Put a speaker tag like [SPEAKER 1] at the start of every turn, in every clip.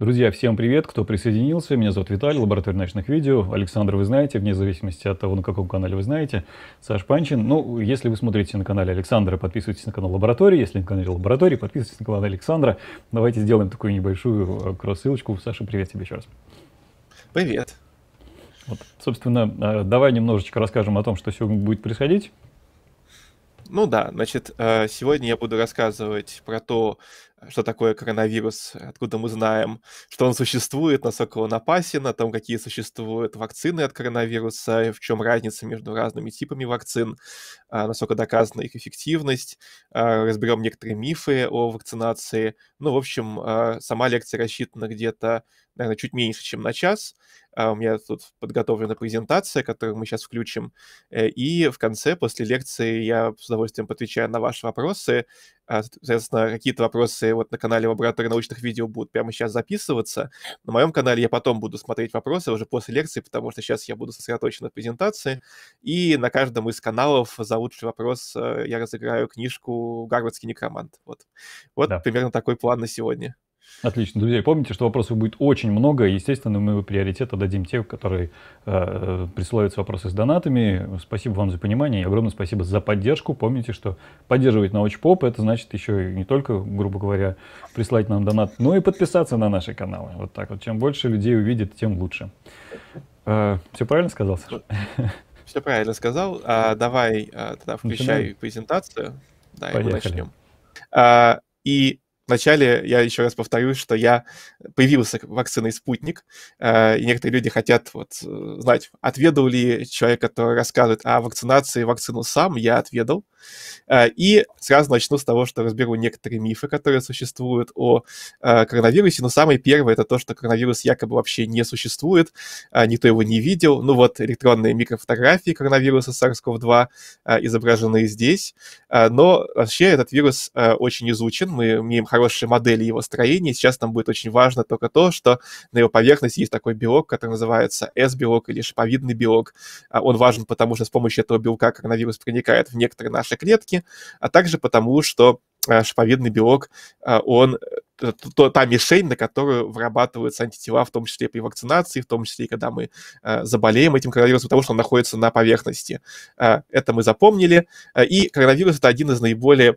[SPEAKER 1] Друзья, всем привет, кто присоединился. Меня зовут Виталий, лаборатория ночных видео. Александр вы знаете, вне зависимости от того, на каком канале вы знаете. Саш Панчин. Ну, если вы смотрите на канале Александра, подписывайтесь на канал Лаборатории. Если на канале Лаборатории, подписывайтесь на канал Александра. Давайте сделаем такую небольшую э, кросс-ссылочку. Саша, привет тебе еще раз. Привет. Вот, собственно, э, давай немножечко расскажем о том, что сегодня будет происходить.
[SPEAKER 2] Ну да, значит, э, сегодня я буду рассказывать про то, что такое коронавирус, откуда мы знаем, что он существует, насколько он опасен, о том, какие существуют вакцины от коронавируса, в чем разница между разными типами вакцин, а, насколько доказана их эффективность, а, разберем некоторые мифы о вакцинации. Ну, в общем, а, сама лекция рассчитана где-то, наверное, чуть меньше, чем на час. У меня тут подготовлена презентация, которую мы сейчас включим. Э, и в конце, после лекции, я с удовольствием отвечаю на ваши вопросы. Соответственно, какие-то вопросы которые вот на канале лаборатории научных видео будут прямо сейчас записываться. На моем канале я потом буду смотреть вопросы уже после лекции, потому что сейчас я буду сосредоточен на презентации. И на каждом из каналов за лучший вопрос э, я разыграю книжку «Гарвардский некромант». Вот, вот да. примерно такой план на сегодня.
[SPEAKER 1] Отлично, друзья, помните, что вопросов будет очень много, естественно, мы приоритет отдадим тем, которые э, присылаются вопросы с донатами. Спасибо вам за понимание и огромное спасибо за поддержку. Помните, что поддерживать научпоп это значит еще и не только, грубо говоря, прислать нам донат, но и подписаться на наши каналы. Вот так вот, чем больше людей увидит, тем лучше. Э,
[SPEAKER 2] все правильно сказал, Саша? Все правильно сказал. А, давай а, тогда включай Начинаем? презентацию. Да, Поехали. и мы начнем. А, и Вначале я еще раз повторюсь, что я появился вакциной «Спутник», э, и некоторые люди хотят вот э, знать, отведал ли человек, который рассказывает о вакцинации, вакцину сам, я отведал. Э, и сразу начну с того, что разберу некоторые мифы, которые существуют о коронавирусе. Но самое первое — это то, что коронавирус якобы вообще не существует, никто его не видел. Ну вот электронные микрофотографии коронавируса SARS-CoV-2 изображены здесь. Но вообще этот вирус очень изучен, мы имеем хороший хорошие модели его строения. Сейчас нам будет очень важно только то, что на его поверхности есть такой белок, который называется S-белок или шиповидный белок. А, он важен потому, что с помощью этого белка коронавирус проникает в некоторые наши клетки, а также потому, что а, шиповидный белок, а, он э, то, та мишень, на которую вырабатываются антитела, в том числе при вакцинации, в том числе и когда мы заболеем этим коронавирусом, потому что он находится на поверхности. Это мы запомнили. И коронавирус — это один из наиболее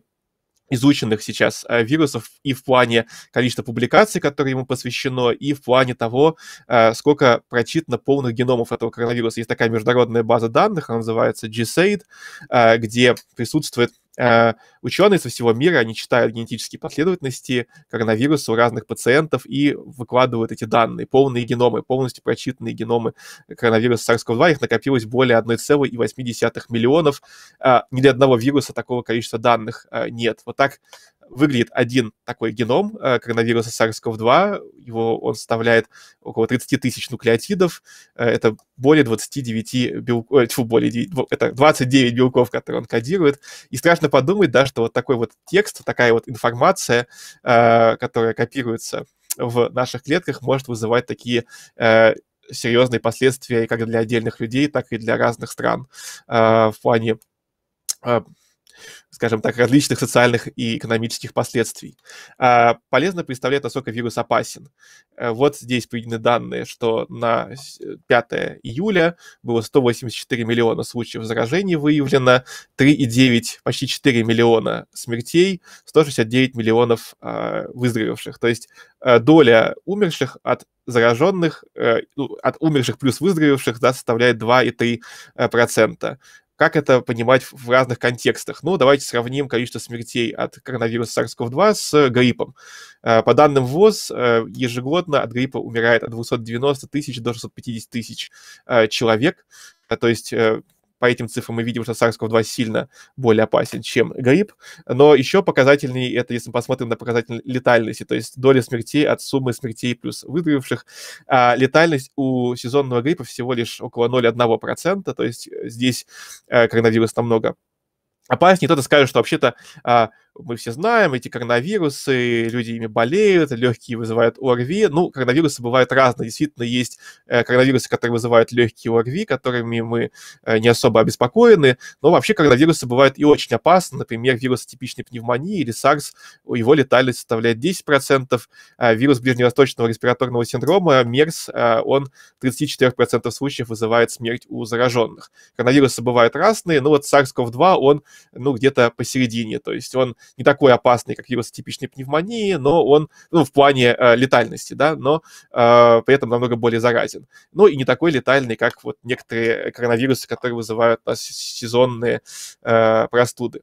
[SPEAKER 2] изученных сейчас э, вирусов и в плане количества публикаций, которые ему посвящено, и в плане того, э, сколько прочитано полных геномов этого коронавируса. Есть такая международная база данных, она называется GSAID, э, где присутствует Э, ученые со всего мира, они читают генетические последовательности коронавируса у разных пациентов и выкладывают эти данные, полные геномы, полностью прочитанные геномы коронавируса SARS-CoV-2. Их накопилось более 1,8 миллионов. Э, ни для одного вируса такого количества данных э, нет. Вот так выглядит один такой геном э, коронавируса SARS-CoV-2. Его он составляет около 30 тысяч нуклеотидов. Э, это более 29 белков, тьфу, более 9, это 29 белков, которые он кодирует. И страшно подумать, да, что вот такой вот текст, такая вот информация, э, которая копируется в наших клетках, может вызывать такие серьезные последствия как для отдельных людей, так и для разных стран в плане скажем так, различных социальных и экономических последствий. А полезно представлять, насколько вирус опасен. Э, вот здесь приведены данные, что на 5 июля было 184 миллиона случаев заражений выявлено, 3,9, почти 4 миллиона смертей, 169 миллионов э, выздоровевших. То есть э, доля умерших от зараженных, э, ну, от умерших плюс выздоровевших да, составляет 2,3%. Как это понимать в разных контекстах? Ну, давайте сравним количество смертей от коронавируса SARS-CoV-2 с э, гриппом. Э, по данным ВОЗ, э, ежегодно от гриппа умирает от 290 тысяч до 650 тысяч человек. То есть по этим цифрам мы видим, что SARS-CoV-2 сильно более опасен, чем грипп. Но еще показательнее это, если мы посмотрим на показатель летальности, то есть доля смертей от суммы смертей плюс выздоровевших. А летальность у сезонного гриппа всего лишь около 0,1%, то есть э, здесь э, коронавирус намного опаснее. Кто-то скажет, что вообще-то а, мы все знаем, эти коронавирусы, люди ими болеют, легкие вызывают ОРВИ. Ну, коронавирусы бывают разные. Действительно, есть э, коронавирусы, которые вызывают легкие ОРВИ, которыми мы э, не особо обеспокоены. Но вообще коронавирусы бывают и очень опасны. Например, вирус типичной пневмонии или SARS, его летальность составляет 10%. А вирус ближневосточного респираторного синдрома, МЕРС, э, он в 34% случаев вызывает смерть у зараженных. Коронавирусы бывают разные, но вот SARS-CoV-2, он ну, где-то посередине. То есть он не такой опасный, как вирус типичной пневмонии, но он, ну, в плане э, летальности, да, но э, при этом намного более заразен. Ну, и не такой летальный, как вот некоторые э, коронавирусы, которые вызывают у нас сезонные э, простуды.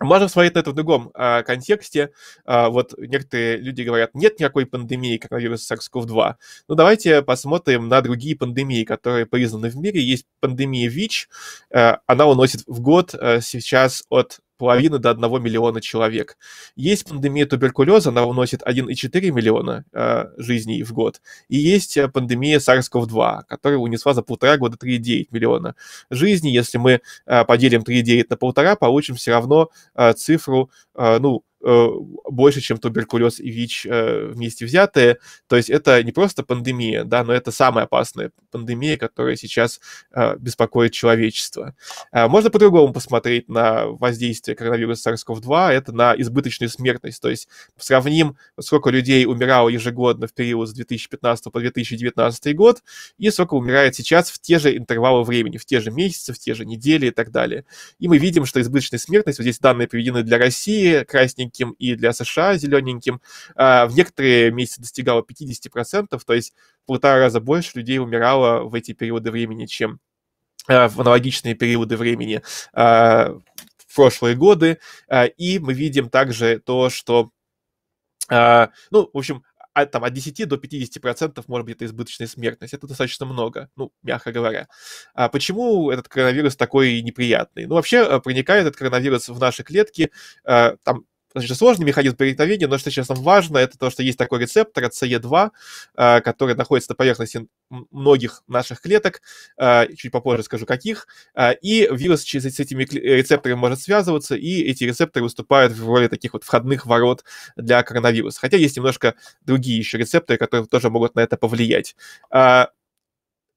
[SPEAKER 2] Можно смотреть на это в другом а, контексте. А, вот некоторые люди говорят, нет никакой пандемии коронавируса SARS-CoV-2. Ну, давайте посмотрим на другие пандемии, которые признаны в мире. Есть пандемия ВИЧ. А, она уносит в год а, сейчас от половины до 1 миллиона человек. Есть пандемия туберкулеза, она уносит 1,4 миллиона э, жизней в год. И есть э, пандемия SARS-CoV-2, которая унесла за полтора года 3,9 миллиона жизней. Если мы э, поделим 3,9 на полтора, получим все равно э, цифру, э, ну, Э, больше, чем туберкулез и ВИЧ э, вместе взятые. То есть это не просто пандемия, да, но это самая опасная пандемия, которая сейчас э, беспокоит человечество. Можно по-другому посмотреть на воздействие коронавируса SARS-CoV-2, это на избыточную смертность. То есть сравним, сколько людей умирало ежегодно в период с 2015 по 2019 год и сколько умирает сейчас в те же интервалы времени, в те же месяцы, в те же недели и так далее. И мы видим, что избыточная смертность, вот здесь данные приведены для России, красненькие зелененьким, и для США зелененьким. А, в некоторые месяцы достигало 50%, то есть в полтора раза больше людей умирало в эти периоды времени, чем а, в аналогичные периоды времени а, в прошлые годы. И мы видим также то, что ну, в общем, от, там, от 10 до 50 процентов может быть это избыточная смертность. Это достаточно много, ну, мягко говоря. А почему этот коронавирус такой неприятный? Ну, вообще э, проникает этот коронавирус в наши клетки, там, значит, сложный механизм приготовления, но что сейчас нам важно, это то, что есть такой рецептор от CE2, э, который находится на поверхности многих наших клеток, э, чуть попозже скажу каких, э, и вирус с этими рецепторами может связываться, и эти рецепторы выступают в роли таких вот входных ворот для коронавируса. Хотя есть немножко другие еще рецепторы, которые тоже могут на это повлиять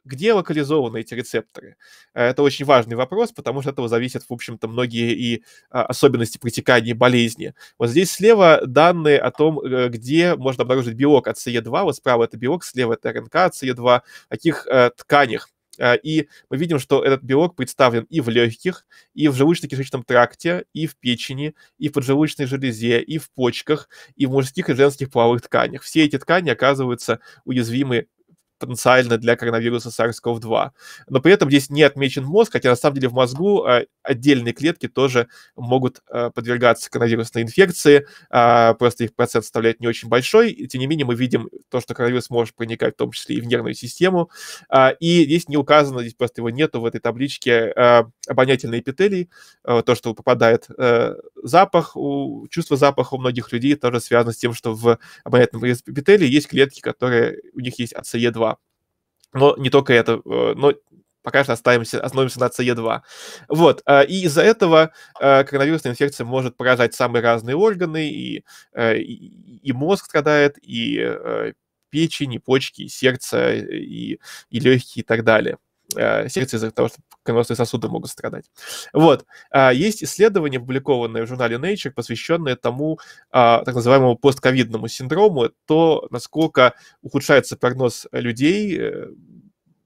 [SPEAKER 2] где локализованы эти рецепторы? Э, это очень важный вопрос, потому что от этого зависят, в общем-то, многие и а, особенности протекания болезни. Вот здесь слева данные о том, э, где можно обнаружить белок от се 2 вот справа это белок, слева это РНК от се 2 о каких э, тканях и мы видим, что этот белок представлен и в легких, и в желудочно-кишечном тракте, и в печени, и в поджелудочной железе, и в почках, и в мужских и женских половых тканях. Все эти ткани оказываются уязвимы потенциально для коронавируса SARS-CoV-2. Но при этом здесь не отмечен мозг, хотя на самом деле в мозгу а, отдельные клетки тоже могут а, подвергаться коронавирусной инфекции, а, просто их процент составляет не очень большой. И, тем не менее, мы видим то, что коронавирус может проникать в том числе и в нервную систему. И здесь не указано, здесь просто его нету в этой табличке обонятельной эпителий, то, что попадает запах, чувство запаха у многих людей тоже связано с тем, что в обонятельном эпителии есть клетки, которые у них есть АЦЕ2, но не только это, э, но пока что оставимся, остановимся на CE2. Вот, э, и из-за этого э, коронавирусная инфекция может поражать самые разные органы, и, и, мозг страдает, и печень, и почки, и сердце, и, и легкие, и так далее. Э, сердце из-за того, что кровеносные сосуды могут страдать. Вот. А, есть исследование, опубликованное в журнале Nature, посвященное тому а, так называемому постковидному синдрому, то, насколько ухудшается прогноз людей, э,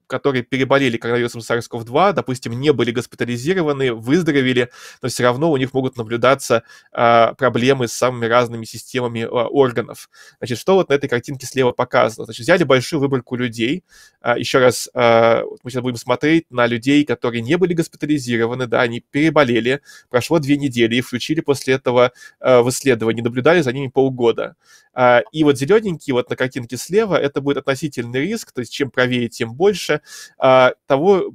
[SPEAKER 2] которые переболели коронавирусом SARS-CoV-2, допустим, не были госпитализированы, выздоровели, но все равно у них могут наблюдаться а, проблемы с самыми разными системами а, органов. Значит, что вот на этой картинке слева показано? Значит, взяли большую выборку людей. А, еще раз, а, мы сейчас будем смотреть на людей, которые не были госпитализированы, да, они переболели, прошло две недели, и включили после этого а, в исследование, наблюдали за ними полгода. А, и вот зелененький, вот на картинке слева, это будет относительный риск, то есть чем правее, тем больше, а, того,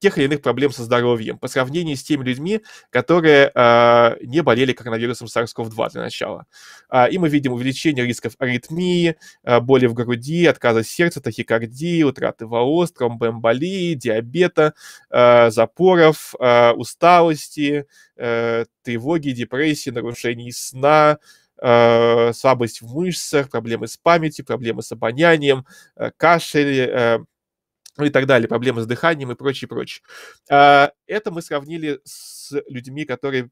[SPEAKER 2] тех или иных проблем со здоровьем по сравнению с теми людьми, которые э, не болели коронавирусом SARS-CoV-2 для начала. Э, и мы видим увеличение рисков аритмии, э, боли в груди, отказа сердца, тахикардии, утраты волос, тромбоэмболии, диабета, э, запоров, э, усталости, э, тревоги, депрессии, нарушений сна, э, Э, слабость в мышцах, проблемы с памятью, проблемы с обонянием, э, кашель, э, ну и так далее, проблемы с дыханием и прочее, прочее. Это мы сравнили с людьми, которые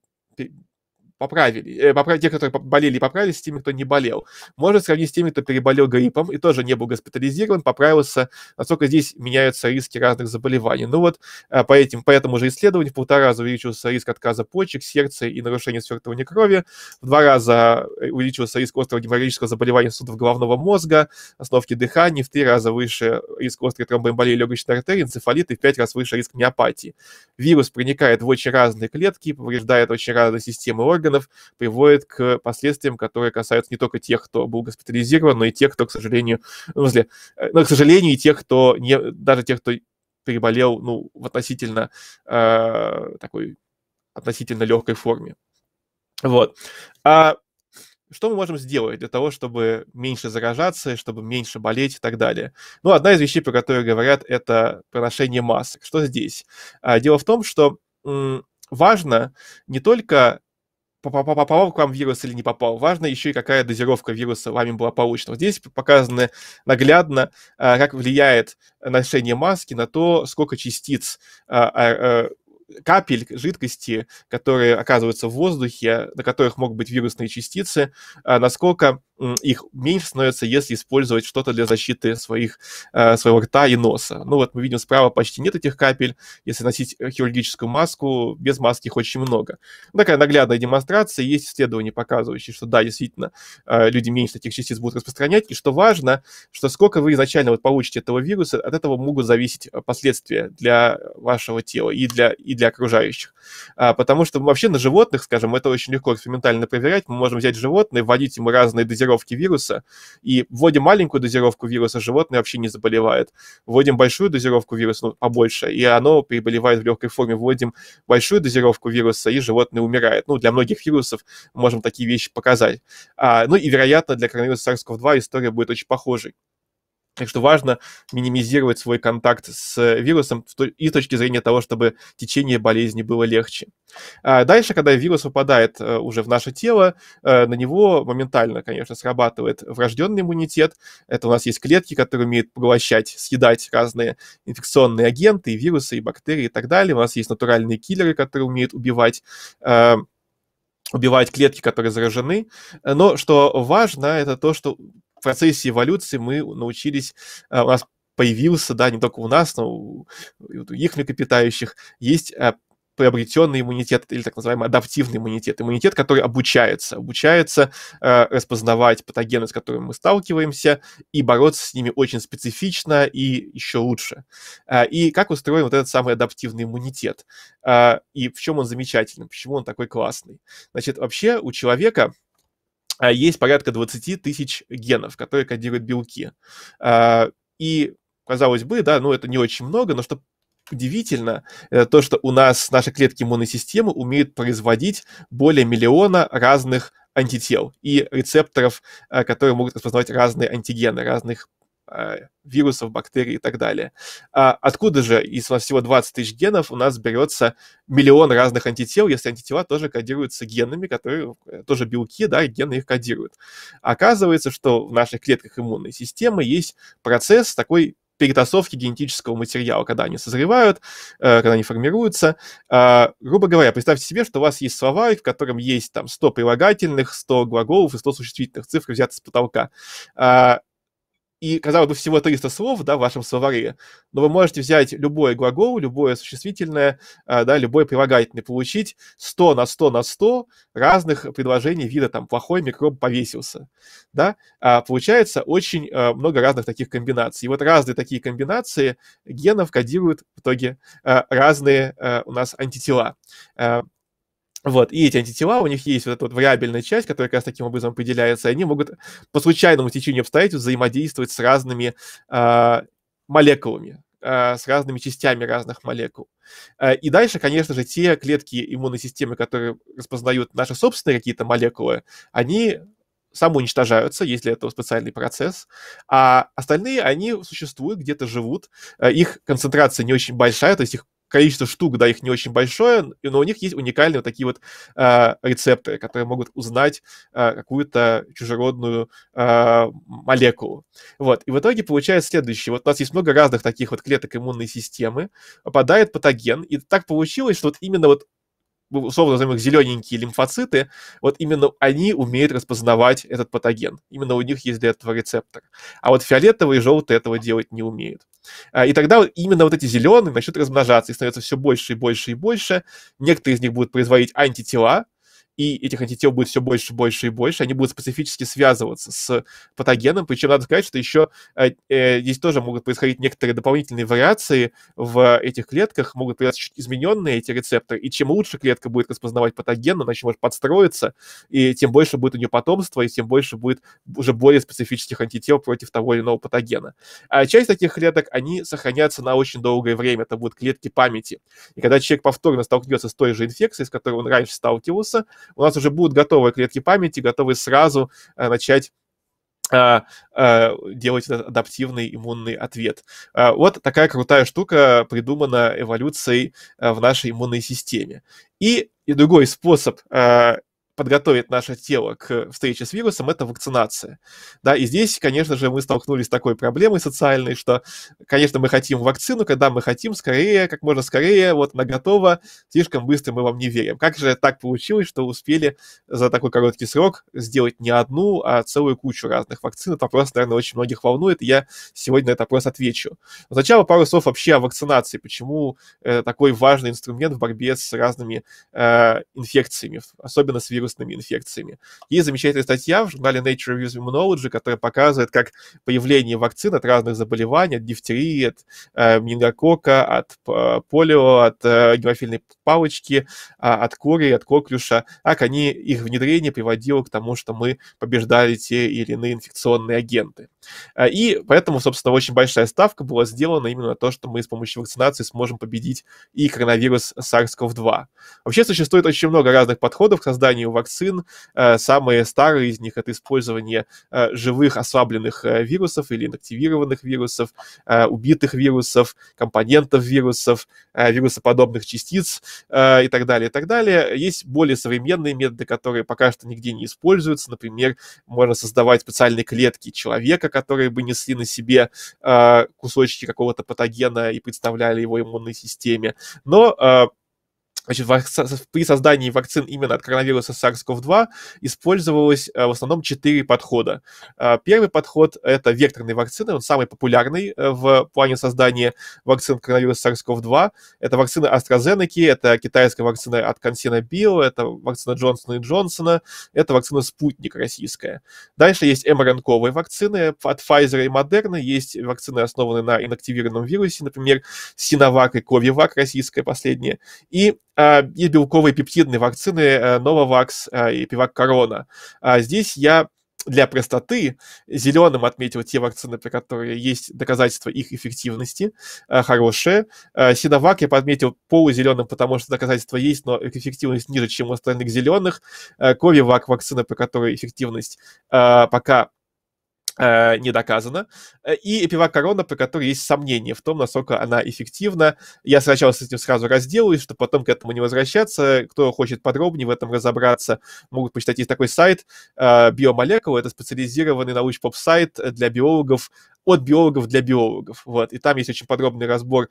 [SPEAKER 2] поправили, э, те, которые болели, поправились, с теми, кто не болел. Можно сравнить с теми, кто переболел гриппом и тоже не был госпитализирован, поправился, насколько здесь меняются риски разных заболеваний. Ну вот э, по, этим, по этому же исследованию в полтора раза увеличился риск отказа почек, сердца и нарушения свертывания крови, в два раза э, увеличился риск острого геморрагического заболевания судов головного мозга, основки дыхания, в три раза выше риск острой тромбоэмболии легочной артерии, энцефалита и в пять раз выше риск миопатии. Вирус проникает в очень разные клетки, повреждает очень разные системы органов, органов приводит к последствиям, которые касаются не только тех, кто был госпитализирован, но и тех, кто, к сожалению, ну, смысле, э, ну, к сожалению, и тех, кто не, даже тех, кто переболел, ну, в относительно э, такой относительно легкой форме. Вот. А что мы можем сделать для того, чтобы меньше заражаться, чтобы меньше болеть и так далее? Ну, одна из вещей, про которую говорят, это проношение масок. Что здесь? А, дело в том, что важно не только попал к вам вирус или не попал. Важно еще и какая дозировка вируса вами была получена. здесь показано наглядно, а, как влияет ношение маски на то, сколько частиц а, а, э, капель жидкости, которые оказываются в воздухе, на которых могут быть вирусные частицы, насколько их меньше становится, если использовать что-то для защиты своих, э, своего рта и носа. Ну вот мы видим, справа почти нет этих капель. Если носить э, хирургическую маску, без маски их очень много. Ну, такая наглядная демонстрация. Есть исследования, показывающие, что да, действительно, э, люди меньше таких частиц будут распространять. И что важно, что сколько вы изначально вот получите этого вируса, от этого могут зависеть последствия для вашего тела и для, и для окружающих. А, потому что вообще на животных, скажем, это очень легко экспериментально проверять. Мы можем взять животное, вводить ему разные дозировки дозировки вируса, и вводим маленькую дозировку вируса, животное вообще не заболевает. Вводим большую дозировку вируса, ну, побольше, и оно переболевает в легкой форме. Вводим большую дозировку вируса, и животное умирает. Ну, для многих вирусов можем такие вещи показать. А, ну и, вероятно, для коронавируса SARS-CoV-2 история будет очень похожей. Так что важно минимизировать свой контакт с вирусом и с точки зрения того, чтобы течение болезни было легче. А дальше, когда вирус попадает э, уже в наше тело, э, на него моментально, конечно, срабатывает врожденный иммунитет. Это у нас есть клетки, которые умеют поглощать, съедать разные инфекционные агенты, и вирусы, и бактерии и так далее. У нас есть натуральные киллеры, которые умеют убивать э, убивать клетки, которые заражены. Но что важно, это то, что в процессе эволюции мы научились, э, у нас появился, да, не только у нас, но у, у их млекопитающих, есть э, приобретенный иммунитет или так называемый адаптивный иммунитет. Иммунитет, который обучается. Обучается э, распознавать патогены, с которыми мы сталкиваемся, и бороться с ними очень специфично и еще лучше. Э, и как устроен вот этот самый адаптивный иммунитет? Э, и в чем он замечательный? Почему он такой классный? Значит, вообще у человека а, есть порядка 20 тысяч генов, которые кодируют белки. А, и, казалось бы, да, ну это не очень много, но что удивительно, э, то, что у нас наши клетки иммунной системы умеют производить более миллиона разных антител и рецепторов, а, которые могут распознавать разные антигены, разных Э, вирусов, бактерий и так далее. А откуда же из всего 20 тысяч генов у нас берется миллион разных антител, если антитела тоже кодируются генами, которые э, тоже белки, да, и гены их кодируют. Оказывается, что в наших клетках иммунной системы есть процесс такой перетасовки генетического материала, когда они созревают, э, когда они формируются. А, грубо говоря, представьте себе, что у вас есть словарик, в котором есть там 100 прилагательных, 100 глаголов и 100 существительных цифр, взятых с потолка. А, и, казалось бы, всего 300 слов да, в вашем словаре, но вы можете взять любой глагол, любое существительное, а, да, любой прилагательный, получить 100 на 100 на 100 разных предложений вида, там, плохой микроб повесился, да, а получается очень а, много разных таких комбинаций. И вот разные такие комбинации генов кодируют в итоге а, разные у нас антитела. Вот, и эти антитела, у них есть вот эта вот вариабельная часть, которая как раз таким образом определяется, и они могут по случайному течению обстоятельств взаимодействовать с разными э, молекулами, э, с разными частями разных молекул. А, и дальше, конечно же, те клетки иммунной системы, которые распознают наши собственные какие-то молекулы, они самоуничтожаются, есть для этого специальный процесс, а остальные, они существуют, где-то живут, их концентрация не очень большая, то есть их количество штук, да, их не очень большое, но у них есть уникальные вот такие вот э, а, рецепторы, которые могут узнать э, какую-то чужеродную э, молекулу. Вот, и в итоге получается следующее. Вот у нас есть много разных таких вот клеток иммунной системы, попадает патоген, и так получилось, что вот именно вот условно назовем их зелененькие лимфоциты, вот именно они умеют распознавать этот патоген. Именно у них есть для этого рецептор. А вот фиолетовые и желтые этого делать не умеют. А, и тогда вот именно вот эти зеленые начнут размножаться, и становятся все больше и больше и больше. Некоторые из них будут производить антитела, и этих антител будет все больше, больше и больше, они будут специфически связываться с патогеном, причем надо сказать, что еще э, э, здесь тоже могут происходить некоторые дополнительные вариации в этих клетках, могут появляться чуть измененные эти рецепторы, и чем лучше клетка будет распознавать патоген, она еще может подстроиться, и тем больше будет у нее потомство, и тем больше будет уже более специфических антител против того или иного патогена. А часть таких клеток, они сохранятся на очень долгое время, это будут клетки памяти. И когда человек повторно столкнется с той же инфекцией, с которой он раньше сталкивался, у нас уже будут готовые клетки памяти, готовы сразу э, начать э, э, делать этот адаптивный иммунный ответ. Вот такая крутая штука придумана эволюцией в нашей иммунной системе. И, и другой способ подготовит наше тело к встрече с вирусом, это вакцинация. Да, и здесь, конечно же, мы столкнулись с такой проблемой социальной, что, конечно, мы хотим вакцину, когда мы хотим скорее, как можно скорее, вот она готова, слишком быстро мы вам не верим. Как же так получилось, что успели за такой короткий срок сделать не одну, а целую кучу разных вакцин? Этот вопрос, наверное, очень многих волнует, и я сегодня на этот вопрос отвечу. Но сначала пару слов вообще о вакцинации, почему э, такой важный инструмент в борьбе с разными э, инфекциями, особенно с вирусом вирусными инфекциями. Есть замечательная статья в журнале Nature Reviews Immunology, которая показывает, как появление вакцин от разных заболеваний, от дифтерии, от э, менингокока, от э, полио, от э, гемофильной палочки, э, от кори, от коклюша, как они, их внедрение приводило к тому, что мы побеждали те или иные инфекционные агенты. Э, и поэтому, собственно, очень большая ставка была сделана именно на то, что мы с помощью вакцинации сможем победить и коронавирус SARS-CoV-2. Вообще существует очень много разных подходов к созданию вакцин. Э, самые старые из них — это использование э, живых ослабленных э, вирусов или инактивированных вирусов, убитых вирусов, компонентов вирусов, вирусоподобных частиц и так далее, и так далее. Есть более современные методы, которые пока что нигде не используются. Например, можно создавать специальные клетки человека, которые бы несли на себе кусочки какого-то патогена и представляли его иммунной системе. Но Значит, при создании вакцин именно от коронавируса SARS-CoV-2 использовалось э, в основном четыре подхода. Э, первый подход – это векторные вакцины, он самый популярный э, в плане создания вакцин от коронавируса SARS-CoV-2. Это вакцина AstraZeneca, это китайская вакцина от CanSino Bio, это вакцина Джонсона и Джонсона, это вакцина Спутник российская. Дальше есть мРНКовые вакцины от Pfizer и Moderna, есть вакцины, основанные на инактивированном вирусе, например, Синовак и Ковивак российская последняя, и а, и белковые пептидные вакцины Нововакс э, э, и Пивак Корона. А здесь я для простоты зеленым отметил те вакцины, при которые есть доказательства их эффективности, э, хорошие. Синовак я подметил полузеленым, потому что доказательства есть, но эффективность ниже, чем у остальных зеленых. Ковивак вакцина, при которой эффективность пока Э, не доказано. Э, и эпивак корона, про который есть сомнения в том, насколько она эффективна. Я сначала с этим сразу разделаюсь, чтобы потом к этому не возвращаться. Кто хочет подробнее в этом разобраться, могут почитать. Есть такой сайт э, Биомолекулы. это специализированный научный-поп-сайт для биологов, от биологов для биологов. Вот. И там есть очень подробный разбор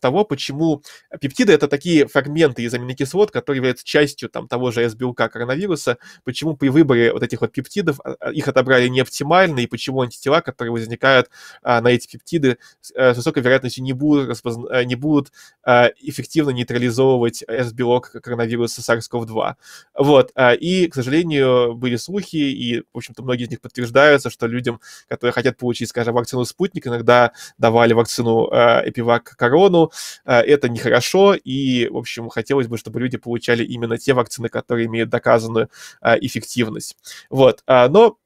[SPEAKER 2] того, почему пептиды — это такие фрагменты из аминокислот, которые являются частью там, того же S-белка коронавируса, почему при выборе вот этих вот пептидов а, их отобрали не оптимально, выявлены и почему антитела, которые возникают а, на эти пептиды, с, э, высокой вероятностью не будут, распозна... Э, не будут а, эффективно нейтрализовывать S-белок коронавируса SARS-CoV-2. Вот. А, и, к сожалению, были слухи, и, в общем-то, многие из них подтверждаются, что людям, которые хотят получить, скажем, вакцину «Спутник», иногда давали вакцину э, Эпивак Корону. А, это нехорошо, и, в общем, хотелось бы, чтобы люди получали именно те вакцины, которые имеют доказанную а, эффективность. Вот. А, но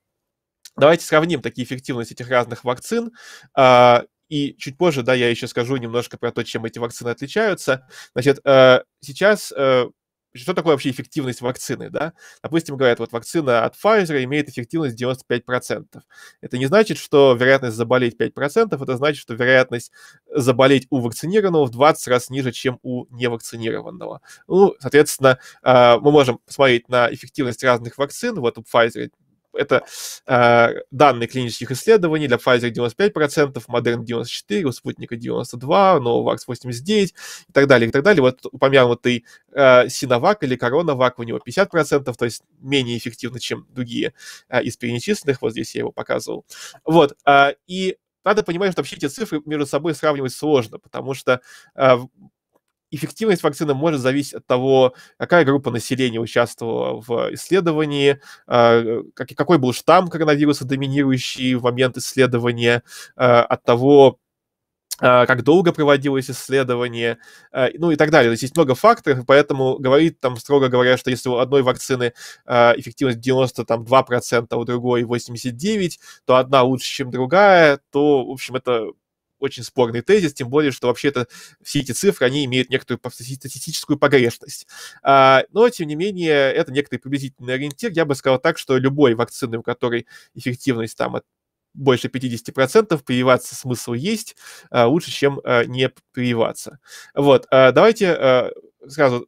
[SPEAKER 2] Давайте сравним такие эффективность этих разных вакцин. А, и чуть позже, да, я еще скажу немножко про то, чем эти вакцины отличаются. Значит, э, сейчас э, что такое вообще эффективность вакцины, да? Допустим, говорят, вот вакцина от Pfizer имеет эффективность 95%. Это не значит, что вероятность заболеть 5%, это значит, что вероятность заболеть у вакцинированного в 20 раз ниже, чем у невакцинированного. Ну, соответственно, э, мы можем посмотреть на эффективность разных вакцин. Вот у Pfizer это э, данные клинических исследований для Pfizer 95%, Modern 94%, у Спутника 92%, Novavax 89% и так далее, и так далее. Вот упомянутый э, Sinovac или CoronaVac, у него 50%, то есть менее эффективно, чем другие э, из перечисленных. Вот здесь я его показывал. Вот, э, и надо понимать, что вообще эти цифры между собой сравнивать сложно, потому что э, эффективность вакцины может зависеть от того, какая группа населения участвовала в исследовании, а, какой был штамм коронавируса, доминирующий в момент исследования, а, от того, а, как долго проводилось исследование, ну и так далее. То есть есть много факторов, поэтому говорит, там, строго говоря, что если у одной вакцины эффективность 92%, а у другой 89%, то одна лучше, чем другая, то, в общем, это очень спорный тезис, тем более, что вообще-то все эти цифры, они имеют некоторую статистическую погрешность. А, но, тем не менее, это некоторый приблизительный ориентир. Я бы сказал так, что любой вакцины, у которой эффективность там от больше 50%, прививаться смысл есть, а, лучше, чем а, не прививаться. Вот, давайте сразу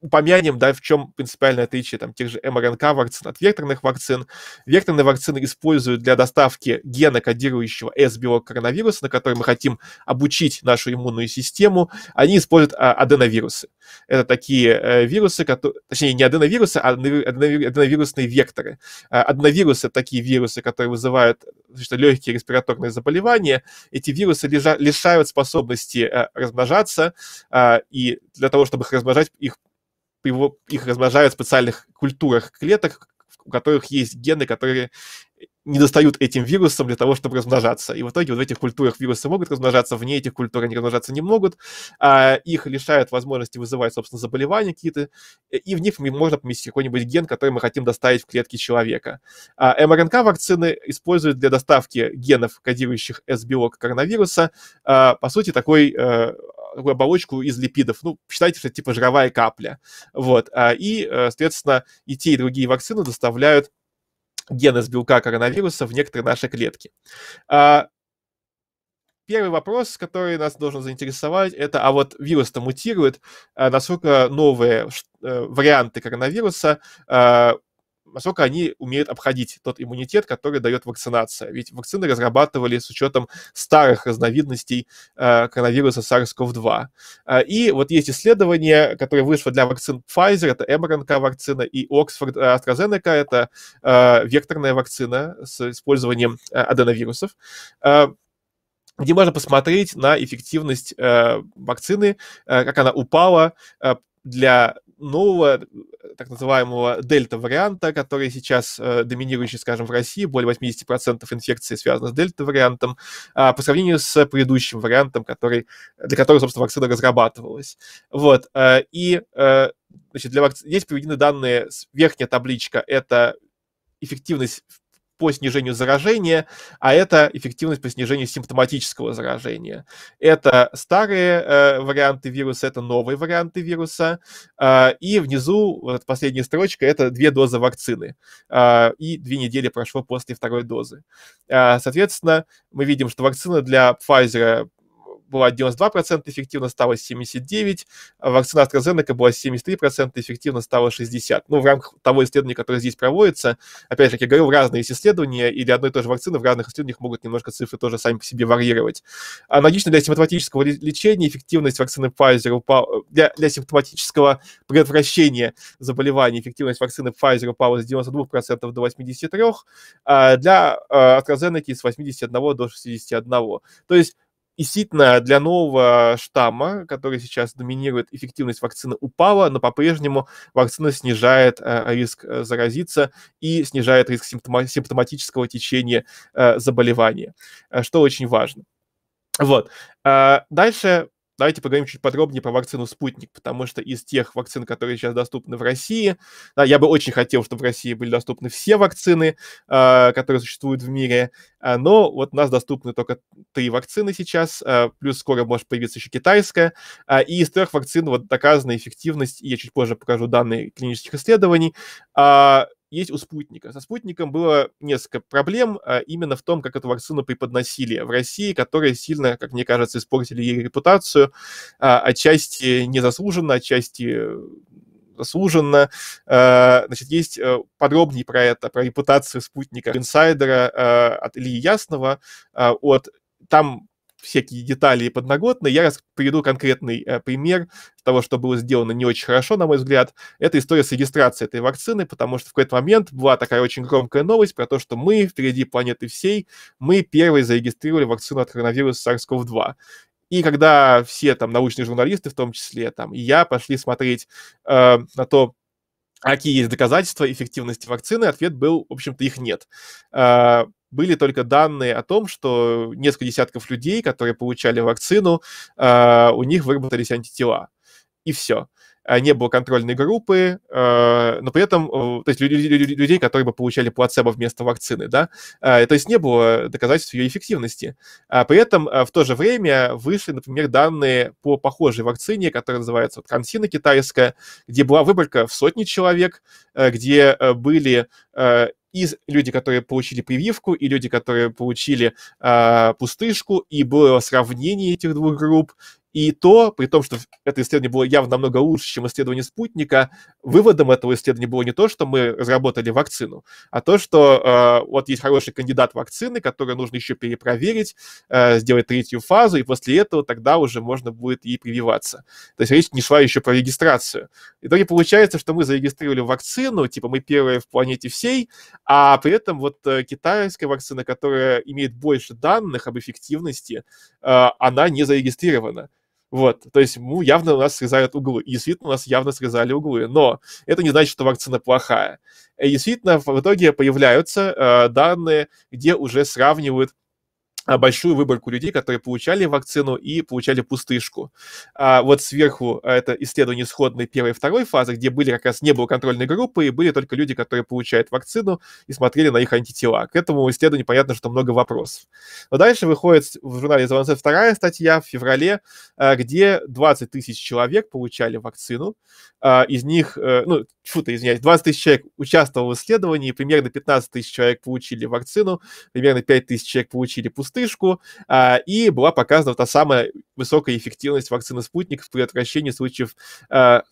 [SPEAKER 2] упомянем, да, в чем принципиальное отличие там тех же мРНК вакцин от векторных вакцин. Векторные вакцины используют для доставки гена, кодирующего S-белок коронавируса, на который мы хотим обучить нашу иммунную систему. Они используют аденовирусы. А, это такие вирусы, которые, точнее, не аденовирусы, а аденовирусные векторы. Аденовирусы – такие вирусы, которые вызывают значит, легкие респираторные заболевания. Эти вирусы лишают способности э, размножаться, а, и для того, чтобы их размножать, их его, их размножают в специальных культурах клеток, у которых есть гены, которые не достают этим вирусам для того, чтобы размножаться. И в итоге вот в этих культурах вирусы могут размножаться, вне этих культур они размножаться не могут. А их лишают возможности вызывать, собственно, заболевания какие-то. И в них можно поместить какой-нибудь ген, который мы хотим доставить в клетки человека. А МРНК-вакцины используют для доставки генов, кодирующих S-белок коронавируса, а, по сути, такой э, такую оболочку из липидов. Ну, считайте, что это типа жировая капля. Вот. А, и, э, соответственно, и те, и другие вакцины доставляют гены с белка коронавируса в некоторые наши клетки. А, первый вопрос, который нас должен заинтересовать, это, а вот вирус-то мутирует, а насколько новые э, варианты коронавируса насколько они умеют обходить тот иммунитет, который дает вакцинация. Ведь вакцины разрабатывали с учетом старых разновидностей э, коронавируса SARS-CoV-2. Э, и вот есть исследование, которое вышло для вакцин Pfizer, это mRNK-вакцина, и Oxford э, AstraZeneca, это э, векторная вакцина с использованием э, аденовирусов. Э, где можно посмотреть на эффективность э, вакцины, э, как она упала э, для нового, э, так называемого дельта-варианта, который сейчас э, доминирующий, скажем, в России, более 80% инфекции связано с дельта-вариантом, э, по сравнению с предыдущим вариантом, который, для которого, собственно, вакцина разрабатывалась. Вот, э, и э, значит, для вакци... здесь приведены данные, верхняя табличка – это эффективность по снижению заражения, а это эффективность по снижению симптоматического заражения. Это старые э, варианты вируса, это новые варианты вируса. Э, и внизу, вот последняя строчка, это две дозы вакцины. Э, и две недели прошло после второй дозы. Э, соответственно, мы видим, что вакцина для Pfizer была 92% эффективно, стало 79%, вакцина AstraZeneca была 73%, эффективно стало 60%. Ну, в рамках того исследования, которое здесь проводится, опять же, как я говорил, разные есть исследования, или одной и той же вакцины в разных исследованиях могут немножко цифры тоже сами по себе варьировать. Аналогично для симптоматического лечения эффективность вакцины Pfizer упала, для, для симптоматического предотвращения заболевания эффективность вакцины Pfizer упала с 92% до 83%, а для AstraZeneca а, с 81% до 61%. То есть Действительно, для нового штамма, который сейчас доминирует, эффективность вакцины упала, но по-прежнему вакцина снижает э, риск э, заразиться и снижает риск симптоматического течения э, заболевания, что очень важно. Вот. Дальше Давайте поговорим чуть подробнее про вакцину «Спутник», потому что из тех вакцин, которые сейчас доступны в России, да, я бы очень хотел, чтобы в России были доступны все вакцины, а, которые существуют в мире, а, но вот у нас доступны только три вакцины сейчас, а, плюс скоро может появиться еще китайская, и из трех вакцин вот доказана эффективность, и я чуть позже покажу данные клинических исследований, есть у спутника. Со спутником было несколько проблем а именно в том, как эту вакцину преподносили в России, которые сильно, как мне кажется, испортили ей репутацию, а, отчасти незаслуженно, отчасти э, заслуженно. А, значит, есть э, подробнее про это, про репутацию спутника инсайдера а, от Ильи Ясного, а, от там всякие детали и подноготные. Я приведу конкретный э, пример того, что было сделано не очень хорошо, на мой взгляд. Это история с регистрацией этой вакцины, потому что в какой-то момент была такая очень громкая новость про то, что мы впереди планеты всей, мы первые зарегистрировали вакцину от коронавируса SARS-CoV-2. И когда все там научные журналисты, в том числе там и я, пошли смотреть э, на то, какие есть доказательства эффективности вакцины, ответ был, в общем-то, их нет. Э, были только данные о том, что несколько десятков людей, которые получали вакцину, а, у них выработались антитела. И все. А, не было контрольной группы, а, но при этом, то есть люди, люди, людей, которые бы получали плацебо вместо вакцины, да, то есть не было доказательств ее эффективности. А при этом в то же время вышли, например, данные по похожей вакцине, которая называется вот, Кансина китайская, где была выборка в сотни человек, где были и люди, которые получили прививку, и люди, которые получили э, пустышку, и было сравнение этих двух групп, и то, при том, что это исследование было явно намного лучше, чем исследование спутника, выводом этого исследования было не то, что мы разработали вакцину, а то, что э, вот есть хороший кандидат вакцины, который нужно еще перепроверить, э, сделать третью фазу, и после этого тогда уже можно будет и прививаться. То есть речь не шла еще про регистрацию. В итоге получается, что мы зарегистрировали вакцину, типа мы первые в планете всей, а при этом вот э, китайская вакцина, которая имеет больше данных об эффективности, э, она не зарегистрирована. Вот, то есть ну, явно у нас срезают углы. И действительно у нас явно срезали углы. Но это не значит, что вакцина плохая. И э, действительно в итоге появляются э, данные, где уже сравнивают а, большую выборку людей, которые получали вакцину и получали пустышку. А вот сверху а, это исследование исходной первой и второй фазы, где были как раз не было контрольной группы, и были только люди, которые получают вакцину и смотрели на их антитела. К этому исследованию понятно, что много вопросов. Но дальше выходит в журнале «Звонцет» вторая статья в феврале, а, где 20 тысяч человек получали вакцину. Из них, э, ну, фу-то, извиняюсь, 20 тысяч человек участвовало в исследовании, примерно 15 тысяч человек получили вакцину, примерно 5 тысяч человек получили пустышку, коротышку, а, и была показана та самая высокая эффективность вакцины спутников при отвращении случаев а,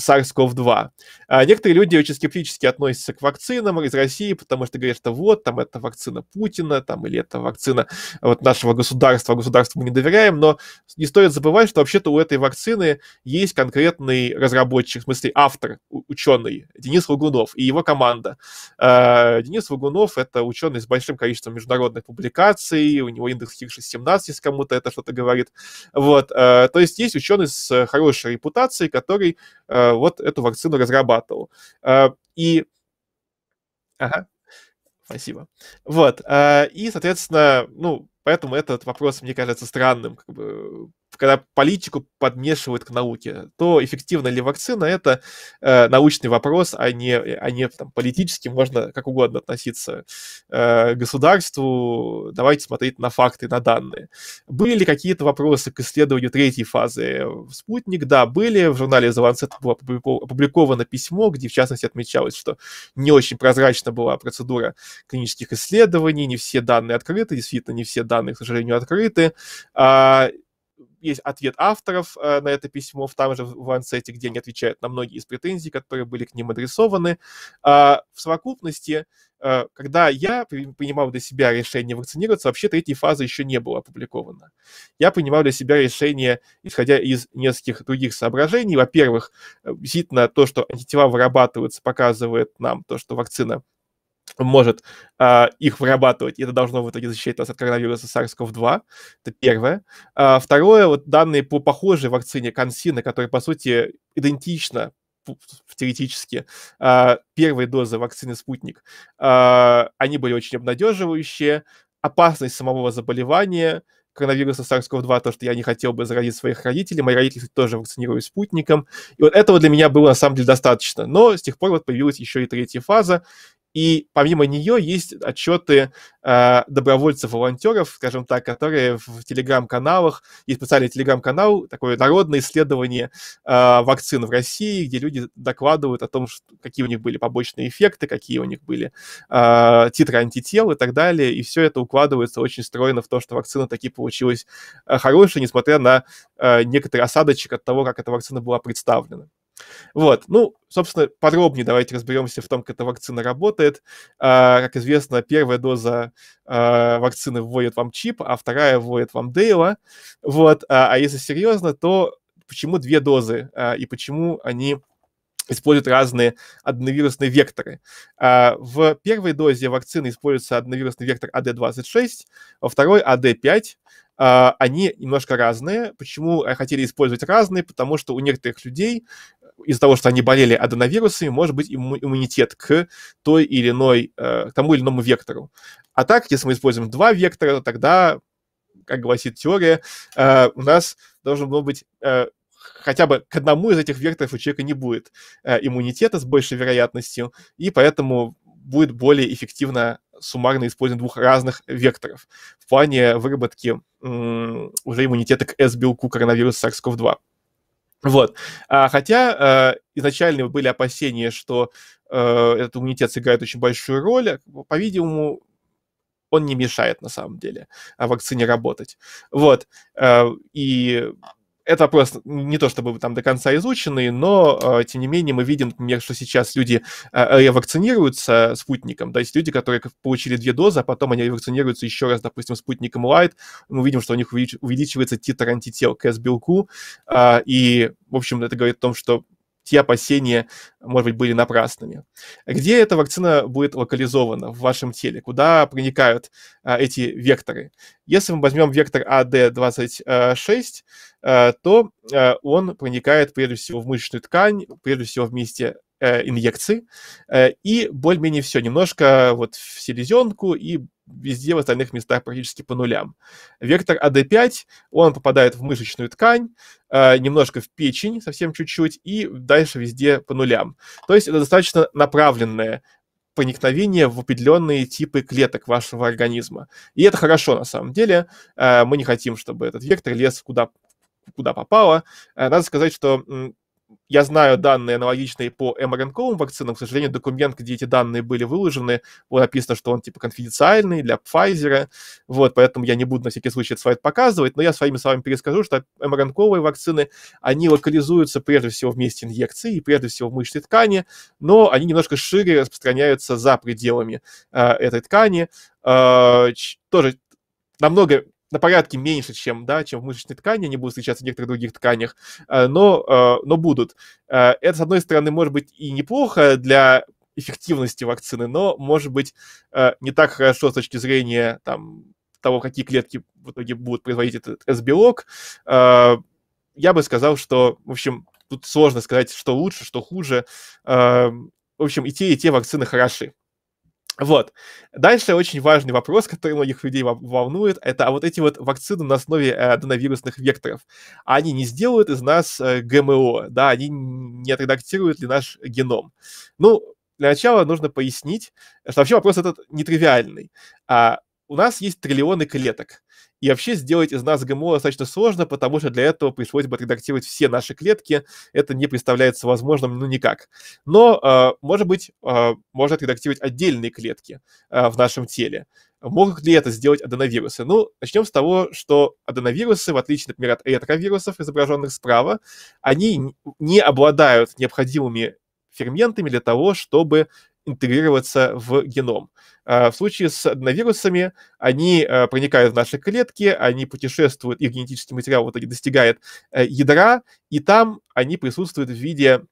[SPEAKER 2] SARS-CoV-2. А некоторые люди очень скептически относятся к вакцинам из России, потому что говорят, что вот, там, это вакцина Путина, там, или это вакцина вот, нашего государства, государству мы не доверяем, но не стоит забывать, что вообще-то у этой вакцины есть конкретный разработчик, в смысле автор, ученый, Денис Лугунов и его команда. А, Денис Лугунов — это ученый с большим количеством международных публикаций, у него индекс Хирша 17, если кому-то это что-то говорит. Вот, а, то есть есть ученый с хорошей репутацией, который а, Э, вот эту вакцину разрабатывал. Э, и... Ага. Спасибо. Вот. Э, и, соответственно, ну, поэтому этот вопрос мне кажется странным, как бы когда политику подмешивают к науке, то эффективна ли вакцина – это э, научный вопрос, а не, а не там, политически. Можно как угодно относиться э, к государству. Давайте смотреть на факты, на данные. Были ли какие-то вопросы к исследованию третьей фазы «Спутник»? Да, были. В журнале «The Lancet» было опубликовано письмо, где, в частности, отмечалось, что не очень прозрачна была процедура клинических исследований, не все данные открыты, действительно, не все данные, к сожалению, открыты. А, есть ответ авторов э, на это письмо в там же в Ланцете, где они отвечают на многие из претензий, которые были к ним адресованы. А, в совокупности, э, когда я принимал для себя решение вакцинироваться, вообще третьей фазы еще не было опубликовано. Я принимал для себя решение, исходя из нескольких других соображений. Во-первых, э, действительно, то, что антитела вырабатываются, показывает нам то, что вакцина может э, их вырабатывать, и это должно в итоге защищать нас от коронавируса SARS-CoV-2, это первое. А, второе, вот данные по похожей вакцине Консина, которая, по сути, идентична теоретически э, первой дозы вакцины «Спутник», э, они были очень обнадеживающие. Опасность самого заболевания – коронавируса SARS-CoV-2, то, что я не хотел бы заразить своих родителей. Мои родители, кстати, тоже вакцинировались спутником. И вот этого для меня было, на самом деле, достаточно. Но с тех пор вот появилась еще и третья фаза. И помимо нее есть отчеты э, а, добровольцев-волонтеров, скажем так, которые в телеграм-каналах, есть специальный телеграм-канал, такое народное исследование э, вакцин в России, где люди докладывают о том, что, какие у них были побочные эффекты, какие у них были э, титры антител и так далее. И все это укладывается очень стройно в то, что вакцина таки получилась хорошая, несмотря на э, некоторый осадочек от того, как эта вакцина была представлена. Вот, ну, собственно, подробнее давайте разберемся в том, как эта вакцина работает. А, как известно, первая доза а, вакцины вводит вам чип, а вторая вводит вам Дейла. Вот, а, а если серьезно, то почему две дозы а, и почему они используют разные одновирусные векторы. А, в первой дозе вакцины используется одновирусный вектор AD26, а во второй AD5. А они немножко разные. Почему хотели использовать разные? Потому что у некоторых людей из-за того, что они болели аденовирусами, может быть иммунитет к той или иной, э, к тому или иному вектору. А так, если мы используем два вектора, то тогда, как гласит теория, э, у нас должно быть э, хотя бы к одному из этих векторов у человека не будет иммунитета с большей вероятностью, и поэтому будет более эффективно суммарно использование двух разных векторов в плане выработки уже иммунитета к S-белку коронавируса SARS-CoV-2. Вот. А, хотя э, изначально были опасения, что э, этот иммунитет сыграет очень большую роль, а, по-видимому, он не мешает на самом деле а, вакцине работать. Вот. Э, и это просто не то чтобы там до конца изученные, но э, тем не менее мы видим, например, что сейчас люди э, ревакцинируются спутником, то есть люди, которые получили две дозы, а потом они ревакцинируются еще раз, допустим, спутником Light, мы видим, что у них увеличивается титр антител к S-белку, а, и, в общем, это говорит о том, что те опасения, может быть, были напрасными. Где эта вакцина будет локализована в вашем теле? Куда проникают а, эти векторы? Если мы возьмем вектор а АД26, а, то а, он проникает прежде всего в мышечную ткань, прежде всего в месте Э, инъекции, э, и более-менее все, немножко вот в селезенку и везде в остальных местах практически по нулям. Вектор АД5, он попадает в мышечную ткань, э, немножко в печень, совсем чуть-чуть, и дальше везде по нулям. То есть это достаточно направленное проникновение в определенные типы клеток вашего организма. И это хорошо на самом деле. мы не хотим, чтобы этот вектор лез куда куда попало. Надо сказать, что я знаю данные аналогичные по мРНКовым вакцинам. К сожалению, документ, где эти данные были выложены, было написано, что он типа конфиденциальный для Pfizer. Вот, поэтому я не буду на всякий случай это слайд показывать, но я своими словами перескажу, что мРНКовые вакцины, они локализуются прежде всего в месте инъекции и прежде всего в мышечной ткани, но они немножко шире распространяются за пределами э, этой ткани. Э, тоже намного на порядке меньше, чем, да, чем в мышечной ткани, они будут встречаться в некоторых других тканях, э, но, э, но будут. Э, это, с одной стороны, может быть и неплохо для эффективности вакцины, но, может быть, не так хорошо с точки зрения там, того, какие клетки в итоге будут производить этот S-белок. Я бы сказал, что, в общем, тут сложно сказать, что лучше, что хуже. В общем, и те, и те вакцины хороши. Вот. Дальше очень важный вопрос, который многих людей волнует, это а вот эти вот вакцины на основе э, аденовирусных векторов, они не сделают из нас э, ГМО, да, они не отредактируют ли наш геном. Ну, для начала нужно пояснить, что вообще вопрос этот нетривиальный. А у нас есть триллионы клеток. И вообще сделать из нас ГМО достаточно сложно, потому что для этого пришлось бы отредактировать все наши клетки. Это не представляется возможным, ну, никак. Но, а, может быть, а, можно отредактировать отдельные клетки а, в нашем теле. Могут ли это сделать аденовирусы? Ну, начнем с того, что аденовирусы, в отличие, например, от ретровирусов, изображенных справа, они не обладают необходимыми ферментами для того, чтобы интегрироваться в геном. А, в случае с аденовирусами они а, проникают в наши клетки, они путешествуют, их генетический материал вот достигает э, ядра, и там они присутствуют в виде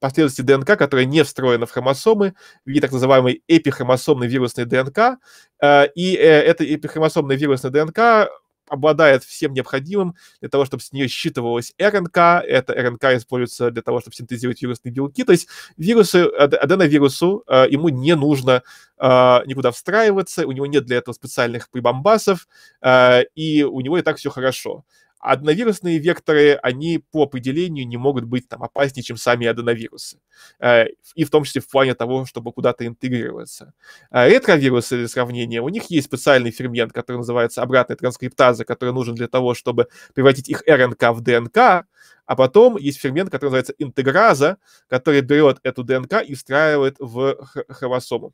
[SPEAKER 2] последовательности ДНК, которая не встроена в хромосомы, в виде так называемой эпихромосомной вирусной ДНК. А, и э, эта эпихромосомная вирусная ДНК обладает всем необходимым для того, чтобы с нее считывалась РНК. Это РНК используется для того, чтобы синтезировать вирусные белки. То есть вирусы, а, аденовирусу э, ему не нужно э, никуда встраиваться, у него нет для этого специальных прибамбасов, э, и у него и так все хорошо. Одновирусные векторы, они по определению не могут быть там опаснее, чем сами аденовирусы. Э, и в том числе в плане того, чтобы куда-то интегрироваться. Э, ретровирусы для сравнения, у них есть специальный фермент, который называется обратная транскриптаза, который нужен для того, чтобы превратить их РНК в ДНК, а потом есть фермент, который называется интеграза, который берет эту ДНК и встраивает в хромосому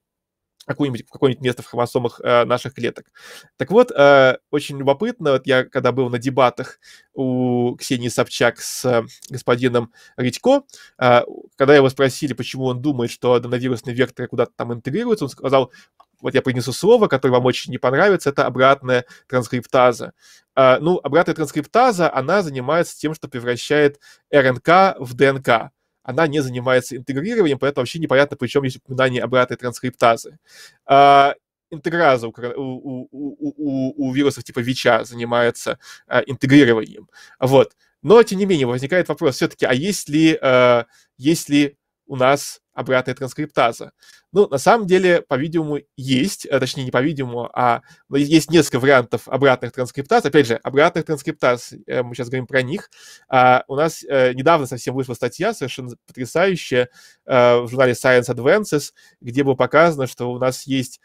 [SPEAKER 2] какое-нибудь какое место в хромосомах э, наших клеток. Так вот, э, очень любопытно, вот я когда был на дебатах у Ксении Собчак с э, господином Редько, э, когда его спросили, почему он думает, что аденовирусные векторы куда-то там интегрируются, он сказал, вот я принесу слово, которое вам очень не понравится, это обратная транскриптаза. Э, ну, обратная транскриптаза, она занимается тем, что превращает РНК в ДНК она не занимается интегрированием, поэтому вообще непонятно, причем есть упоминание обратной транскриптазы. А, интеграза у, у, у, у вирусов типа ВИЧа занимается а, интегрированием. Вот. Но, тем не менее, возникает вопрос все-таки, а есть ли, а, есть ли у нас обратная транскриптаза. Ну, на самом деле, по-видимому, есть, э, точнее, не по-видимому, а есть несколько вариантов обратных транскриптаз. Опять же, обратных транскриптаз, э, мы сейчас говорим про них. А, у нас э, недавно совсем вышла статья, совершенно потрясающая, в журнале Science Advances, где было показано, что у нас есть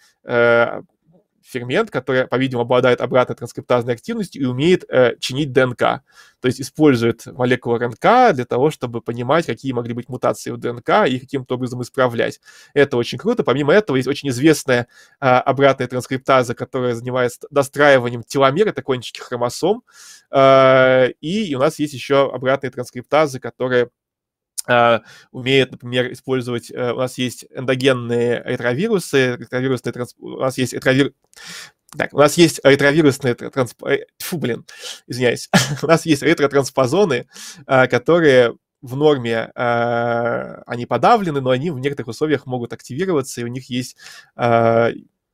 [SPEAKER 2] фермент, который, по-видимому, обладает обратной транскриптазной активностью и умеет э, чинить ДНК. То есть использует молекулу РНК для того, чтобы понимать, какие могли быть мутации в ДНК и каким-то образом исправлять. Это очень круто. Помимо этого, есть очень известная э, обратная транскриптаза, которая занимается достраиванием теломера, это кончики хромосом. Э, и у нас есть еще обратные транскриптазы, которые а, умеет, например, использовать... Э, у нас есть эндогенные ретровирусы, ретровирусные трансп... у нас есть ретровир... Так, у нас есть ретровирусные трансп... Э, фу, блин, извиняюсь. у нас есть ретротранспозоны, а, которые в норме э, они подавлены, но они в некоторых условиях могут активироваться, и у них есть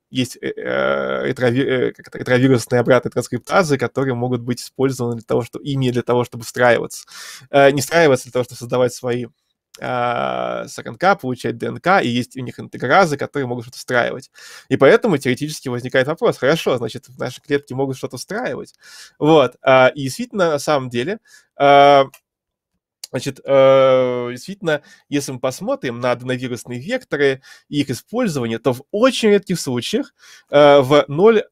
[SPEAKER 2] есть э, э, ретровирусные э, обратные транскриптазы, которые могут быть использованы для того, что ими для того, чтобы встраиваться. Не встраиваться, а для того, чтобы создавать свои а, с РНК, получать ДНК, и есть у них интегразы, которые могут что-то встраивать. И поэтому теоретически возникает вопрос, хорошо, значит, наши клетки могут что-то встраивать. Вот. А, и действительно, на самом деле, Значит, э, действительно, если мы посмотрим на аденовирусные векторы и их использование, то в очень редких случаях э, в 0,01-1%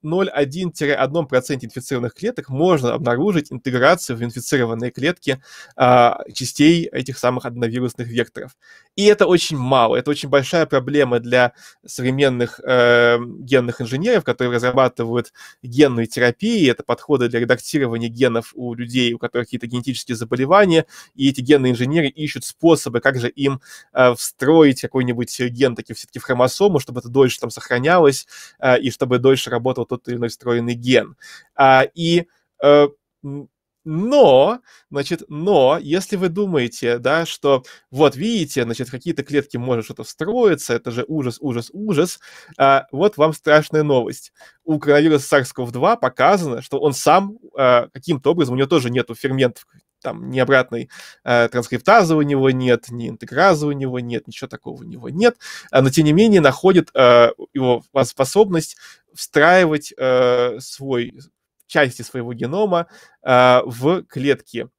[SPEAKER 2] инфицированных клеток можно обнаружить интеграцию в инфицированные клетки а, частей этих самых аденовирусных векторов. И это очень мало, это очень большая проблема для современных э, генных инженеров, которые разрабатывают генную терапию, это подходы для редактирования генов у людей, у которых какие-то генетические заболевания, и эти генные инженеры ищут способы, как же им э, встроить какой-нибудь ген таки все-таки в хромосому, чтобы это дольше там сохранялось, э, и чтобы дольше работал тот или иной встроенный ген. А, и э, но, значит, но, если вы думаете, да, что вот видите, значит, какие-то клетки может что-то встроиться, это же ужас, ужас, ужас, а, вот вам страшная новость. У коронавируса SARS-CoV-2 показано, что он сам а, каким-то образом, у него тоже нету ферментов, там ни обратной э, а, транскриптазы у него нет, ни интегразы у него нет, ничего такого у него нет, а, но тем не менее находит э, его способность встраивать э, свой части своего генома э, в клетке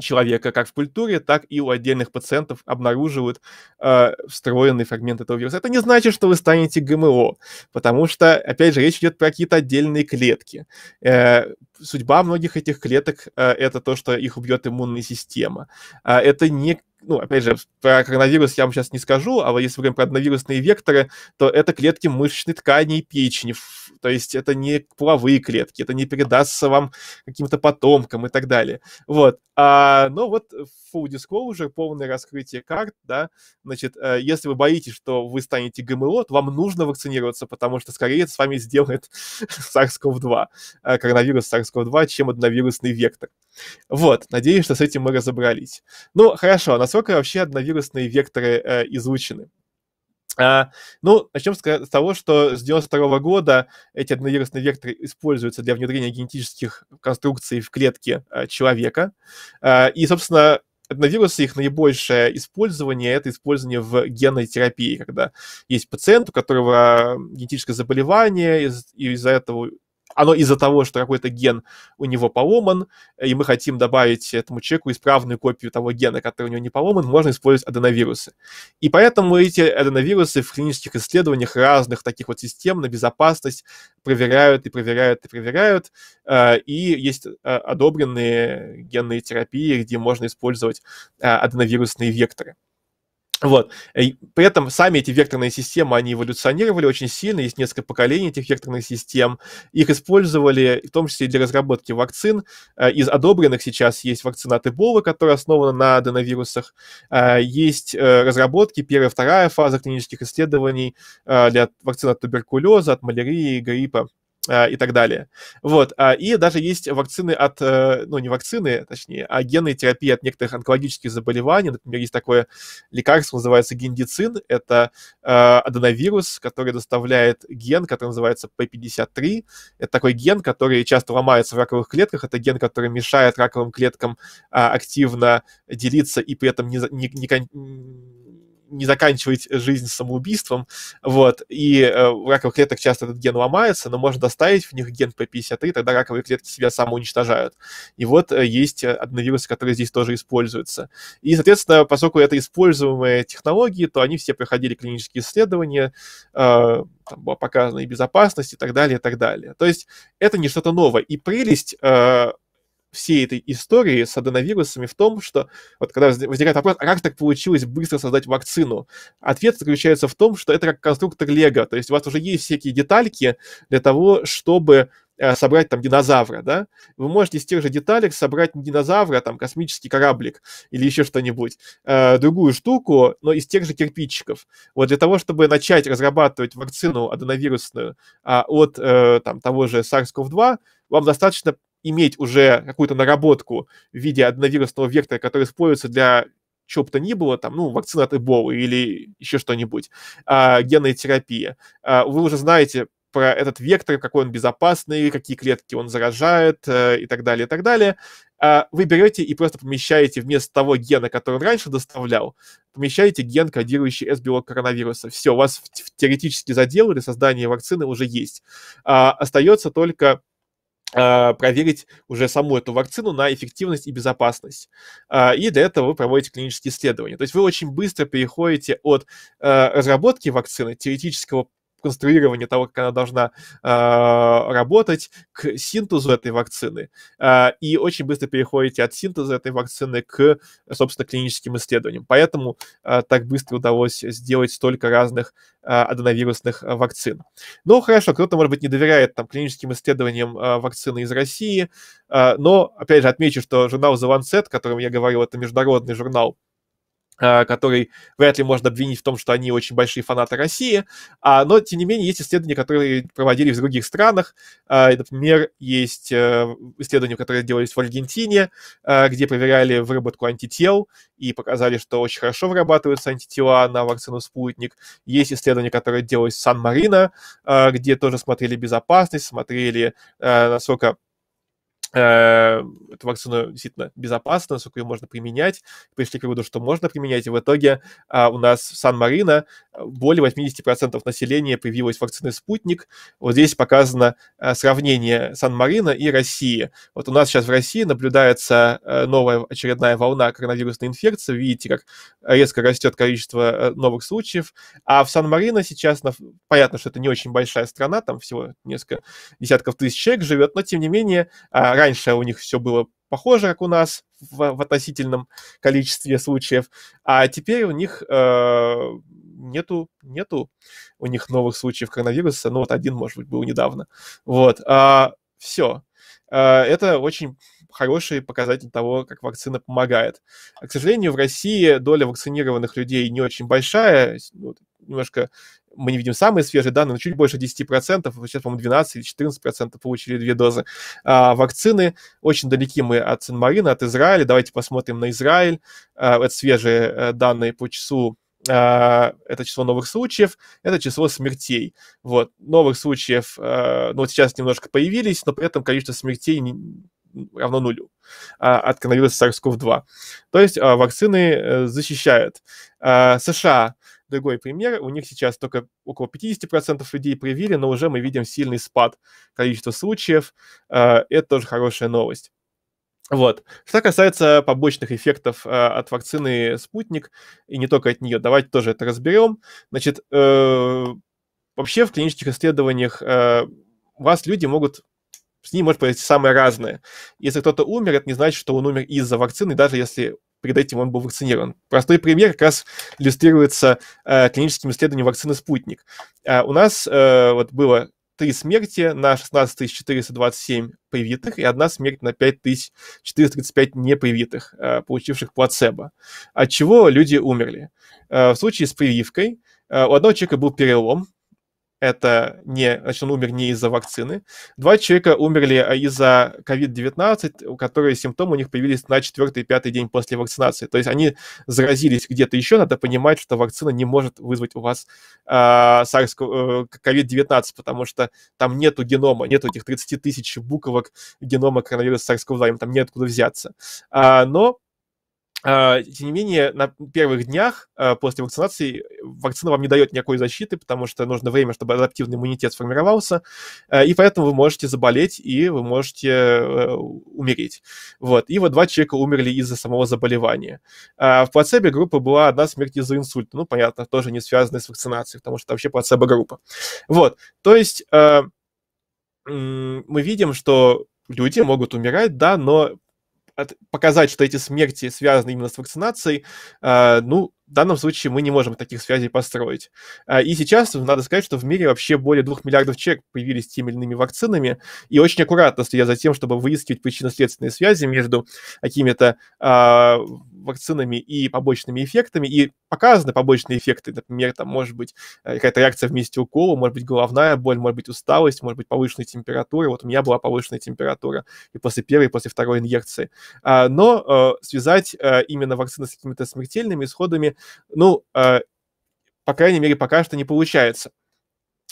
[SPEAKER 2] человека как в культуре, так и у отдельных пациентов обнаруживают э, встроенный фрагмент этого вируса. Это не значит, что вы станете ГМО, потому что, опять же, речь идет про какие-то отдельные клетки. Э, судьба многих этих клеток э, это то, что их убьет иммунная система. Э, это не ну, опять же, про коронавирус я вам сейчас не скажу, а вот если мы говорим про коронавирусные векторы, то это клетки мышечной ткани и печени, то есть это не половые клетки, это не передастся вам каким-то потомкам и так далее. Вот. А, но вот full disclosure, полное раскрытие карт, да, значит, э, если вы боитесь, что вы станете ГМО, то вам нужно вакцинироваться, потому что скорее это с вами сделает SARS-CoV-2, э, коронавирус SARS-CoV-2. SARS-CoV-2, чем одновирусный вектор. Вот, надеюсь, что с этим мы разобрались. Ну, хорошо, а насколько вообще одновирусные векторы э, изучены? А, ну, начнем с того, что с 92 года эти одновирусные векторы используются для внедрения генетических конструкций в клетки а, э, человека. А, и, собственно, одновирусы, их наибольшее использование – это использование в генной терапии, когда есть пациент, у которого э, генетическое заболевание, из- из-за этого оно из-за того, что какой-то ген у него поломан, и мы хотим добавить этому человеку исправную копию того гена, который у него не поломан, можно использовать аденовирусы. И поэтому эти аденовирусы в клинических исследованиях разных таких вот систем на безопасность проверяют и проверяют и проверяют. Э, и есть э, одобренные генные терапии, где можно использовать э, аденовирусные векторы. Вот. И при этом сами эти векторные системы, они эволюционировали очень сильно, есть несколько поколений этих векторных систем. Их использовали в том числе и для разработки вакцин. Э, из одобренных сейчас есть вакцина от Эболы, которая основана на аденовирусах. Э, есть э, разработки, первая, вторая фаза клинических исследований для вакцин от туберкулеза, от малярии, гриппа. Э, и так далее. Вот. А, и даже есть вакцины от, э, ну, не вакцины, точнее, а генные терапии от некоторых онкологических заболеваний. Например, есть такое лекарство, называется гендицин. Это э, аденовирус, который доставляет ген, который называется P53. Это такой ген, который часто ломается в раковых клетках. Это ген, который мешает раковым клеткам а, активно делиться и при этом не, не не заканчивать жизнь самоубийством, вот, и э, у раковых клеток часто этот ген ломается, но можно доставить в них ген P53, тогда раковые клетки себя самоуничтожают. И вот э, есть аденовирусы, э, которые здесь тоже используются. И, соответственно, поскольку это используемые технологии, то они все проходили клинические исследования, э, там была показана и безопасность, и так далее, и так далее. То есть это не что-то новое. И прелесть э, всей этой истории с аденовирусами в том, что вот когда возникает вопрос, а как так получилось быстро создать вакцину? Ответ заключается в том, что это как конструктор Лего, то есть у вас уже есть всякие детальки для того, чтобы э, собрать там динозавра, да, вы можете из тех же деталек собрать не динозавра, а там космический кораблик или еще что-нибудь, э, другую штуку, но из тех же кирпичиков. Вот для того, чтобы начать разрабатывать вакцину аденовирусную а, от э, там, того же SARS-CoV-2, вам достаточно иметь уже какую-то наработку в виде одновирусного вектора, который используется для чего бы то ни было, там, ну, вакцина от Эболы или еще что-нибудь, а, генная терапия. А, вы уже знаете про этот вектор, какой он безопасный, какие клетки он заражает а, и так далее, и так далее. А, вы берете и просто помещаете вместо того гена, который он раньше доставлял, помещаете ген, кодирующий S-белок коронавируса. Все, у вас в, теоретически заделали создание вакцины уже есть. А, остается только а, проверить уже саму эту вакцину на эффективность и безопасность. А, и для этого вы проводите клинические исследования. То есть вы очень быстро переходите от а, разработки вакцины, теоретического конструирования того, как она должна э, работать, к синтезу этой вакцины. Э, и очень быстро переходите от синтеза этой вакцины к, собственно, клиническим исследованиям. Поэтому э, так быстро удалось сделать столько разных э, аденовирусных вакцин. Ну, хорошо, кто-то, может быть, не доверяет там, клиническим исследованиям э, вакцины из России, э, но, опять же, отмечу, что журнал The Lancet, о котором я говорил, это международный журнал, а, который вряд ли можно обвинить в том, что они очень большие фанаты России, а, но, тем не менее, есть исследования, которые проводились в других странах. А, например, есть э, исследования, которые делались в Аргентине, а, где проверяли выработку антител и показали, что очень хорошо вырабатываются антитела на вакцину «Спутник». Есть исследования, которые делались в Сан-Марино, а, где тоже смотрели безопасность, смотрели, а, насколько Э, эту вакцину действительно безопасно, насколько ее можно применять. Пришли к выводу, что можно применять. И в итоге а, у нас в Сан-Марино э, более 80% населения привилось вакциной «Спутник». Вот здесь показано а, сравнение Сан-Марино и России. Вот у нас сейчас в России наблюдается а, новая очередная волна коронавирусной инфекции. Видите, как резко растет количество новых случаев. А в Сан-Марино сейчас, на... понятно, что это не очень большая страна, там всего несколько десятков тысяч человек живет, но тем не менее а, раньше у них все было похоже, как у нас в, в относительном количестве случаев, а теперь у них э, нету, нету у них новых случаев коронавируса, ну вот один, может быть, был недавно. Вот, а, все. А, э, это очень хороший показатель того, как вакцина помогает. к сожалению, в России доля вакцинированных людей не очень большая, ну, немножко мы не видим самые свежие данные, но чуть больше 10%, сейчас, по-моему, 12 или 14% получили две дозы а, вакцины. Очень далеки мы от Сан-Марина, от Израиля. Давайте посмотрим на Израиль. А, это свежие э, данные по часу а, это число новых случаев, это число смертей. Вот. Новых случаев, а, ну, вот сейчас немножко появились, но при этом количество смертей не, равно нулю а, от коронавируса SARS-CoV-2. То есть вакцины э, защищают. США другой пример. У них сейчас только около 50% людей привили, но уже мы видим сильный спад количества случаев. Э, это тоже хорошая новость. Вот. Что касается побочных эффектов э, от вакцины «Спутник», и не только от нее, давайте тоже это разберем. Значит, э, вообще в клинических исследованиях э, у вас люди могут с ним может произойти самое разное. Если кто-то умер, это не значит, что он умер из-за вакцины, даже если перед этим он был вакцинирован. Простой пример как раз иллюстрируется э, клиническим исследованием вакцины «Спутник». Э, у нас э, вот было три смерти на 16 427 привитых и одна смерть на 5435 непривитых, э, получивших плацебо. От чего люди умерли? Э, в случае с прививкой э, у одного человека был перелом, это не, значит, он умер не из-за вакцины. Два человека умерли а, из-за COVID-19, у которых симптомы у них появились на четвертый и пятый день после вакцинации. То есть они заразились где-то еще. Надо понимать, что вакцина не может вызвать у вас а, э, COVID-19, потому что там нету генома, нету этих 30 тысяч буковок генома коронавируса SARS-CoV-2, им там неоткуда взяться. А, но а, тем не менее, на первых днях а, после вакцинации вакцина вам не дает никакой защиты, потому что нужно время, чтобы адаптивный иммунитет сформировался, а, и поэтому вы можете заболеть, и вы можете э, умереть. Вот. И вот два человека умерли из-за самого заболевания. В плацебе группы была одна смерть из-за инсульта. Ну, понятно, тоже не связанная с вакцинацией, потому что это вообще плацебо-группа. Вот. То есть мы видим, что люди могут умирать, да, но от, показать, что эти смерти связаны именно с вакцинацией, э, ну, в данном случае мы не можем таких связей построить. А, и сейчас надо сказать, что в мире вообще более двух миллиардов человек появились теми или иными вакцинами, и очень аккуратно следя за тем, чтобы выискивать причинно-следственные связи между какими-то э, вакцинами и побочными эффектами, и показаны побочные эффекты, например, там может быть э, какая-то реакция вместе укола, может быть головная боль, может быть усталость, может быть повышенная температура, вот у меня была повышенная температура и после первой, и после второй инъекции. А, но э, связать э, именно вакцины с какими-то смертельными исходами ну, э, по крайней мере, пока что не получается.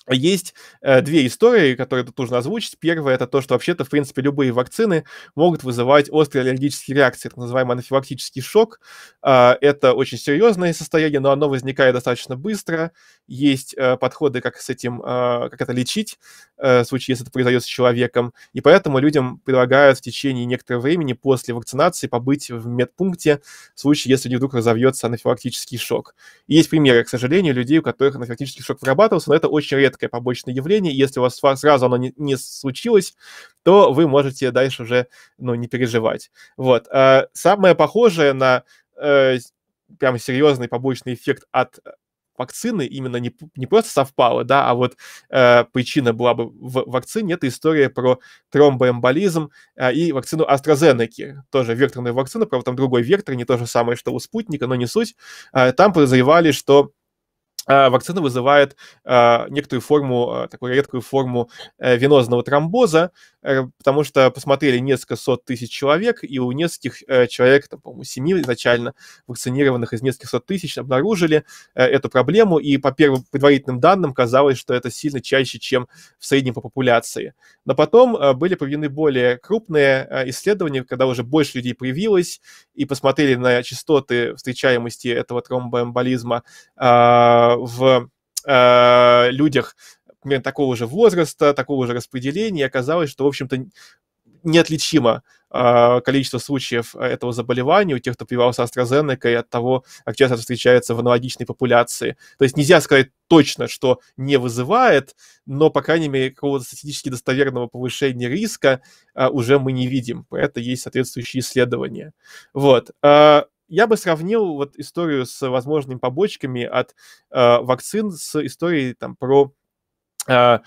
[SPEAKER 2] Есть э, две истории, которые тут нужно озвучить. Первая это то, что вообще-то, в принципе, любые вакцины могут вызывать острые аллергические реакции, так называемый анафилактический шок. А, это очень серьезное состояние, но оно возникает достаточно быстро. Есть э, подходы, как с этим, а, как это лечить, э, в случае, если это произойдет с человеком. И поэтому людям предлагают в течение некоторого времени после вакцинации побыть в медпункте, в случае, если у вдруг разовьется анафилактический шок. И есть примеры, к сожалению, людей, у которых анафилактический шок вырабатывался, но это очень редко редкое побочное явление. Если у вас сразу оно не, не случилось, то вы можете дальше уже ну, не переживать. Вот. Э, самое похожее на э, прям серьезный побочный эффект от вакцины именно не, не просто совпало, да, а вот э, причина была бы в вакцине, это история про тромбоэмболизм э, и вакцину AstraZeneca, тоже векторную вакцину, правда, там другой вектор, не то же самое, что у спутника, но не суть. Э, там подозревали, что а, вакцина вызывает а, некоторую форму, а, такую редкую форму э, венозного тромбоза, Э, потому что посмотрели несколько сот тысяч человек, и у нескольких э, человек, там, по-моему, семи изначально вакцинированных из нескольких сот тысяч обнаружили э, эту проблему, и по первым предварительным данным казалось, что это сильно чаще, чем в среднем по популяции. Но потом были проведены более крупные исследования, когда уже больше людей появилось, и посмотрели на частоты встречаемости этого тромбоэмболизма в людях примерно такого же возраста, такого же распределения, и оказалось, что, в общем-то, неотличимо э, количество случаев а, этого заболевания у тех, кто прививался AstraZeneca, и от того, а, как часто встречается в аналогичной популяции. То есть нельзя сказать точно, что не вызывает, но, по крайней мере, какого-то статистически достоверного повышения риска э, уже мы не видим. Это есть соответствующие исследования. Вот. Э, я бы сравнил вот историю с возможными побочками от э, вакцин с историей там про а,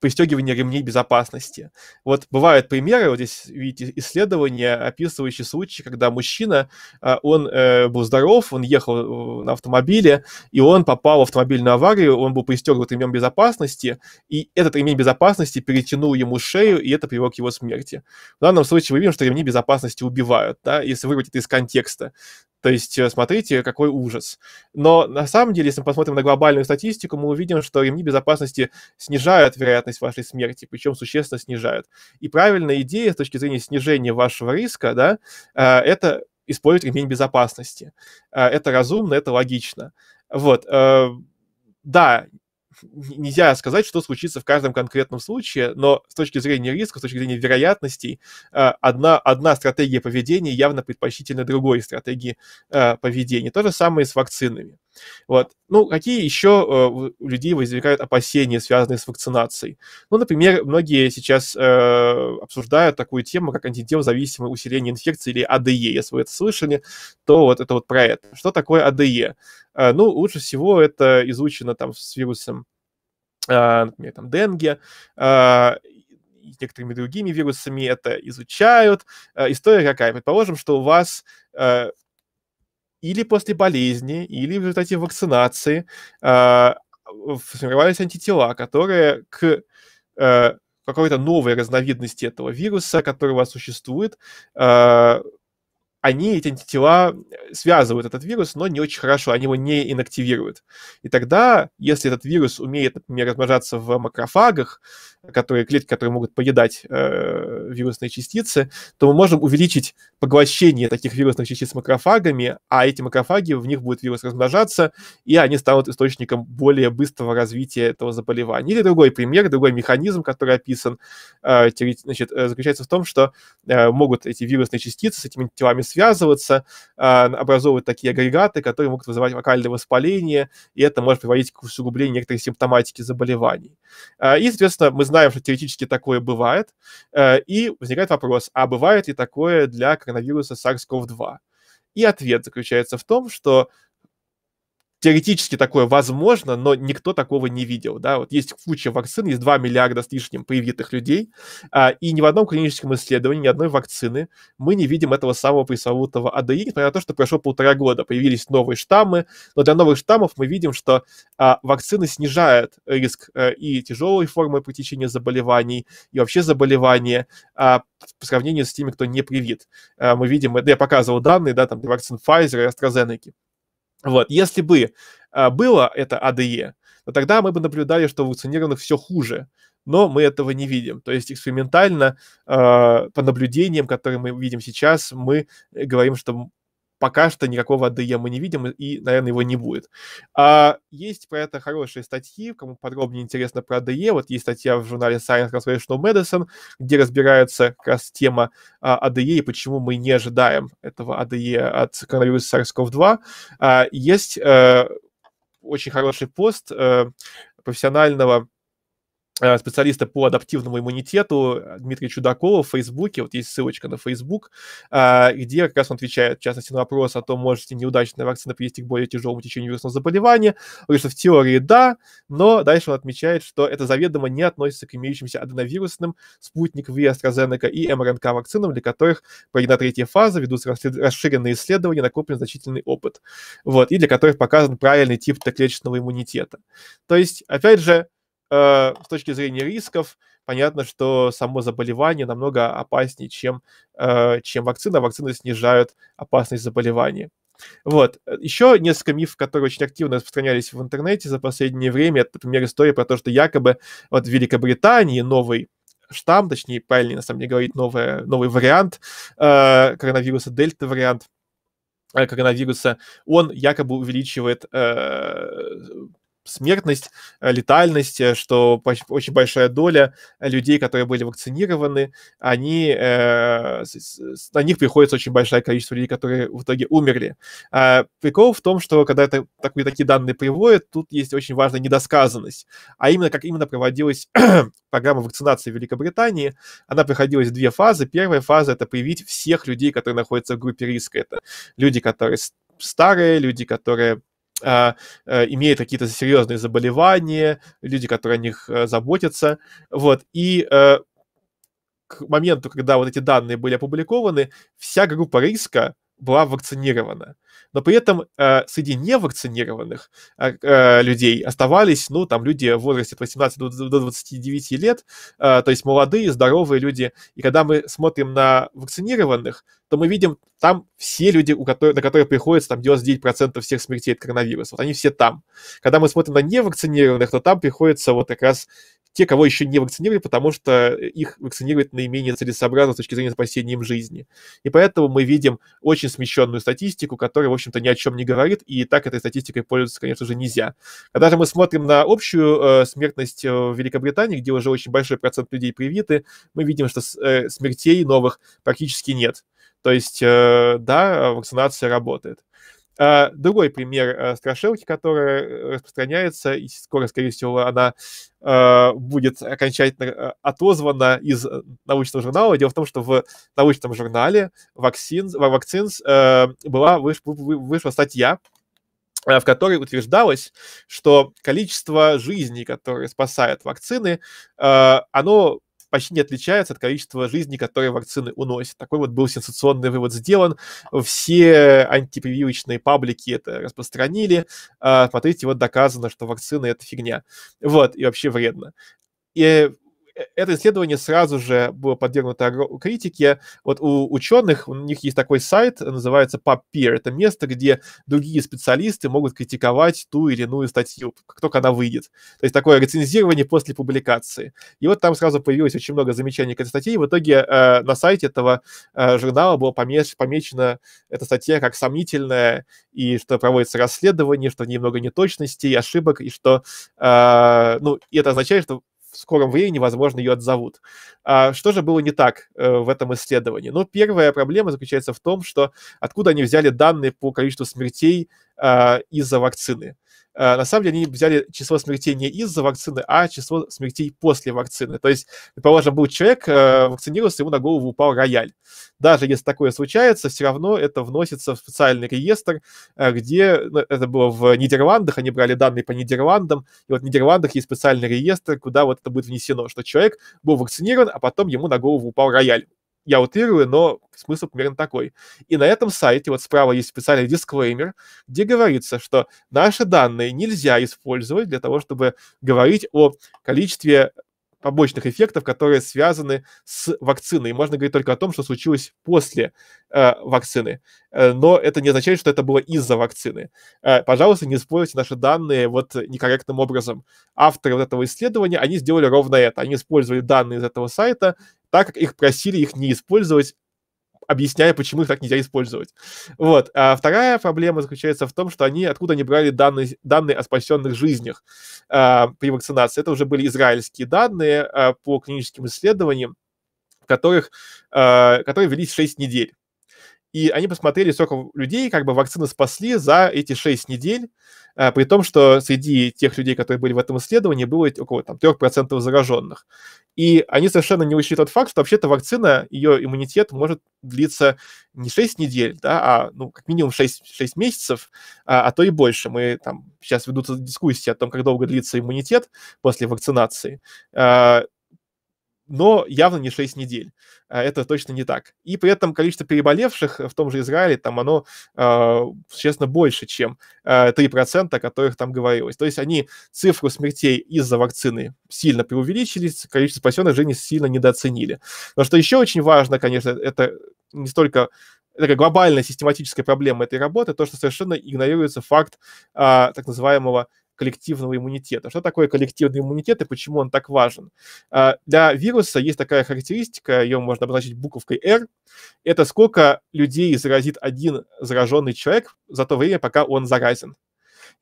[SPEAKER 2] пристегивание ремней безопасности. Вот бывают примеры, вот здесь видите исследования, описывающие случаи, когда мужчина, а, он э, был здоров, он ехал э, на автомобиле, и он попал в автомобильную аварию, он был пристегнут ремнем безопасности, и этот ремень безопасности перетянул ему шею, и это привело к его смерти. В данном случае мы видим, что ремни безопасности убивают, да, если вырвать это из контекста. То есть, э, смотрите, какой ужас. Но на самом деле, если мы посмотрим на глобальную статистику, мы увидим, что ремни безопасности снижают вероятность вашей смерти, причем существенно снижают. И правильная идея с точки зрения снижения вашего риска, да, а, это использовать ремень безопасности. А, это разумно, это логично. Вот. Э, да, нельзя сказать, что случится в каждом конкретном случае, но с точки зрения риска, с точки зрения вероятностей, э, одна, одна стратегия поведения явно предпочтительна другой стратегии э, поведения. То же самое и с вакцинами. Вот. Ну, какие еще э, у людей возникают опасения, связанные с вакцинацией? Ну, например, многие сейчас обсуждают такую тему, как антител усиление инфекции или АДЕ. Если вы это слышали, то вот это вот про это. Что такое АДЕ? ну, лучше всего это изучено там с вирусом а, например, там денге, а, и некоторыми другими вирусами это изучают. А, история какая? Предположим, что у вас или после болезни, или в результате вакцинации сформировались антитела, которые к какой-то новой разновидности этого вируса, который у вас существует, они, эти антитела, э, связывают этот вирус, но не очень хорошо, они его не инактивируют. И тогда, если этот вирус умеет, например, размножаться в макрофагах, которые, клетки, которые могут поедать э, вирусные частицы, то мы можем увеличить поглощение таких вирусных частиц макрофагами, а эти макрофаги, в них будет вирус размножаться, и они станут источником более быстрого развития этого заболевания. Или другой пример, другой механизм, который описан, э, значит, э, заключается в том, что э, могут эти вирусные частицы с этими телами связываться, а, образовывать такие агрегаты, которые могут вызывать локальное воспаление, и это может приводить к усугублению некоторых симптоматики заболеваний. А, и, соответственно, мы знаем, что теоретически такое бывает, а, и возникает вопрос, а бывает ли такое для коронавируса SARS-CoV-2? И ответ заключается в том, что теоретически такое возможно, но никто такого не видел, да, вот есть куча вакцин, есть 2 миллиарда с лишним привитых людей, а, и ни в одном клиническом исследовании, ни одной вакцины мы не видим этого самого пресловутого АДИ, несмотря на то, что прошло полтора года, появились новые штаммы, но для новых штаммов мы видим, что а, вакцины снижают риск а, и тяжелой формы протечения заболеваний, и вообще заболевания а, по сравнению с теми, кто не привит. А, мы видим, я показывал данные, да, там, для вакцин Pfizer и AstraZeneca. Вот, если бы а, было это АДЕ, то тогда мы бы наблюдали, что у вакцинированных все хуже. Но мы этого не видим. То есть экспериментально, а, по наблюдениям, которые мы видим сейчас, мы э, говорим, что пока что никакого АДЕ мы не видим, и, наверное, его не будет. А есть про это хорошие статьи, кому подробнее интересно про АДЕ. Вот есть статья в журнале Science Translational Medicine, где разбирается как раз тема а, АДЕ и почему мы не ожидаем этого АДЕ от коронавируса SARS-CoV-2. А, есть а, очень хороший пост а, профессионального Э, специалиста по адаптивному иммунитету э, Дмитрия Чудакова в Фейсбуке, вот есть ссылочка на Фейсбук, э, где как раз он отвечает, в частности, на вопрос о том, может ли неудачная вакцина привести к более тяжелому течению вирусного заболевания. Он говорит, что в теории да, но дальше он отмечает, что это заведомо не относится к имеющимся аденовирусным спутник V, AstraZeneca и МРНК-вакцинам, для которых проведена третья фаза, ведутся расширенные исследования, накоплен значительный опыт, вот, и для которых показан правильный тип Т-клеточного иммунитета. То есть, опять же, Э, с точки зрения рисков, понятно, что само заболевание намного опаснее, чем, э, чем вакцина. Вакцины снижают опасность заболевания. Вот. Еще несколько мифов, которые очень активно распространялись в интернете за последнее время. Это, например, история про то, что якобы вот в Великобритании новый штамм, точнее, правильнее, на самом деле, говорить новое, новый вариант э, коронавируса, дельта-вариант, э, коронавируса, он якобы увеличивает э, смертность, э, летальность, э, что очень большая доля э, людей, которые были вакцинированы, они, на них приходится очень большое количество людей, которые в итоге умерли. А, прикол в том, что когда это, такие, такие данные приводят, тут есть очень важная недосказанность. А именно, как именно проводилась программа вакцинации в Великобритании, она приходилась в две фазы. Первая фаза – это привить всех людей, которые находятся в группе риска. Это люди, которые старые, люди, которые а, э, имеют какие-то серьезные заболевания, люди, которые о них э, заботятся. Вот. И э, к моменту, когда вот эти данные были опубликованы, вся группа риска была вакцинирована. Но при этом э, среди невакцинированных э, э, людей оставались, ну, там люди в возрасте от 18 до, 29 лет, э, то есть молодые, здоровые люди. И когда мы смотрим на вакцинированных, то мы видим там все люди, у которых, на которые приходится там 99% всех смертей от коронавируса. Вот они все там. Когда мы смотрим на невакцинированных, то там приходится вот как раз те, кого еще не вакцинировали, потому что э, их вакцинировать наименее целесообразно с точки зрения спасения им жизни. И поэтому мы видим очень смещенную статистику, которая, в общем-то, ни о чем не говорит, и так этой статистикой пользоваться, конечно же, нельзя. Когда же мы смотрим на общую э, смертность э, в Великобритании, где уже очень большой процент людей привиты, мы видим, что э, смертей новых практически нет. То есть, э, да, вакцинация работает. А, другой пример э, страшилки, которая э, распространяется, и скоро, скорее всего, она а, будет окончательно э, отозвана из научного журнала. Дело в том, что в научном журнале Vaccines, Vaccines была, вышла статья, в которой утверждалось, что количество жизней, которые спасают вакцины, оно почти не отличается от количества жизней, которые вакцины уносят. Такой вот был сенсационный вывод сделан. Все антипрививочные паблики это распространили. А, смотрите, вот доказано, что вакцины — это фигня. Вот, и вообще вредно. И Э, это исследование сразу же было подвергнуто критике. Вот у ученых, у них есть такой сайт, называется PubPeer. Это место, где другие специалисты могут критиковать ту или иную статью, как только она выйдет. То есть такое рецензирование после публикации. И вот там сразу появилось очень много замечаний к этой статье. И в итоге э, на сайте этого э, журнала была помеч- помечена эта статья как сомнительная, и что проводится расследование, что немного неточностей, ошибок, и что... Э, ну, и это означает, что в скором времени, возможно, ее отзовут. А что же было не так э, в этом исследовании? Ну, первая проблема заключается в том, что откуда они взяли данные по количеству смертей а, из-за вакцины. Э, на самом деле они взяли число смертей не из-за вакцины, а число смертей после вакцины. То есть, предположим, был человек, э, вакцинировался, ему на голову упал рояль. Даже если такое случается, все равно это вносится в специальный реестр, э, где ну, это было в Нидерландах, они брали данные по Нидерландам, и вот в Нидерландах есть специальный реестр, куда вот это будет внесено, что человек был вакцинирован, а потом ему на голову упал рояль я утрирую, но смысл примерно такой. И на этом сайте, вот справа есть специальный дисклеймер, где говорится, что наши данные нельзя использовать для того, чтобы говорить о количестве побочных эффектов, которые связаны с вакциной. И можно говорить только о том, что случилось после э, вакцины. Э, но это не означает, что это было из-за вакцины. Э, пожалуйста, не используйте наши данные вот некорректным образом. Авторы вот этого исследования, они сделали ровно это. Они использовали данные из этого сайта, так как их просили их не использовать объясняя, почему их так нельзя использовать. Вот. А вторая проблема заключается в том, что они, откуда не брали данные, данные о спасенных жизнях а, при вакцинации. Это уже были израильские данные а, по клиническим исследованиям, которых, а, которые велись 6 недель. И они посмотрели, сколько людей как бы вакцины спасли за эти 6 недель, а, при том, что среди тех людей, которые были в этом исследовании, было около там, 3% зараженных. И они совершенно не учли тот факт, что вообще-то вакцина, ее иммунитет может длиться не 6 недель, да, а ну, как минимум 6, 6 месяцев, а, а то и больше. Мы там сейчас ведутся дискуссии о том, как долго длится иммунитет после вакцинации. А, но явно не 6 недель. А, это точно не так. И при этом количество переболевших э, в том же Израиле, там оно, честно, а, больше, чем э, а, 3%, о которых там говорилось. То есть они цифру смертей из-за вакцины сильно преувеличили, количество спасенных жизней сильно недооценили. Но что еще очень важно, конечно, это не столько такая глобальная систематическая проблема этой работы, то, что совершенно игнорируется факт а, так называемого коллективного иммунитета. Что такое коллективный иммунитет и почему он так важен? А, для вируса есть такая характеристика, ее можно обозначить буковкой R. Это сколько людей заразит один зараженный человек за то время, пока он заразен.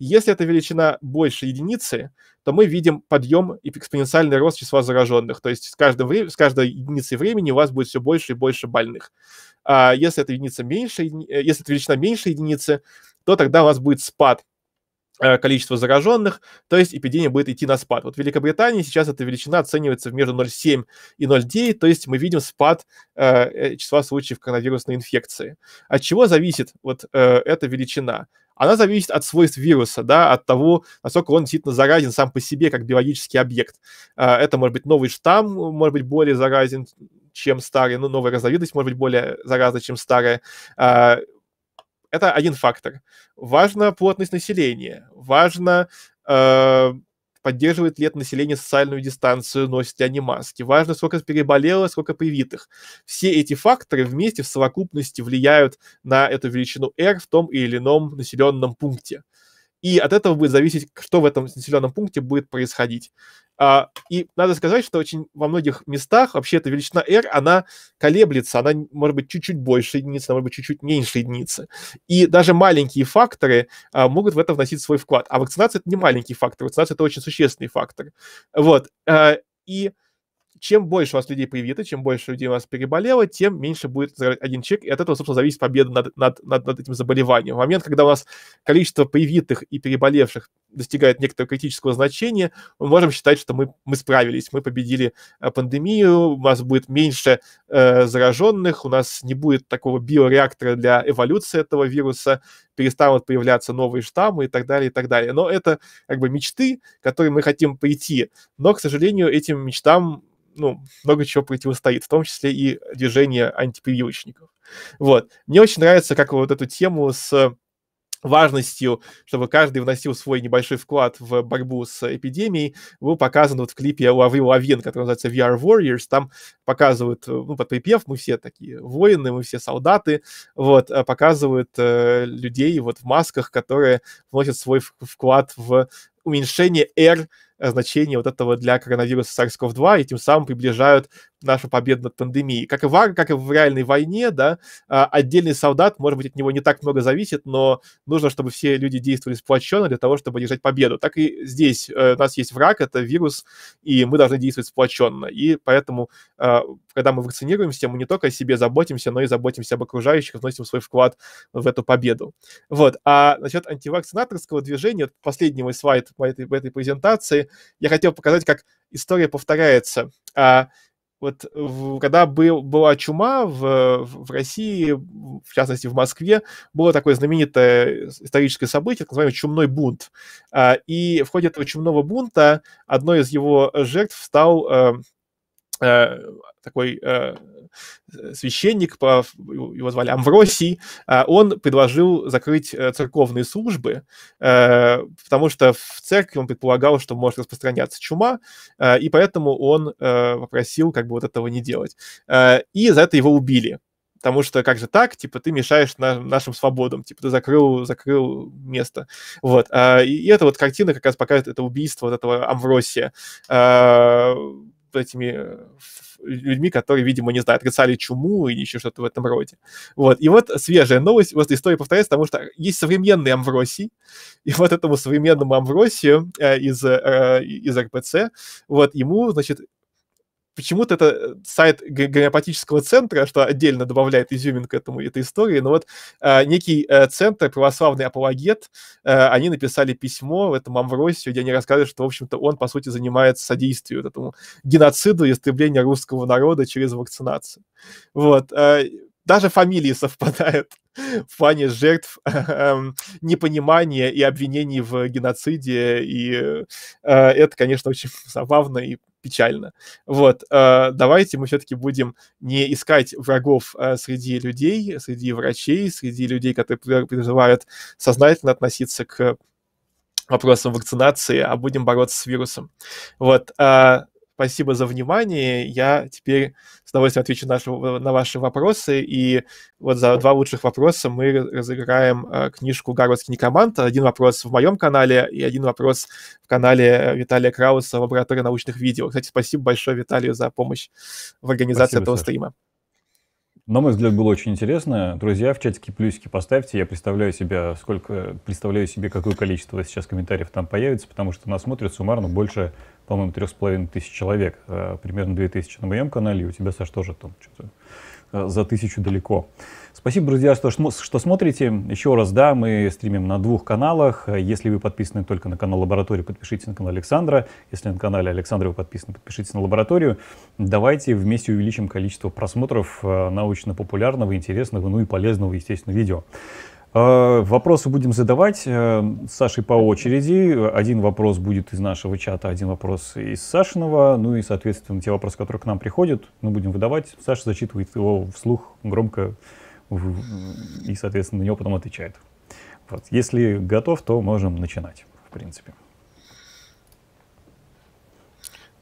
[SPEAKER 2] Если эта величина больше единицы, то мы видим подъем и экспоненциальный рост числа зараженных. То есть с, каждым вре- с каждой единицей времени у вас будет все больше и больше больных. А если эта единица меньше, если эта величина меньше единицы, то тогда у вас будет спад Э, количество зараженных, то есть эпидемия будет идти на спад. Вот в Великобритании сейчас эта величина оценивается между 0,7 и 0,9, то есть мы видим спад э, э, числа случаев коронавирусной инфекции. От чего зависит вот э, эта величина? Она зависит от свойств вируса, да, от того, насколько он действительно заразен сам по себе, как биологический объект. Э, это может быть новый штамм, может быть более заразен, чем старый, ну, новая разновидность может быть более заразна, чем старая. Э, это один фактор. Важна плотность населения, важно э, поддерживает ли это население социальную дистанцию, носит ли они маски, важно, сколько переболело, сколько привитых. Все эти факторы вместе в совокупности влияют на эту величину R в том или ином населенном пункте. И от этого будет зависеть, что в этом населенном пункте будет происходить. А, и надо сказать, что очень во многих местах вообще эта величина R, она колеблется, она может быть чуть-чуть больше единицы, она может быть чуть-чуть меньше единицы. И даже маленькие факторы а, могут в это вносить свой вклад. А вакцинация — это не маленький фактор, вакцинация — это очень существенный фактор. Вот. А, и чем больше у вас людей привито, чем больше людей у вас переболело, тем меньше будет один чек, и от этого, собственно, зависит победа над, над, над, над этим заболеванием. В момент, когда у нас количество привитых и переболевших достигает некоторого критического значения, мы можем считать, что мы, мы справились, мы победили э, пандемию, у нас будет меньше э, зараженных, у нас не будет такого биореактора для эволюции этого вируса, перестанут появляться новые штаммы и так далее, и так далее. Но это как бы мечты, к которым мы хотим прийти. Но, к сожалению, этим мечтам ну, много чего противостоит, в том числе и движение антипрививочников. Вот. Мне очень нравится, как вот эту тему с важностью, чтобы каждый вносил свой небольшой вклад в борьбу с эпидемией, был показан вот в клипе у Аврила Авен, который называется VR Warriors. Там показывают, э, ну, под припев, мы все такие воины, мы все солдаты, вот, э, показывают э, людей вот в масках, которые вносят свой вклад в уменьшение R значение вот этого для коронавируса SARS-CoV-2 и тем самым приближают наша победа над пандемией. Как и в как и в реальной войне, да, а, отдельный солдат, может быть, от него не так много зависит, но нужно, чтобы все люди действовали сплоченно для того, чтобы держать победу. Так и здесь э, у нас есть враг, это вирус, и мы должны действовать сплоченно. И поэтому, а, когда мы вакцинируемся, мы не только о себе заботимся, но и заботимся об окружающих, вносим свой вклад в эту победу. Вот. А насчет антивакцинаторского движения, последний мой слайд в этой, в этой презентации, я хотел показать, как история повторяется. А, вот э, в, когда был, была чума в, э, в России, в частности в Москве, было такое знаменитое историческое событие, так называемый чумной бунт. А, и в ходе этого чумного бунта одной из его жертв стал э, Э, такой э, священник, его звали Амвросий, э, он предложил закрыть церковные службы, потому что в церкви он предполагал, что может распространяться чума, и поэтому он попросил как бы вот этого не делать. И за это его убили потому что как же так, типа, ты мешаешь на, нашим свободам, типа, ты закрыл, закрыл место, вот. и, и эта вот картина как раз показывает это убийство вот этого Амвросия этими э, людьми, которые, видимо, не знаю, отрицали чуму или еще что-то в этом роде. Вот. И вот свежая новость, вот история повторяется, потому что есть современный Амвросий, и вот этому современному Амвросию э, из, э, из РПЦ, вот ему, значит, почему-то это э, сайт гомеопатического центра, что отдельно добавляет изюминку этому этой истории, но вот э, некий э, центр, православный апологет, э, они написали письмо в этом Амвросию, где они рассказывают, что, в общем-то, он, по сути, занимается содействием этому геноциду и истреблению русского народа через вакцинацию. Вот. Э, даже фамилии совпадают в плане жертв эм, непонимания и обвинений в геноциде. И э, это, конечно, очень забавно и печально. Вот, э, давайте мы все-таки будем не искать врагов э, среди людей, среди врачей, среди людей, которые призывают сознательно относиться к вопросам вакцинации, а будем бороться с вирусом. Вот, э, Спасибо за внимание. Я теперь с удовольствием отвечу наши, э, на ваши вопросы. И вот за два лучших вопроса мы разыграем э, книжку «Гарвардский некомант». Один вопрос в моем канале и один вопрос в канале Виталия Крауса лаборатории научных видео». Кстати, спасибо большое Виталию за помощь в организации спасибо, этого Саша. стрима.
[SPEAKER 1] На мой взгляд, было очень интересно. Друзья, в чатике плюсики поставьте. Я представляю себе, сколько, представляю себе, какое количество сейчас комментариев там появится, потому что нас смотрят суммарно больше по-моему, трех с половиной тысяч человек, э, примерно две тысячи на моем канале, и у тебя, Саш, тоже там что-то э, за тысячу далеко. Спасибо, друзья, что, что смотрите. Еще раз, да, мы стримим на двух каналах. Если вы подписаны только на канал Лаборатории, подпишитесь на канал Александра. Если на канале Александра вы подписаны, подпишитесь на Лабораторию. Давайте вместе увеличим количество просмотров э, научно-популярного, интересного, ну и полезного, естественно, видео. Э, вопросы будем задавать э, с Сашей по очереди. Один вопрос будет из нашего чата, один вопрос из Сашиного. Ну и, соответственно, те вопросы, которые к нам приходят, мы будем выдавать. Саша зачитывает его вслух громко и, соответственно, на него потом отвечает. Вот. Если готов, то можем начинать, в принципе.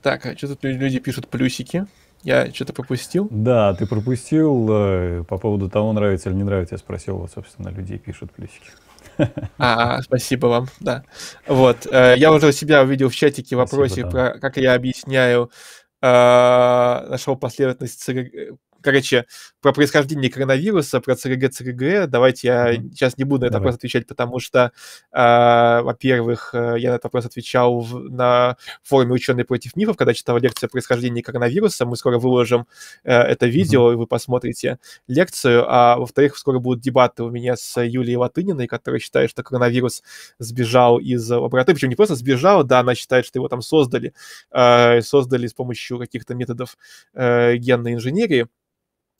[SPEAKER 2] Так, а что тут люди пишут плюсики?
[SPEAKER 1] Я что-то пропустил? Да, ты пропустил. Э, по поводу того, нравится или не нравится, я спросил, вот, собственно, людей пишут плюсики.
[SPEAKER 2] А, а, спасибо вам, да. Вот, э, я уже у себя увидел в чатике вопросы да. про, как я объясняю, э, нашел последовательность. Короче, про происхождение коронавируса, про ЦРГ, ЦРГ. Давайте я mm-hmm. сейчас не буду на этот Давай. вопрос отвечать, потому что, а, э, во-первых, я на этот вопрос отвечал в, на форуме «Ученые против мифов», когда читал лекцию о происхождении коронавируса. Мы скоро выложим э, это видео, mm-hmm. и вы посмотрите лекцию. А во-вторых, скоро будут дебаты у меня с Юлией Латыниной, которая считает, что коронавирус сбежал из лаборатории. Причем не просто сбежал, да, она считает, что его там создали. Э, создали с помощью каких-то методов э, генной инженерии.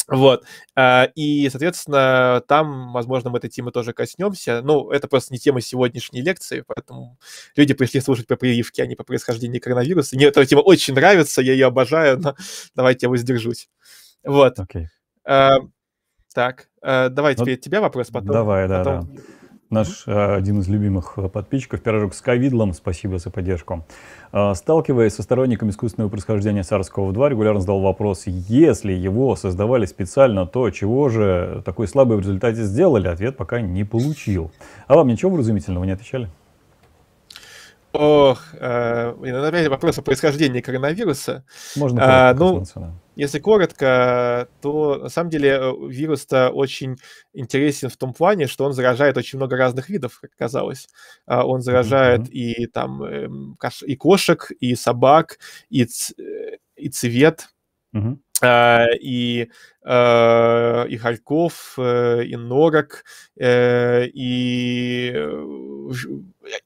[SPEAKER 2] Вот. А, и, соответственно, там, возможно, мы этой темы тоже коснемся. Ну, это просто не тема сегодняшней лекции, поэтому люди пришли слушать про прививки, а не по происхождению коронавируса. Мне эта тема очень нравится, я ее обожаю, но давайте я воздержусь. Вот. Okay. А, так, а, давай ну, теперь ну, тебя вопрос потом. Давай, да, потом...
[SPEAKER 1] да наш э, один из любимых э, подписчиков, пирожок с ковидлом, спасибо за поддержку. Э, сталкиваясь со сторонниками искусственного происхождения Царского-2, регулярно задал вопрос, если его создавали специально, то чего же такой слабый в результате сделали? Ответ пока не получил. А вам ничего вразумительного не отвечали?
[SPEAKER 2] Ох, э, иногда вопрос о происхождении коронавируса. Можно а, ну, если коротко, то на самом деле э, вирус-то очень интересен в том плане, что он заражает очень много разных видов, как казалось, а, Он заражает mm-hmm. и там эм, и кошек, и собак, и, ц... Э, и цвет. Mm-hmm. А, и, э, и Харьков, э, и Норок, э, и,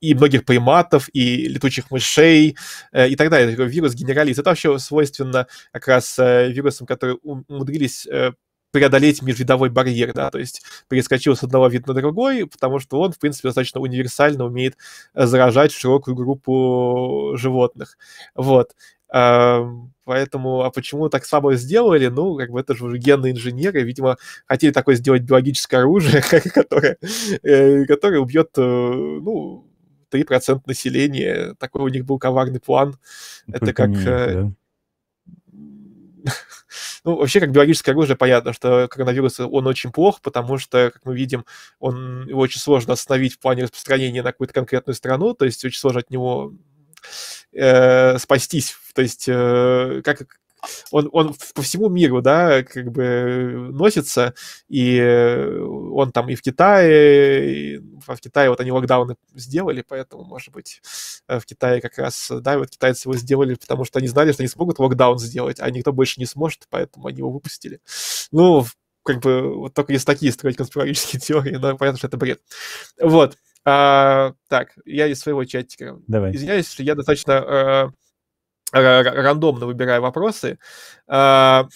[SPEAKER 2] и многих приматов, и летучих мышей, и так далее. Вирус генерализ. Это вообще свойственно как раз вирусам, которые умудрились преодолеть межвидовой барьер, да, то есть перескочил с одного вида на другой, потому что он, в принципе, достаточно универсально умеет заражать широкую группу животных. Вот. Поэтому, а почему так слабо сделали? Ну, как бы это же генные инженеры, видимо, хотели такое сделать биологическое оружие, которое, э, которое убьет, э, ну, 3% населения. Такой у них был коварный план. Ну, только это как... Э, ну, вообще, как биологическое оружие, понятно, что коронавирус, он очень плох, потому что, как мы видим, он, его очень сложно остановить в плане распространения на какую-то конкретную страну, то есть очень сложно от него э, спастись. То есть, э, как, он, он по всему миру, да, как бы носится, и э, он там и в Китае, и в Китае вот они локдауны сделали, поэтому, может быть, э, в Китае как раз, да, вот китайцы его сделали, потому что они знали, что они смогут локдаун сделать, а никто больше не сможет, поэтому они его выпустили. Ну, как бы, вот только есть такие строить конспирологические теории, но понятно, что это бред. Вот. А, так, я из своего чатика. Давай. Извиняюсь, что я достаточно а, рандомно выбираю вопросы. А,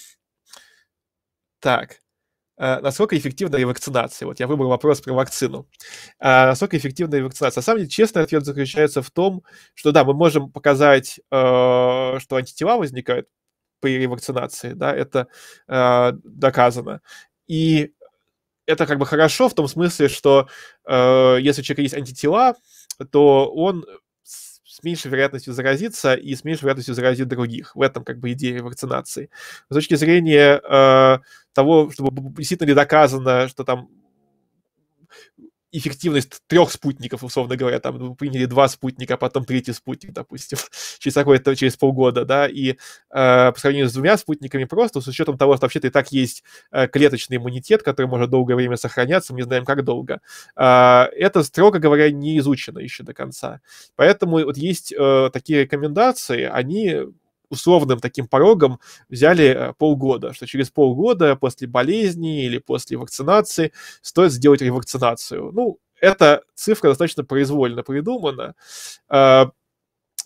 [SPEAKER 2] так. А, насколько эффективна вакцинация? Вот я выбрал вопрос про вакцину. А, насколько эффективна вакцинация? На самом деле, честный ответ заключается в том, что да, мы можем показать, а, что антитела возникают при ревакцинации, да, это э, доказано. И это как бы хорошо в том смысле, что э, если у человека есть антитела, то он с меньшей вероятностью заразиться и с меньшей вероятностью заразить других. В этом как бы идея вакцинации. С точки зрения э, того, чтобы действительно ли доказано, что там эффективность трех спутников, условно говоря, там ну, приняли два спутника, а потом третий спутник, допустим, через какое-то через полгода, да, и э, по сравнению с двумя спутниками просто, с учетом того, что вообще-то и так есть э, клеточный иммунитет, который может долгое время сохраняться, мы не знаем, как долго, э, это, строго говоря, не изучено еще до конца. Поэтому вот есть э, такие рекомендации, они условным таким порогом взяли э, полгода, что через полгода после болезни или после вакцинации стоит сделать ревакцинацию. Ну, эта цифра достаточно произвольно придумана. Э,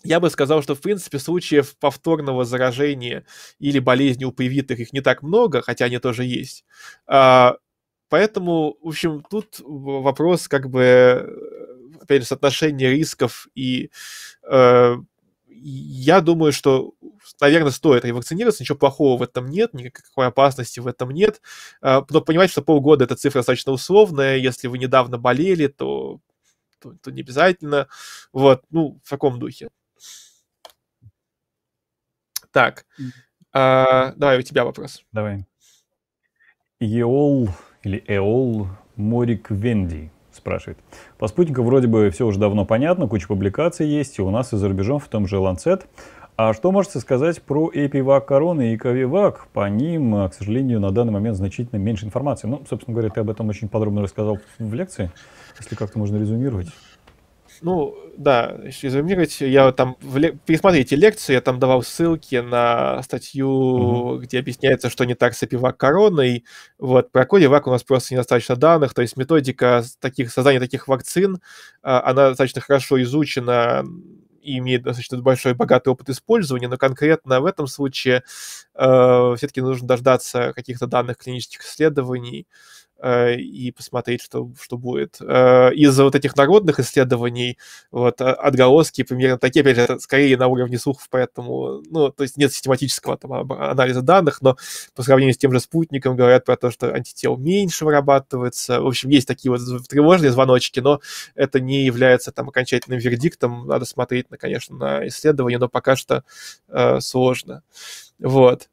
[SPEAKER 2] я бы сказал, что, в принципе, случаев повторного заражения или болезни у привитых их не так много, хотя они тоже есть. Э, поэтому, в общем, тут вопрос как бы, опять же, соотношения рисков и я думаю, что наверное, стоит ревакцинироваться, ничего плохого в этом нет, никакой опасности в этом нет. А, но понимать, что полгода эта цифра достаточно условная, если вы недавно болели, то, то, то не обязательно. Вот, ну, в таком духе. Так, а, давай у тебя вопрос.
[SPEAKER 1] Давай. Еол или Эол Морик Венди спрашивает. По спутнику вроде бы все уже давно понятно, куча публикаций есть, и у нас и за рубежом в том же Lancet а что можете сказать про APVAC короны и KVVAC? По ним, а, к сожалению, на данный момент значительно меньше информации. Ну, собственно говоря, ты об этом очень подробно рассказал в лекции, если как-то можно резюмировать.
[SPEAKER 2] Ну, да, если резюмировать, я там, в, пересмотрите лекцию, я там давал ссылки на статью, Mm -hmm. где объясняется, что не так с APVAC короной. Вот, про CodeVAC у нас просто недостаточно данных, то есть методика таких, создания таких вакцин, а, она достаточно хорошо изучена и имеет достаточно большой богатый опыт использования, но конкретно в этом случае э, все-таки нужно дождаться каких-то данных клинических исследований, Э, и посмотреть, что, что будет. Э, Из за вот этих народных исследований вот, э, отголоски примерно такие, опять же, скорее на уровне слухов, поэтому, ну, то есть нет систематического там, анализа данных, но по сравнению с тем же спутником говорят про то, что антител меньше вырабатывается. В общем, есть такие вот тревожные звоночки, но это не является там окончательным вердиктом. Надо смотреть, конечно, на исследования, но пока что э, сложно. Вот.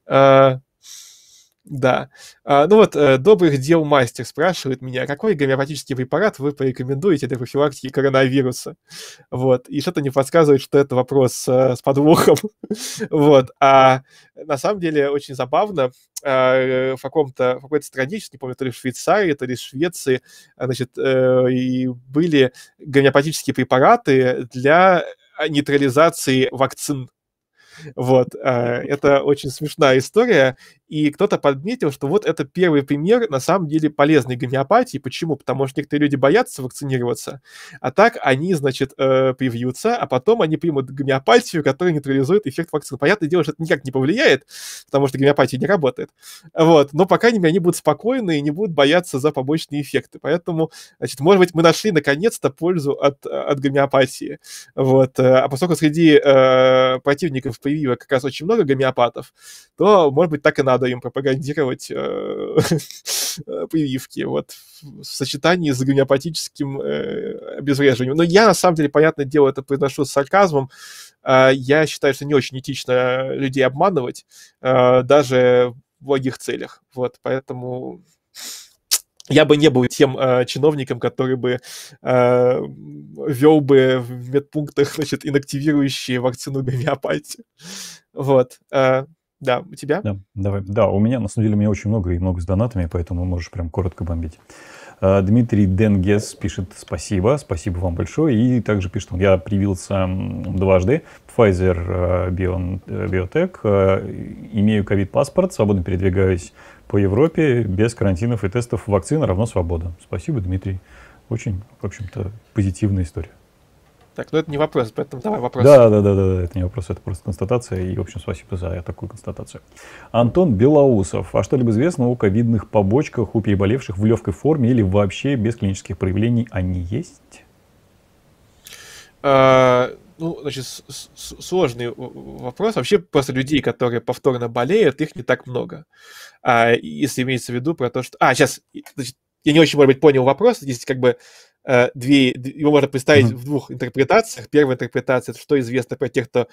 [SPEAKER 2] Да. А, ну вот, э, добрых дел мастер спрашивает меня, какой гомеопатический препарат вы порекомендуете для профилактики коронавируса? Вот. И что-то не подсказывает, что это вопрос э, с подвохом. вот. А на самом деле очень забавно, а, э, в, каком-то, в какой-то стране, сейчас не помню, то ли в Швейцарии, то ли в Швеции, значит, и были гомеопатические препараты для нейтрализации вакцин. Вот, а, это очень смешная история, и кто-то подметил, что вот это первый пример, на самом деле, полезной гомеопатии. Почему? Потому что некоторые люди боятся вакцинироваться, а так они, значит, э, привьются, а потом они примут гомеопатию, которая нейтрализует эффект вакцины. Понятное дело, что это никак не повлияет, потому что гомеопатия не работает. Вот. Но, по крайней мере, они будут спокойны и не будут бояться за побочные эффекты. Поэтому, значит, может быть, мы нашли, наконец-то, пользу от, от гомеопатии. Вот. Э, а поскольку среди э, противников прививок как раз очень много гомеопатов, то, может быть, так и надо надо им пропагандировать э, э, прививки, вот, в сочетании с гомеопатическим э, обезвреживанием. Но я, на самом деле, понятное дело, это произношу с сарказмом, а, я считаю, что не очень этично людей обманывать, даже в благих целях, вот, поэтому я бы не был тем э, чиновником, который бы э, вел бы в медпунктах, значит, инактивирующие вакцину гомеопатии. Вот. Да, у тебя? Да, давай.
[SPEAKER 1] Да, у меня, на самом деле, у меня очень много и много с донатами, поэтому можешь прям коротко бомбить. А, Дмитрий Денгес пишет спасибо, спасибо вам большое. И также пишет он, я привился дважды, Pfizer а, э, Biotech, а, имею ковид-паспорт, свободно передвигаюсь по Европе, без карантинов и тестов, вакцина равно свобода. Спасибо, Дмитрий. Очень, в общем-то, позитивная история.
[SPEAKER 2] Так, ну это не вопрос, поэтому давай вопрос. Да, да,
[SPEAKER 1] да, да, это не вопрос, это просто констатация, и, в общем, спасибо за такую констатацию. Антон Белоусов. А что-либо известно о ковидных побочках у переболевших в легкой форме или вообще без клинических проявлений они есть?
[SPEAKER 2] А, ну, значит, с -с сложный вопрос. Вообще просто людей, которые повторно болеют, их не так много. А, если имеется в виду про то, что... А, сейчас, значит, я не очень, может быть, понял вопрос. Здесь как бы Э, две, его можно представить mm-hmm. в двух интерпретациях. Первая интерпретация это что известно про тех, кто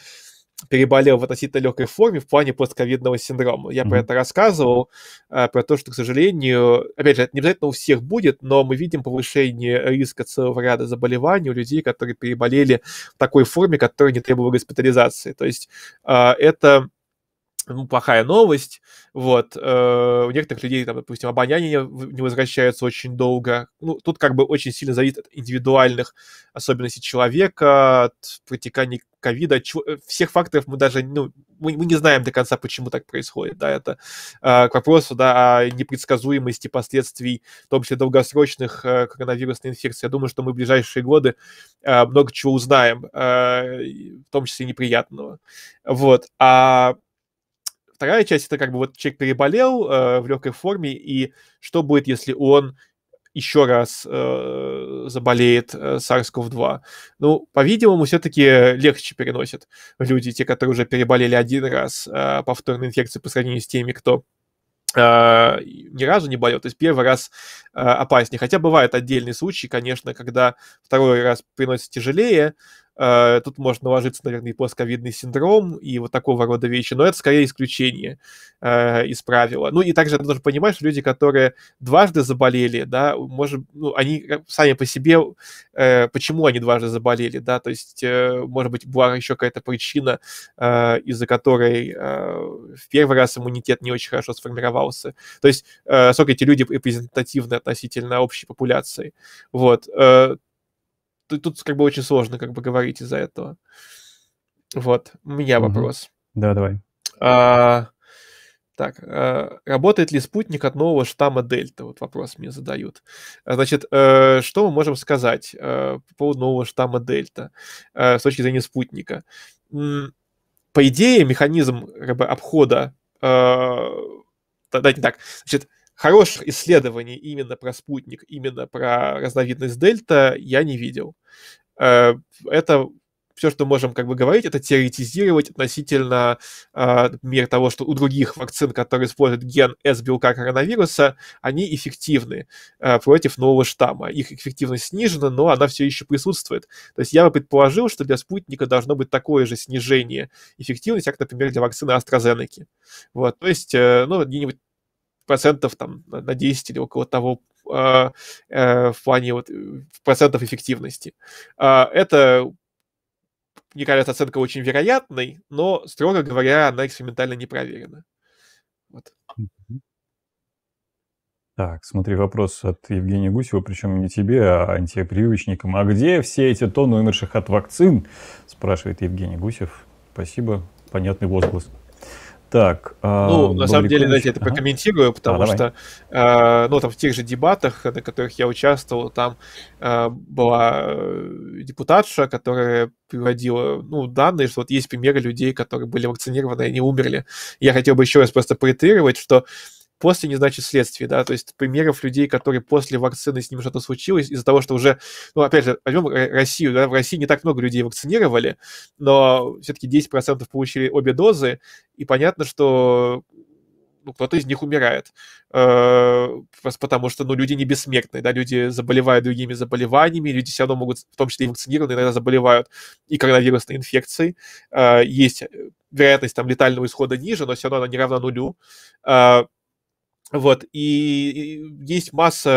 [SPEAKER 2] переболел в относительно легкой форме в плане постковидного синдрома. Я mm-hmm. про это рассказывал, э, про то, что, к сожалению, опять же, это не обязательно у всех будет, но мы видим повышение риска целого ряда заболеваний у людей, которые переболели в такой форме, которая не требовала госпитализации. То есть э, это ну, плохая новость, вот, э, у некоторых людей, там, допустим, обоняние не возвращается очень долго, ну, тут как бы очень сильно зависит от индивидуальных особенностей человека, от протекания ковида, э, всех факторов мы даже, ну, мы, мы не знаем до конца, почему так происходит, да, это э, к вопросу, да, о непредсказуемости последствий, в том числе долгосрочных э, коронавирусной инфекции. Я думаю, что мы в ближайшие годы э, много чего узнаем, э, в том числе неприятного, вот, а вторая часть это как бы вот человек переболел э, в легкой форме, и что будет, если он еще раз э, заболеет э, SARS-CoV-2. Ну, по-видимому, все-таки легче переносят люди, те, которые уже переболели один раз э, повторной инфекцией по сравнению с теми, кто э, ни разу не болел, то есть первый раз э, опаснее. Хотя бывают отдельные случаи, конечно, когда второй раз приносит тяжелее, Э, тут можно наложиться, наверное, и плосковидный синдром, и вот такого рода вещи, но это скорее исключение э, из правила. Ну и также нужно понимать, что люди, которые дважды заболели, да, может, ну, они сами по себе, э, почему они дважды заболели, да, то есть, э, может быть, была еще какая-то причина, э, из-за которой э, в первый раз иммунитет не очень хорошо сформировался. То есть, э, сколько эти люди репрезентативны относительно общей популяции. Вот. Э, тут, тут как бы очень сложно как бы говорить из-за этого. Вот, у меня вопрос. Да, давай. А, так, а, работает ли спутник от нового штамма Дельта? Вот вопрос мне задают. А, значит, э, что мы можем сказать э, по поводу нового штамма Дельта э, с точки зрения спутника? По идее, механизм как бы, обхода... Э, да, не так. Значит, хороших исследований именно про спутник, именно про разновидность дельта я не видел. Э, это все, что можем как бы говорить, это теоретизировать относительно, например, э, того, что у других вакцин, которые используют ген С-белка коронавируса, они эффективны э, против нового штамма. Их эффективность снижена, но она все еще присутствует. То есть я бы предположил, что для спутника должно быть такое же снижение эффективности, как, например, для вакцины AstraZeneca. Вот, то есть, ну, где-нибудь процентов там на 10 или около того а, э, в плане вот э, процентов эффективности. А, это мне кажется, оценка очень вероятной, но, строго говоря, она экспериментально не проверена. Вот.
[SPEAKER 1] Так, смотри, вопрос от Евгения Гусева, причем не тебе, а антипрививочникам. А где все эти тонны умерших от вакцин? Спрашивает Евгений Гусев. Спасибо, понятный возглас. Так. А, ну, на самом деле, знаете, это прокомментирую, потому что,
[SPEAKER 2] э, ну, там в тех же дебатах, на которых я участвовал, там э, была э, депутатша, которая приводила, ну, данные, что вот есть примеры людей, которые были вакцинированы и не умерли. Я хотел бы еще раз просто проитерировать, что после не значит следствие, да, то есть примеров людей, которые после вакцины с ним что-то случилось, из-за того, что уже, ну, опять же, возьмем Россию, да, в России не так много людей вакцинировали, но все-таки 10% получили обе дозы, и понятно, что ну, кто-то из них умирает. Э, просто потому что, ну, люди не бессмертные, да, люди заболевают другими заболеваниями, люди все равно могут, в том числе и вакцинированные, иногда заболевают и коронавирусной инфекцией. Э, есть вероятность там летального исхода ниже, но все равно она не равна нулю. Э, вот, и, есть масса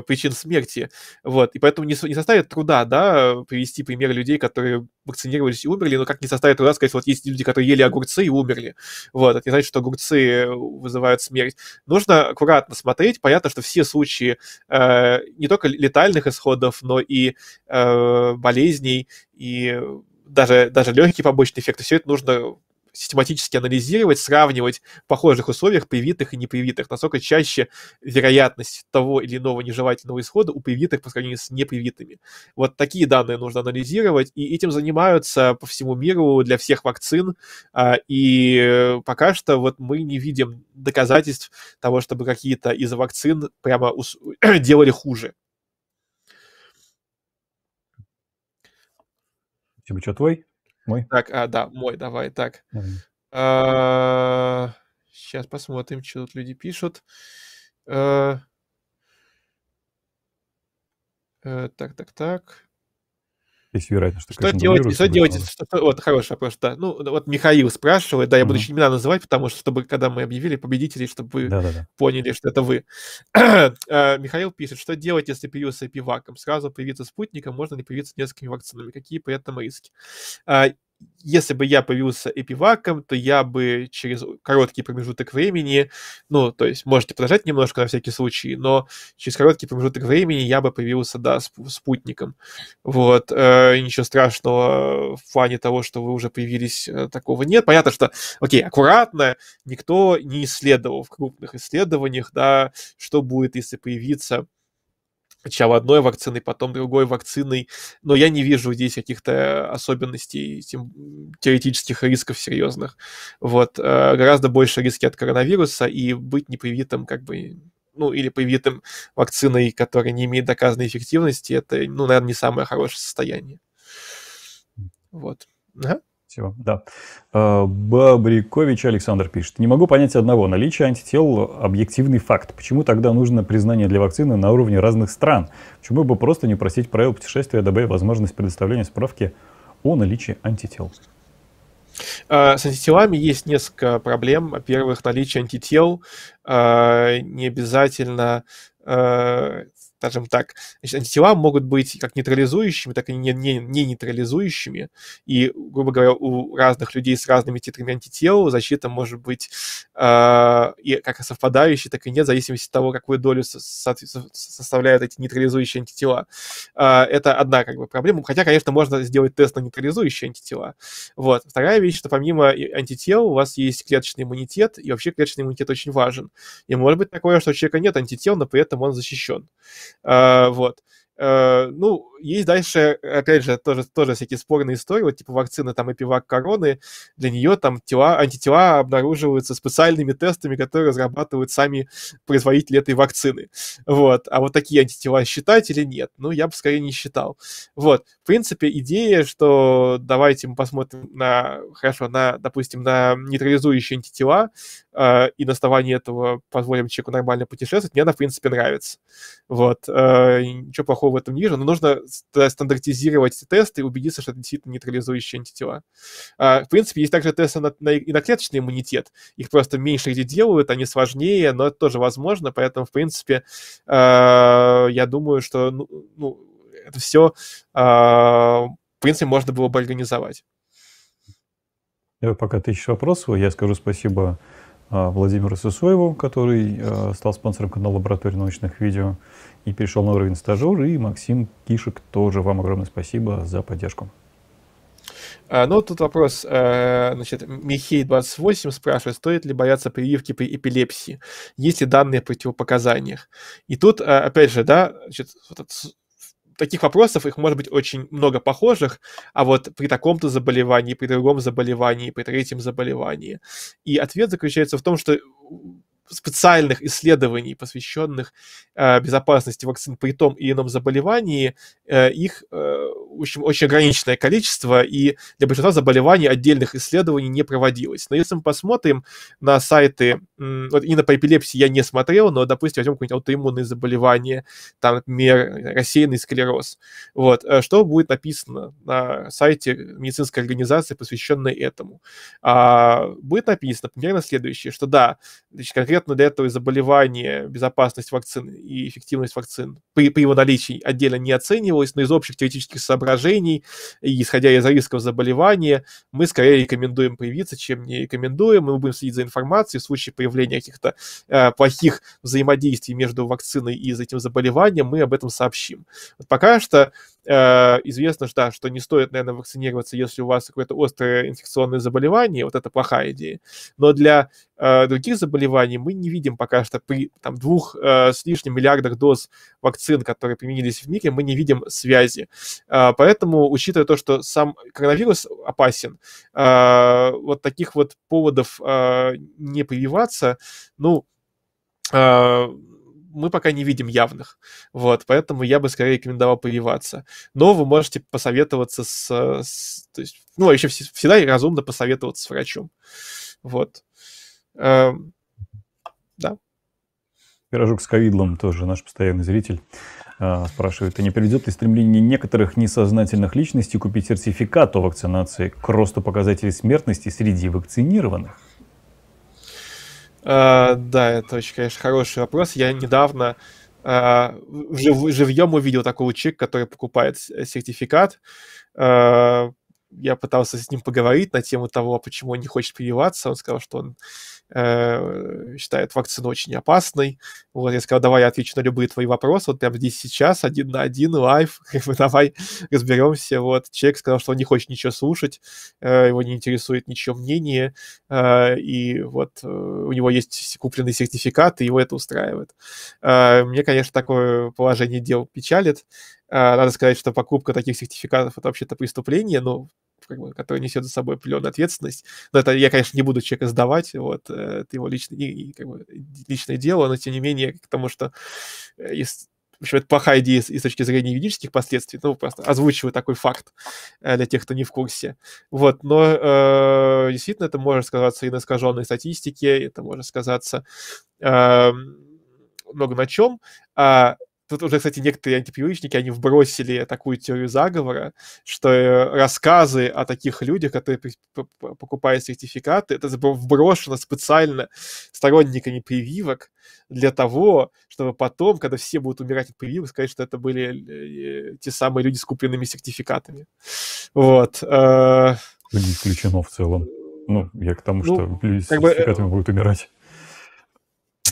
[SPEAKER 2] э, причин смерти, вот, и поэтому не, не составит труда, да, привести пример людей, которые вакцинировались и умерли, но как не составит труда сказать, вот есть люди, которые ели огурцы и умерли, вот, это не значит, что огурцы вызывают смерть. Нужно аккуратно смотреть, понятно, что все случаи э, не только летальных исходов, но и э, болезней, и даже, даже легкие побочные эффекты, все это нужно систематически анализировать, сравнивать в похожих условиях привитых и непривитых, насколько чаще вероятность того или иного нежелательного исхода у привитых по сравнению с непривитыми. Вот такие данные нужно анализировать, и этим занимаются по всему миру для всех вакцин, а, и э, пока что вот мы не видим доказательств того, чтобы какие-то из вакцин прямо ус- делали хуже.
[SPEAKER 1] Спасибо, что твой? Мой?
[SPEAKER 2] Так, а, да, мой, давай, так. Сейчас а, посмотрим, что тут люди пишут. А, э, так, так, так.
[SPEAKER 1] Есть вероятность, что... Что делать? Что делать? Что,
[SPEAKER 2] вот хороший вопрос, да. Ну, вот Михаил спрашивает, да, я буду еще имена называть, потому что, чтобы, когда мы объявили победителей, чтобы вы да, да, да. поняли, что это вы. А, Михаил пишет, что делать, если привился эпиваком? Сразу привиться спутником, можно ли появиться несколькими вакцинами? Какие при этом риски? А, если бы я появился эпиваком, то я бы через короткий промежуток времени, ну, то есть можете подождать немножко на всякий случай, но через короткий промежуток времени я бы появился, да, сп- спутником. Вот, э, ничего страшного в плане того, что вы уже появились, э, такого нет. Понятно, что, окей, аккуратно, никто не исследовал в крупных исследованиях, да, что будет, если появиться сначала одной вакциной, потом другой вакциной. Но я не вижу здесь каких-то особенностей, тем, теоретических рисков серьезных. Вот. Э, гораздо больше риски от коронавируса и быть непривитым как бы ну, или привитым вакциной, которая не имеет доказанной эффективности, это, ну, наверное, не самое хорошее состояние. Вот. Ага.
[SPEAKER 1] Спасибо. Да. А, Бабрикович Александр пишет. Не могу понять одного. Наличие антител – объективный факт. Почему тогда нужно признание для вакцины на уровне разных стран? Почему бы просто не просить правил путешествия, добавив возможность предоставления справки о наличии антител?
[SPEAKER 2] А, с антителами есть несколько проблем. Во-первых, наличие антител а, не обязательно скажем так. Значит, антитела могут быть как нейтрализующими, так и не, не, не нейтрализующими. И, грубо говоря, у разных людей с разными титрами антител защита может быть э, и как совпадающей, так и нет, в зависимости от того, какую долю со, со, составляют эти нейтрализующие антитела. Э, это одна как бы проблема. Хотя, конечно, можно сделать тест на нейтрализующие антитела. Вот. Вторая вещь, что помимо антител у вас есть клеточный иммунитет, и вообще клеточный иммунитет очень важен. И может быть такое, что у человека нет антител, но при этом он защищен. А, вот. Э, ну, есть дальше, опять же, тоже, тоже всякие спорные истории, вот типа вакцины там эпивак короны, для нее там тела, антитела обнаруживаются специальными тестами, которые разрабатывают сами производители этой вакцины. Вот. А вот такие антитела считать или нет? Ну, я бы скорее не считал. Вот. В принципе, идея, что давайте мы посмотрим на, хорошо, на, допустим, на нейтрализующие антитела, Э, и на основании этого позволим человеку нормально путешествовать, мне она, в принципе, нравится. Вот. Э, ничего плохого в этом не вижу, но нужно стандартизировать эти тесты и убедиться, что это действительно нейтрализующие антитела. А, в принципе, есть также тесты на, на клеточный иммунитет. Их просто меньше где делают, они сложнее, но это тоже возможно, поэтому, в принципе, э, я думаю, что ну, ну, это все, в принципе, можно было бы организовать.
[SPEAKER 1] я Пока ты вопросов я скажу спасибо а, Владимиру Сысоеву, который а, стал спонсором канала «Лаборатория научных видео» и перешел на уровень стажер, и Максим Кишек тоже. Вам огромное спасибо за поддержку.
[SPEAKER 2] А, ну, тут вопрос, э, значит, Михей28 спрашивает, стоит ли бояться прививки при эпилепсии? Есть ли данные о противопоказаниях? И тут, опять же, да, значит, вот этот таких вопросов, их может быть очень много похожих, а вот при таком-то заболевании, при другом заболевании, при третьем заболевании. И ответ заключается в том, что специальных исследований, посвященных э, безопасности вакцин при том и ином заболевании, э, их э, в общем, очень ограниченное количество, и для большинства заболеваний отдельных исследований не проводилось. Но если мы посмотрим на сайты, вот именно по эпилепсии я не смотрел, но, допустим, возьмем какое-нибудь аутоиммунное заболевание, там, например, рассеянный склероз, вот, э, что будет написано на сайте медицинской организации, посвященной этому? А, будет написано примерно следующее, что да, значит, конкретно конкретно для этого заболевания безопасность вакцин и эффективность вакцин при, при его наличии отдельно не оценивалась, но из общих теоретических соображений, и исходя из рисков заболевания, мы скорее рекомендуем появиться, чем не рекомендуем. Мы будем следить за информацией в случае появления каких-то э, плохих взаимодействий между вакциной и этим заболеванием, мы об этом сообщим. Вот пока что Э, известно, да, что не стоит, наверное, вакцинироваться, если у вас какое-то острое инфекционное заболевание, вот это плохая идея. Но для э, других заболеваний мы не видим пока что при там, двух э, с лишним миллиардах доз вакцин, которые применились в мире, мы не видим связи. Э, поэтому, учитывая то, что сам коронавирус опасен, э, вот таких вот поводов э, не прививаться, ну, э, мы пока не видим явных. Вот, поэтому я бы скорее рекомендовал поливаться. Но вы можете посоветоваться с... с то есть, ну, еще всегда разумно посоветоваться с врачом. Вот. Эм, да.
[SPEAKER 1] Пирожок с ковидлом тоже наш постоянный зритель э, спрашивает, а не приведет ли стремление некоторых несознательных личностей купить сертификат о вакцинации к росту показателей смертности среди вакцинированных?
[SPEAKER 2] А, да, это очень, конечно, хороший вопрос. Я недавно э, а, живьем увидел такого человека, который покупает сертификат. Э, я пытался с ним поговорить на тему того, почему он не хочет прививаться. Он сказал, что он Э, считает вакцину очень опасной. Вот, я сказал, давай я отвечу на любые твои вопросы, вот прямо здесь сейчас, один на один, лайв, как бы давай разберемся. Вот, человек сказал, что он не хочет ничего слушать, э, его не интересует ничего мнение, э, и вот у него есть купленный сертификат, и его это устраивает. мне, конечно, такое положение дел печалит, надо сказать, что покупка таких сертификатов это вообще-то преступление, но как бы, который несет за собой определенную ответственность. Но это я, конечно, не буду человека сдавать, вот, э, это его личное, и, как бы, личное дело, но тем не менее, к тому, что э, в общем, это плохая идея с, с точки зрения юридических последствий, ну, просто озвучиваю такой факт э, для тех, кто не в курсе. Вот, но э, действительно это может сказаться и на искаженной статистике, это может сказаться э, много на чем. А Тут уже, кстати, некоторые антипривычники, они вбросили такую теорию заговора, что э, рассказы о таких людях, которые покупают сертификаты, это вброшено специально сторонниками прививок для того, чтобы потом, когда все будут умирать от прививок, сказать, что это были э, э, те самые люди с купленными сертификатами. Вот. Не
[SPEAKER 1] исключено в целом. Ну, я к тому, ну, что люди с сертификатами бы... будут умирать.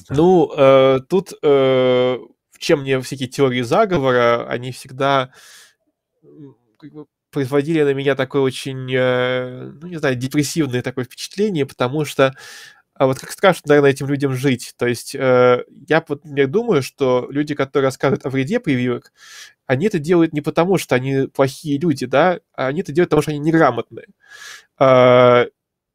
[SPEAKER 2] Ну, э, тут чем мне всякие теории заговора, они всегда как бы, производили на меня такое очень, э, ну, не знаю, депрессивное такое впечатление, потому что а вот как страшно, наверное, этим людям жить. То есть э, я, например, думаю, что люди, которые рассказывают о вреде прививок, они это делают не потому, что они плохие люди, да, а они это делают потому, что они неграмотные. Э,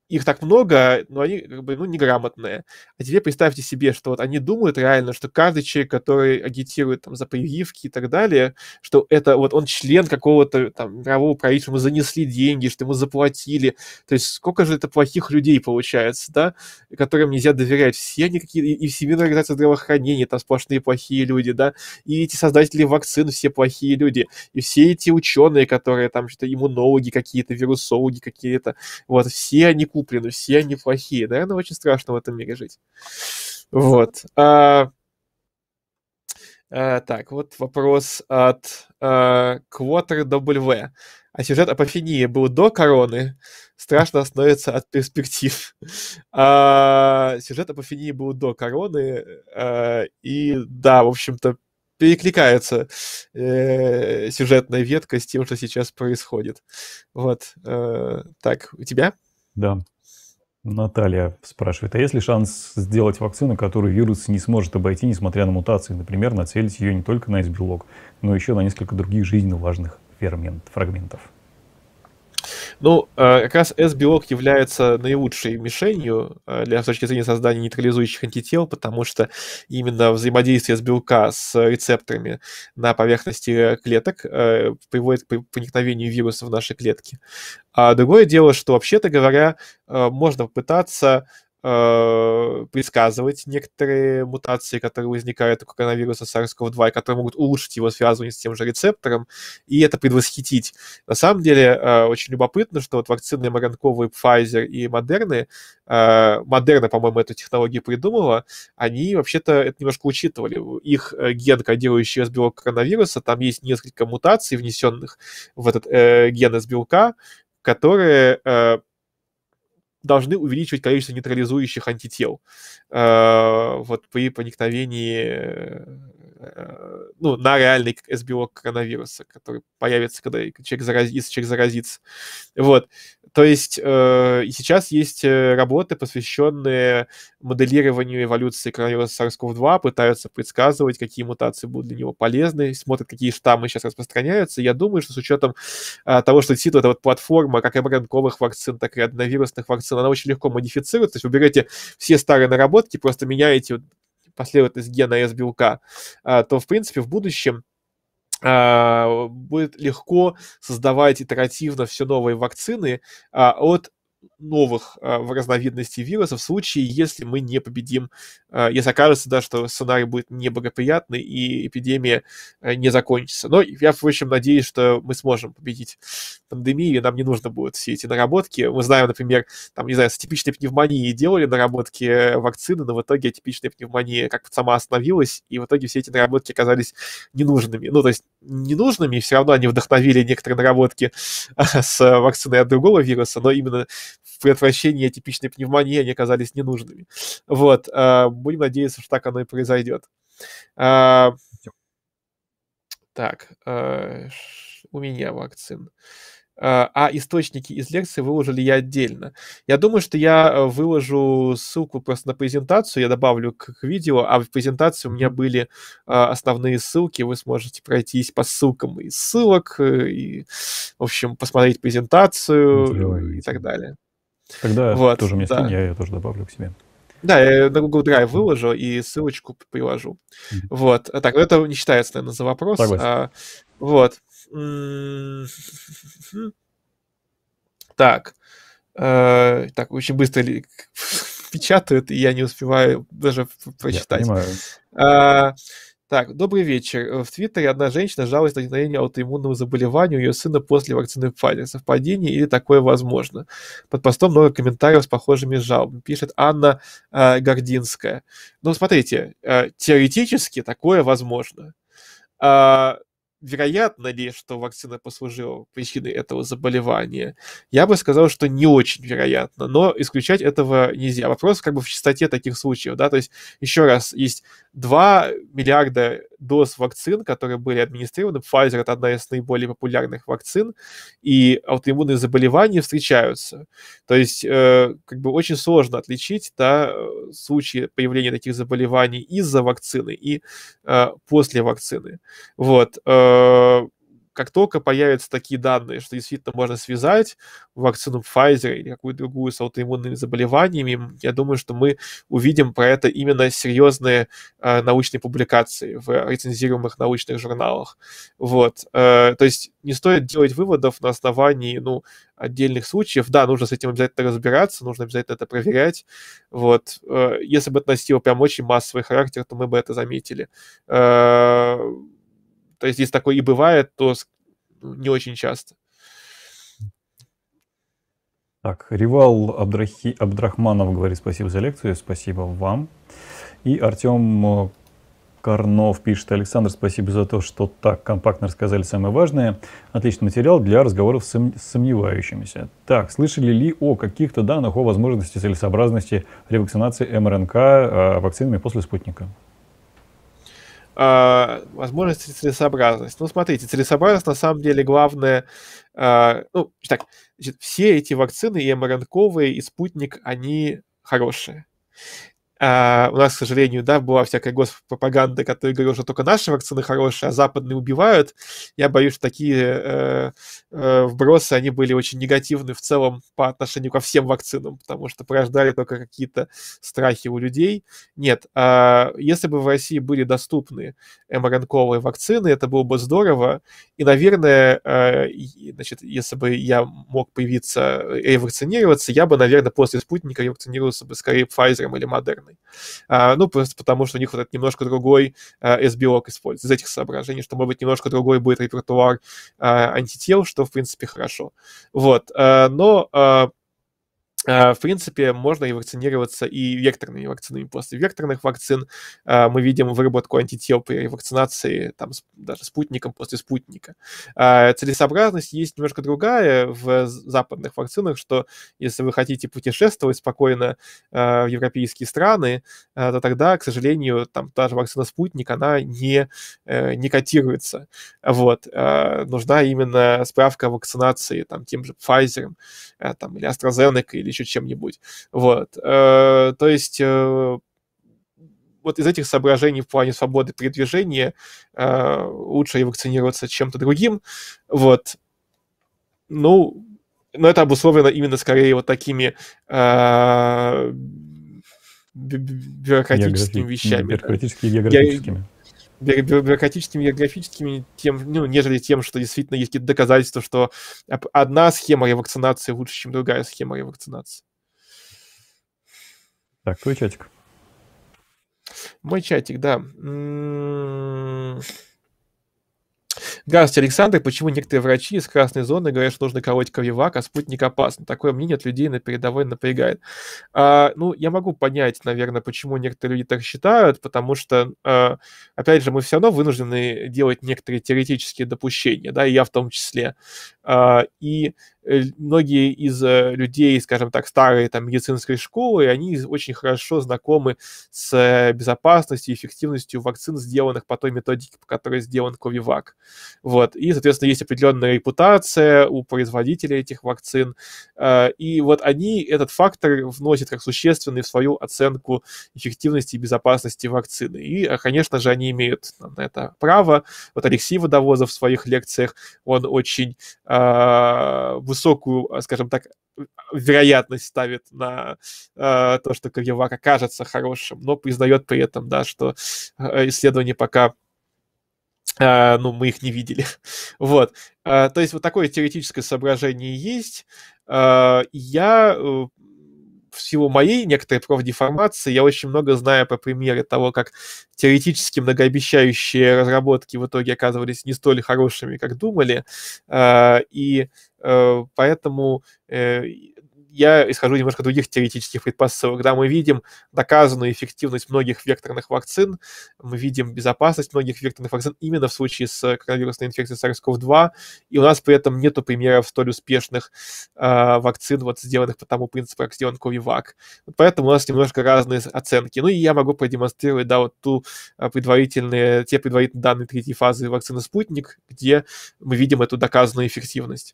[SPEAKER 2] их так много, но они как бы ну, неграмотные. А теперь представьте себе, что вот они думают реально, что каждый человек, который агитирует там, за прививки и так далее, что это вот он член какого-то там мирового правительства, ему занесли деньги, что ему заплатили. То есть сколько же это плохих людей получается, да, которым нельзя доверять. Все они какие и Всемирная организация здравоохранения, там сплошные плохие люди, да, и эти создатели вакцин все плохие люди, и все эти ученые, которые там что-то иммунологи какие-то, вирусологи какие-то, вот, все они куплены, все они плохие. Наверное, очень страшно в этом мире жить. Вот. А, а, так, вот вопрос от а, Квотер W. А сюжет Апофении был до короны. Страшно становится от перспектив. А, сюжет Апофении был до короны. А, и да, в общем-то, перекликается э, сюжетная ветка с тем, что сейчас происходит. Вот. Э, так, у тебя?
[SPEAKER 1] Да. Наталья спрашивает, а есть ли шанс сделать вакцину, которую вирус не сможет обойти, несмотря на мутации? Например, нацелить ее не только на S-белок, но еще на несколько других жизненно важных фермент, фрагментов.
[SPEAKER 2] Ну, э, как раз S-белок является наилучшей мишенью э, для с точки зрения создания нейтрализующих антител, потому что именно взаимодействие с белка с рецепторами на поверхности клеток э, приводит к проникновению вируса в наши клетки. А другое дело, что вообще-то говоря, можно попытаться Э, предсказывать некоторые мутации, которые возникают у коронавируса SARS-CoV-2, которые могут улучшить его связывание с тем же рецептором, и это предвосхитить. На самом деле, э, очень любопытно, что вот вакцины Маранковы, Pfizer и Модерны, э, Модерна, по-моему, эту технологию придумала, они вообще-то это немножко учитывали. Их э, ген, кодирующий с белок коронавируса, там есть несколько мутаций, внесенных в этот э, ген из белка, которые э, должны увеличивать количество нейтрализующих антител э, вот при проникновении Э, ну, на реальный SBO коронавируса, который появится, когда человек заразится, человек заразится. Вот. То есть э, сейчас есть э, работы, посвященные моделированию эволюции коронавируса SARS-CoV-2, пытаются предсказывать, какие мутации будут для него полезны, смотрят, какие штаммы сейчас распространяются. Я думаю, что с учетом э, того, что действительно эта вот платформа как мрн вакцин, так и аденовирусных вакцин, она очень легко модифицируется. То есть вы берете все старые наработки, просто меняете последовательность гена S-белка, а, то, в принципе, в будущем а, будет легко создавать итеративно все новые вакцины а, от новых э, а, разновидностей вируса в случае, если мы не победим, э, если окажется, да, что сценарий будет неблагоприятный и эпидемия э, не закончится. Но я, в общем надеюсь, что мы сможем победить пандемию, и нам не нужно будет все эти наработки. Мы знаем, например, там, не знаю, с типичной пневмонией делали наработки э, вакцины, но в итоге типичная пневмония как-то сама остановилась, и в итоге все эти наработки оказались ненужными. Ну, то есть ненужными, и все равно они вдохновили некоторые наработки с вакциной от другого вируса, но именно предотвращения типичной пневмонии они оказались ненужными. Вот. А, будем надеяться, что так оно и произойдет. А, так, а, у меня вакцин. А источники из лекции выложили я отдельно. Я думаю, что я э, выложу ссылку просто на презентацию, я добавлю к, видео, а в презентации у меня были основные ссылки, вы сможете пройтись по ссылкам и ссылок, э, и, в общем, посмотреть презентацию Делай. и так далее.
[SPEAKER 1] Тогда вот, тоже мне да. скинь, я тоже добавлю к себе.
[SPEAKER 2] Да, я на Google Drive выложу и ссылочку привожу Mm-hmm. Вот. А так, ну это не считается, наверное, за вопрос. А, вот. Так. Э, так, очень быстро печатают, и я не успеваю даже прочитать. Я понимаю. А, так, добрый вечер. Э, в Твиттере одна женщина жалуется на возникновение аутоиммунного заболевания у ее сына после вакцины Pfizer. Совпадение или такое возможно? Под постом много комментариев с похожими жалобами. Пишет Анна э, Гординская. Ну, смотрите, э, теоретически такое возможно. Э, вероятно ли, что вакцина послужила причиной этого заболевания? Я бы сказал, что не очень вероятно, но исключать этого нельзя. Вопрос как бы в частоте таких случаев, да, то есть еще раз, есть 2 миллиарда доз вакцин, которые были администрированы. Pfizer — это одна из наиболее популярных вакцин, и аутоиммунные заболевания встречаются. То есть, э, как бы очень сложно отличить да, случаи появления таких заболеваний из-за вакцины и э, после вакцины. Вот. Э, как только появятся такие данные, что действительно можно связать вакцину Pfizer или какую-то другую с аутоиммунными заболеваниями, я думаю, что мы увидим про это именно серьезные э, научные публикации в рецензируемых научных журналах. Вот. Э, то есть не стоит делать выводов на основании ну, отдельных случаев. Да, нужно с этим обязательно разбираться, нужно обязательно это проверять. Вот. Э, если бы это носило прям очень массовый характер, то мы бы это заметили. Э, то есть, если такое и бывает, то не очень часто.
[SPEAKER 1] Так, Ривал Абдрахи... Абдрахманов говорит спасибо за лекцию, спасибо вам. И Артем э, Карнов пишет, Александр, спасибо за то, что так компактно рассказали самое важное. Отличный материал для разговоров с сомневающимися. Так, слышали ли о каких-то данных о возможности целесообразности ревакцинации МРНК э, вакцинами после спутника?
[SPEAKER 2] А, возможность возможности целесообразность. Ну, смотрите, целесообразность на самом деле главное... А, ну, так, все эти вакцины, и мрнк и спутник, они хорошие. А, у нас, к сожалению, да, была всякая госпропаганда, которая говорила, что только наши вакцины хорошие, а западные убивают. Я боюсь, что такие э, э, вбросы, они были очень негативны в целом по отношению ко всем вакцинам, потому что порождали только какие-то страхи у людей. Нет, а если бы в России были доступны mrna вакцины, это было бы здорово. И, наверное, э, значит, если бы я мог появиться э, и вакцинироваться, я бы, наверное, после спутника я вакцинировался бы скорее Pfizer или Moderna вселенной. А, ну, просто потому, что у них вот этот немножко другой а, SBO используется, из этих соображений, что, может быть, немножко другой будет репертуар а, антител, что, в принципе, хорошо. Вот. А, но а, а, в принципе, можно и вакцинироваться и векторными вакцинами. После векторных вакцин а, мы видим выработку антител при вакцинации там, даже спутником после спутника. А, целесообразность есть немножко другая в западных вакцинах, что если вы хотите путешествовать спокойно в европейские страны, то тогда, к сожалению, там та же вакцина спутник, она не, э, не котируется. Вот. Нужна именно справка о вакцинации там, тем же Pfizer там, или AstraZeneca или еще чем-нибудь. Вот. Э, то есть э, вот из этих соображений в плане свободы передвижения э, лучше вакцинироваться чем-то другим. Вот. Ну, но это обусловлено именно скорее вот такими э, бю бю бюрократическими вещами. Бюрократическими да. географическими бюрократическими географическими, тем, ну, нежели тем, что действительно есть какие-то доказательства, что одна схема ревакцинации лучше, чем другая схема ревакцинации.
[SPEAKER 1] Так, твой чатик.
[SPEAKER 2] Мой чатик, да. М -м -м Здравствуйте, Александр. Почему некоторые врачи из красной зоны говорят, что нужно колоть кровевак, а спутник опасен? Такое мнение от людей на передовой напрягает. А, ну, я могу понять, наверное, почему некоторые люди так считают, потому что, а, опять же, мы все равно вынуждены делать некоторые теоретические допущения, да, и я в том числе. А, и Э, многие из э, людей, скажем так, старой там, медицинской школы, они очень хорошо знакомы с э, безопасностью и эффективностью вакцин, сделанных по той методике, по которой сделан covid Ковивак. Вот. И, соответственно, есть определенная репутация у производителя этих вакцин. И вот они этот фактор вносят как существенный в свою оценку эффективности и безопасности вакцины. И, конечно же, они имеют на это право. Вот Алексей Водовозов в своих лекциях, он очень высокую, э, скажем так, вероятность ставит на э, то, что Кагевак окажется хорошим, но признает при этом, да, что э, исследования пока э, ну, мы их не видели. вот. Э, то есть вот такое теоретическое соображение есть. Э, я э, всего моей некоторой профдеформации я очень много знаю по примеры того, как теоретически многообещающие разработки в итоге оказывались не столь хорошими, как думали, а, и э, поэтому э, я исхожу немножко других теоретических предпосылок. Да, мы видим доказанную эффективность многих векторных вакцин, мы видим безопасность многих векторных вакцин именно в случае с коронавирусной инфекцией SARS-CoV-2, и у нас при этом нет примеров столь успешных э, вакцин, вот сделанных по тому принципу, как сделан CoviVac. Поэтому у нас немножко разные оценки. Ну и я могу продемонстрировать, да, вот ту а, предварительные, те предварительные данные третьей фазы вакцины «Спутник», где мы видим эту доказанную эффективность.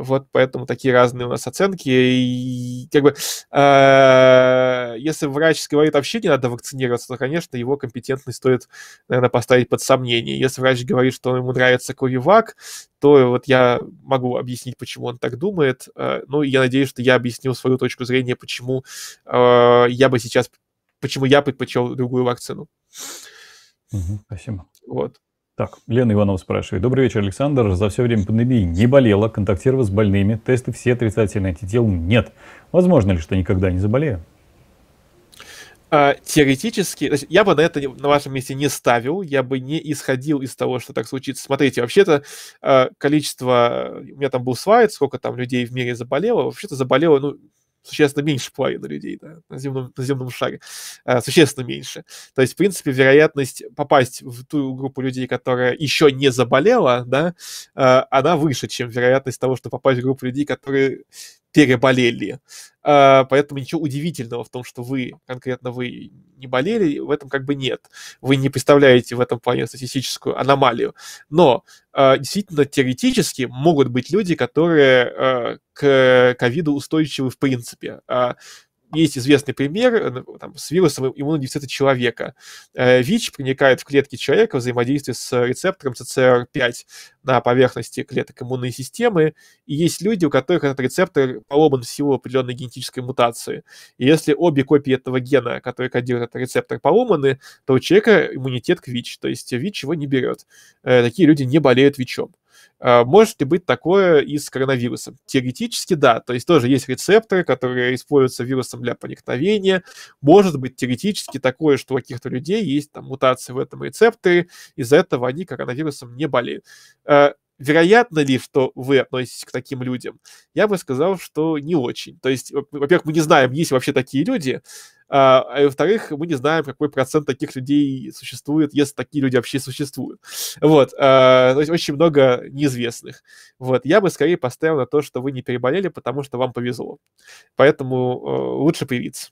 [SPEAKER 2] Вот поэтому такие разные у нас оценки. И как бы э, если врач говорит вообще не надо вакцинироваться, то, конечно, его компетентность стоит, наверное, поставить под сомнение. Если врач говорит, что ему нравится Ковивак, то вот я могу объяснить, почему он так думает. А, ну, я надеюсь, что я объяснил свою точку зрения, почему э, я бы сейчас, почему я предпочел другую вакцину.
[SPEAKER 1] Угу, спасибо. Вот. Так, Лена Иванова спрашивает. Добрый вечер, Александр. За все время пандемии не болела, контактировала с больными, тесты все отрицательные, антител нет. Возможно ли, что никогда не заболею?
[SPEAKER 2] А, теоретически, я бы на это на вашем месте не ставил, я бы не исходил из того, что так случится. Смотрите, вообще-то а, количество, у меня там был слайд, сколько там людей в мире заболело, вообще-то заболело, ну, существенно меньше половины людей да, на, земном, на земном шаре, а, существенно меньше. То есть, в принципе, вероятность попасть в ту группу людей, которая еще не заболела, да, а, она выше, чем вероятность того, что попасть в группу людей, которые переболели. А, поэтому ничего удивительного в том, что вы, конкретно вы, не болели, в этом как бы нет. Вы не представляете в этом плане статистическую аномалию. Но а, действительно теоретически могут быть люди, которые а, к ковиду устойчивы в принципе есть известный пример э, ну, там, с вирусом иммунодефицита человека. Э, ВИЧ проникает в клетки человека в взаимодействии с рецептором CCR5 на поверхности клеток иммунной системы, и есть люди, у которых этот рецептор поломан в силу определенной генетической мутации. И если обе копии этого гена, который кодирует этот рецептор, поломаны, то у человека иммунитет к ВИЧ, то есть ВИЧ его не берет. Э, такие люди не болеют ВИЧом. Э, может ли быть такое и с коронавирусом? Теоретически да, то есть тоже есть рецепторы, которые используются вирусом для проникновения. Может быть теоретически такое, что у каких-то людей есть там мутации в этом рецепторе, из-за этого они коронавирусом не болеют. Э, вероятно ли, что вы относитесь к таким людям? Я бы сказал, что не очень. То есть, во-первых, мы не знаем, есть вообще такие люди, а, а во-вторых, мы не знаем, какой процент таких людей существует, если такие люди вообще существуют. Вот, а, то есть очень много неизвестных. Вот, я бы скорее поставил на то, что вы не переболели, потому что вам повезло. Поэтому э, лучше привиться.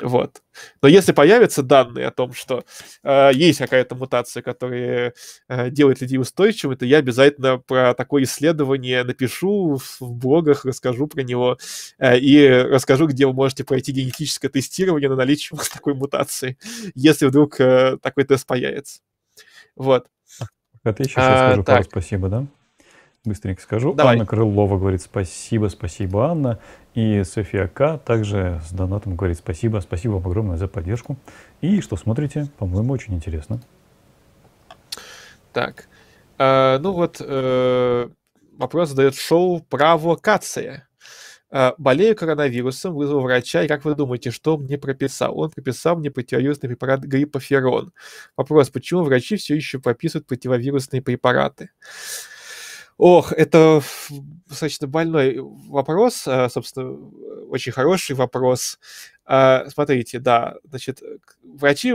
[SPEAKER 2] Вот. Но если появятся данные о том, что э, есть какая-то мутация, которая э, делает людей устойчивыми, то я обязательно про такое исследование напишу в, блогах, расскажу про него э, и расскажу, где вы можете пройти генетическое тестирование на наличие такой мутации, если вдруг э, такой тест появится. Вот. А ты еще а, скажу так. пару
[SPEAKER 1] спасибо, да? быстренько скажу. Давай. Анна Крылова говорит спасибо, спасибо, Анна. И София К. также с донатом говорит спасибо, спасибо вам огромное за поддержку. И что смотрите, по-моему, очень интересно.
[SPEAKER 2] Так, э, ну вот э, вопрос задает шоу «Провокация». Э, болею коронавирусом, вызвал врача, и как вы думаете, что мне прописал? Он прописал мне противовирусный препарат гриппоферон. Вопрос, почему врачи все еще прописывают противовирусные препараты? Ох, это достаточно больной вопрос, э, собственно, очень хороший вопрос. Э, смотрите, да, значит, врачи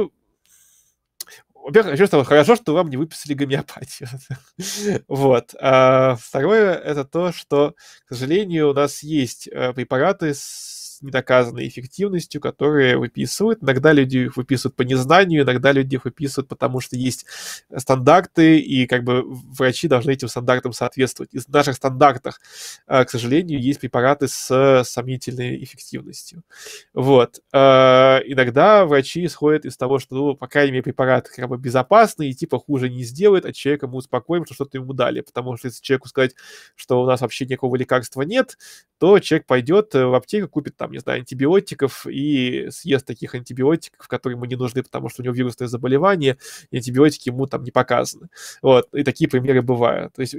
[SPEAKER 2] во-первых, хорошо, что вам не выписали гомеопатию. вот. А второе, это то, что, к сожалению, у нас есть препараты с недоказанной эффективностью, которые выписывают. Иногда люди их выписывают по незнанию, иногда люди их выписывают, потому что есть стандарты, и как бы врачи должны этим стандартам соответствовать. Из наших стандартах, э, к сожалению, есть препараты с сомнительной эффективностью. Вот. Э, иногда врачи исходят из того, что, ну, по крайней мере, препарат как бы безопасный, и типа хуже не сделает, а человека мы успокоим, что что-то ему дали. Потому что если человеку сказать, что у нас вообще никакого лекарства нет, то человек пойдет э, в аптеку, купит там не знаю, антибиотиков и съест таких антибиотиков, которые ему не нужны, потому что у него вирусное заболевание, и антибиотики ему там не показаны. Вот, и такие примеры бывают. То есть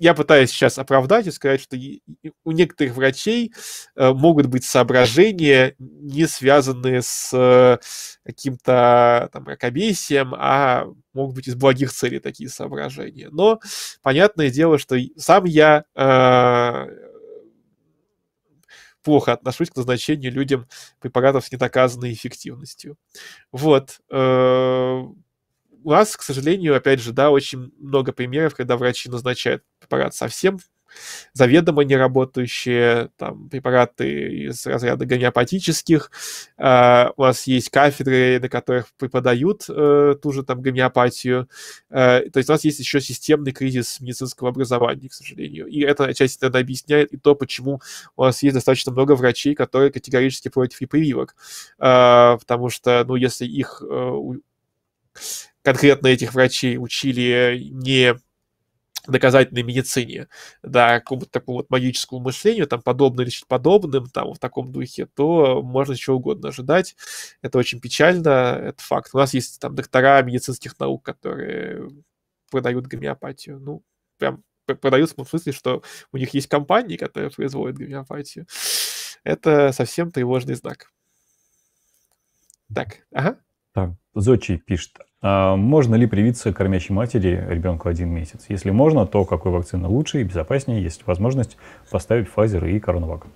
[SPEAKER 2] я пытаюсь сейчас оправдать и сказать, что у некоторых врачей э, могут быть соображения, не связанные с э, каким-то там мракобесием, а могут быть из благих целей такие соображения. Но понятное дело, что сам я э, плохо отношусь к назначению людям препаратов с недоказанной эффективностью. Вот. Э, у нас, к сожалению, опять же, да, очень много примеров, когда врачи назначают препарат совсем заведомо неработающие там, препараты из разряда гомеопатических. Э, у нас есть кафедры, на которых преподают э, ту же там гомеопатию. Э, то есть у нас есть еще системный кризис медицинского образования, к сожалению. И эта часть это объясняет и то, почему у нас есть достаточно много врачей, которые категорически против и прививок. Э, а, потому что, ну, если их э, конкретно этих врачей учили не доказательной медицине, да, какому-то такому вот магическому мышлению, там, подобное лечить подобным, там, в таком духе, то можно чего угодно ожидать. Это очень печально, это факт. У нас есть там доктора медицинских наук, которые продают гомеопатию. Ну, прям продают в том смысле, что у них есть компании, которые производят гомеопатию. Это совсем тревожный знак. Так, ага. Так,
[SPEAKER 1] Зочи пишет. А, можно ли привиться кормящей матери ребенку один месяц? Если можно, то какой вакцина лучше и безопаснее? Есть возможность поставить Pfizer и Coronavac.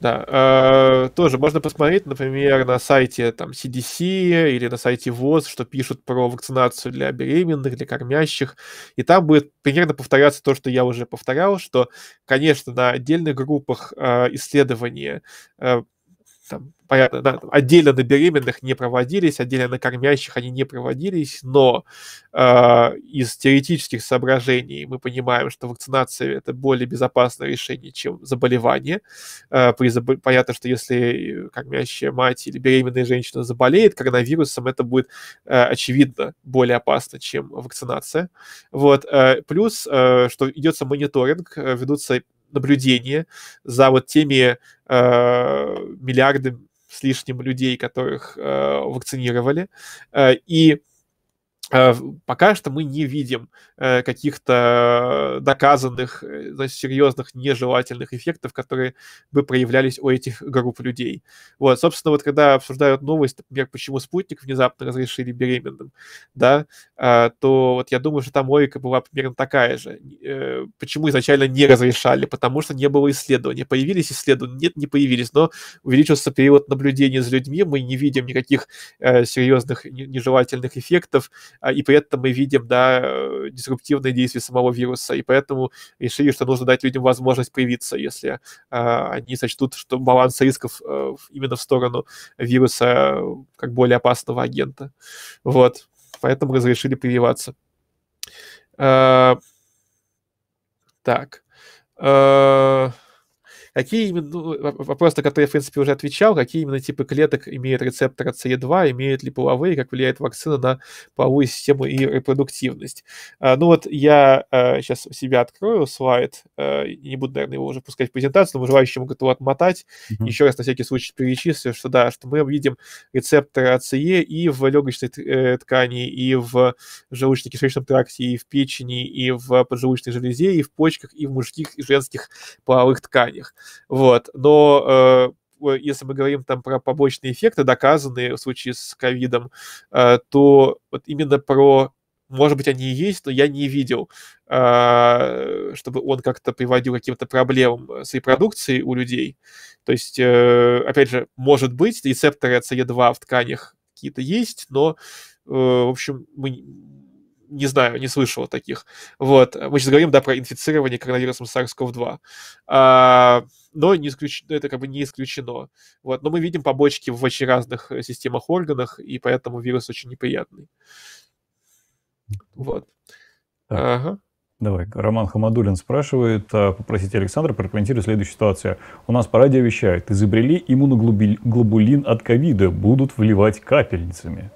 [SPEAKER 2] Да, а, тоже можно посмотреть, например, на сайте там, CDC или на сайте ВОЗ, что пишут про вакцинацию для беременных, для кормящих. И там будет примерно повторяться то, что я уже повторял, что, конечно, на отдельных группах э, исследования там, понятно, да, отдельно на беременных не проводились, отдельно на кормящих они не проводились, но э, из теоретических соображений мы понимаем, что вакцинация это более безопасное решение, чем заболевание. Э, при забо... Понятно, что если э, кормящая мать или беременная женщина заболеет коронавирусом, это будет э, очевидно более опасно, чем вакцинация. Вот. Э, плюс, э, что идется мониторинг, э, ведутся наблюдение за вот теми э, миллиардами с лишним людей, которых э, вакцинировали. Э, и Э, пока что мы не видим э, каких-то доказанных, э, значит, серьезных нежелательных эффектов, которые бы проявлялись у этих групп людей. Вот, собственно, вот когда обсуждают новость, например, почему спутник внезапно разрешили беременным, да, то вот я думаю, что там логика была примерно такая же. Почему изначально не разрешали? Потому что не было исследований. Появились исследования? Нет, не появились, но увеличился период наблюдения за людьми, мы не видим никаких серьезных нежелательных эффектов, а, и при этом мы видим, да, э, дисруптивные действия самого вируса, и поэтому решили, что нужно дать людям возможность привиться, если а, они сочтут, что баланс рисков э, именно в сторону вируса э, как более опасного агента. Вот, поэтому разрешили прививаться. Так. Какие именно, ну, вопрос, на который я, в принципе, уже отвечал, какие именно типы клеток имеют рецептор CE2, имеют ли половые, как влияет вакцина на половую систему и репродуктивность. А, ну вот я сейчас а, у себя открою слайд, а, не буду, наверное, его уже пускать в презентацию, но желающие могут его отмотать. Mm-hmm. Еще раз на всякий случай перечислю, что да, что мы видим рецептор CE и в легочной э, ткани, и в желудочно-кишечном тракте, и в печени, и в поджелудочной железе, и в почках, и в мужских и женских половых тканях. Вот. Но э, э, если мы говорим там про побочные эффекты, доказанные в случае с ковидом, э, то вот именно про может быть, они и есть, но я не видел, чтобы он как-то приводил к каким-то проблемам с репродукцией у людей. То есть, опять же, может быть, рецепторы CE2 в тканях какие-то есть, но, в общем, мы, не знаю, не слышал таких. Вот. Мы сейчас говорим, да, про инфицирование коронавирусом SARS-CoV-2. А, но не исключено, ну, это как бы не исключено. Вот. Но мы видим побочки в очень разных э, системах органах, и поэтому вирус очень неприятный. Вот. Так. Ага.
[SPEAKER 1] Давай, Роман Хамадулин спрашивает, а, попросите Александра прокомментировать следующую ситуацию. У нас по радио вещают, изобрели иммуноглобулин от ковида, будут вливать капельницами.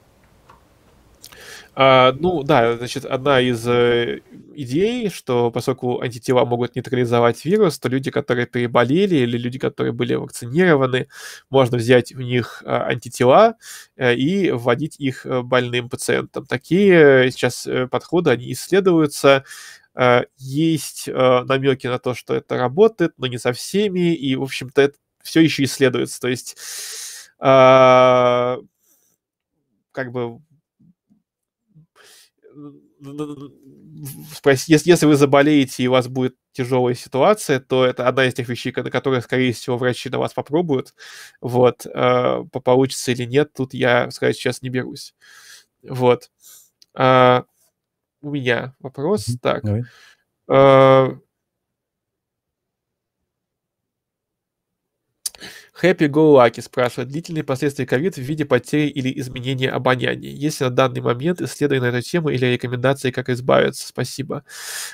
[SPEAKER 2] А, ну да, значит, одна из э, идей, что поскольку антитела могут нейтрализовать вирус, то люди, которые переболели или люди, которые были вакцинированы, можно взять у них э, антитела э, и вводить их э, больным пациентам. Такие э, сейчас э, подходы, они исследуются. Есть намеки на то, что это работает, но не со всеми, и, в общем-то, это все еще исследуется. То есть а, как бы если, если вы заболеете и у вас будет тяжелая ситуация, то это одна из тех вещей, на которые, скорее всего, врачи на вас попробуют. Вот, э, получится или нет, тут я сказать сейчас не берусь. Вот. Э, у меня вопрос. Так. Давай. А, Хэппи Go спрашивает, длительные последствия ковид в виде потери или изменения обоняния. Есть ли на данный момент исследования на эту тему или рекомендации, как избавиться? Спасибо.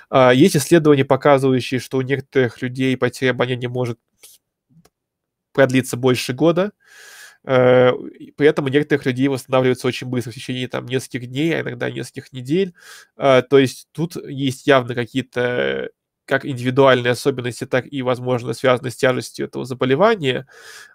[SPEAKER 2] А, есть исследования, показывающие, что у некоторых людей потеря обоняния может продлиться больше года. Э, при этом у некоторых людей восстанавливается очень быстро, в течение там, нескольких дней, а иногда нескольких недель. А, то есть тут есть явно какие-то как индивидуальные особенности, так и, возможно, связанные с тяжестью этого заболевания.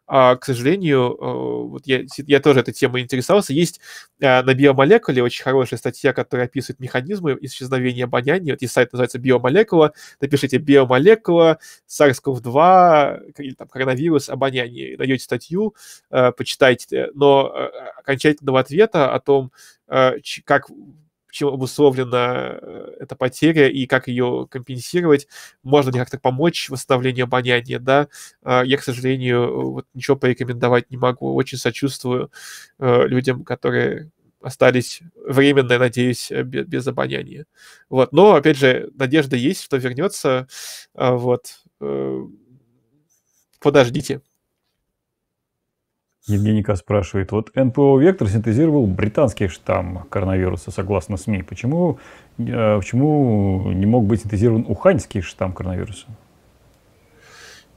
[SPEAKER 2] А, к сожалению, э, вот я, я тоже этой темой интересовался. Есть э, на биомолекуле очень хорошая статья, которая описывает механизмы исчезновения обоняния. Вот есть сайт, называется «Биомолекула». Напишите «Биомолекула», SARS-CoV-2, или там коронавирус, обоняние. Найдете статью, э, почитайте. Но окончательного ответа о том, как чем обусловлена э, эта потеря и как ее компенсировать, можно ли как-то помочь восстановлению обоняния, да, а, я, к сожалению, вот ничего порекомендовать не могу, очень сочувствую э, людям, которые остались временно, надеюсь, без, без обоняния. Вот. Но, опять же, надежда есть, что вернется. А вот. Э, подождите.
[SPEAKER 1] Евгений К. спрашивает, вот НПО «Вектор» синтезировал британский штамм коронавируса, согласно СМИ. Почему, э, почему не мог быть синтезирован уханьский штамм коронавируса?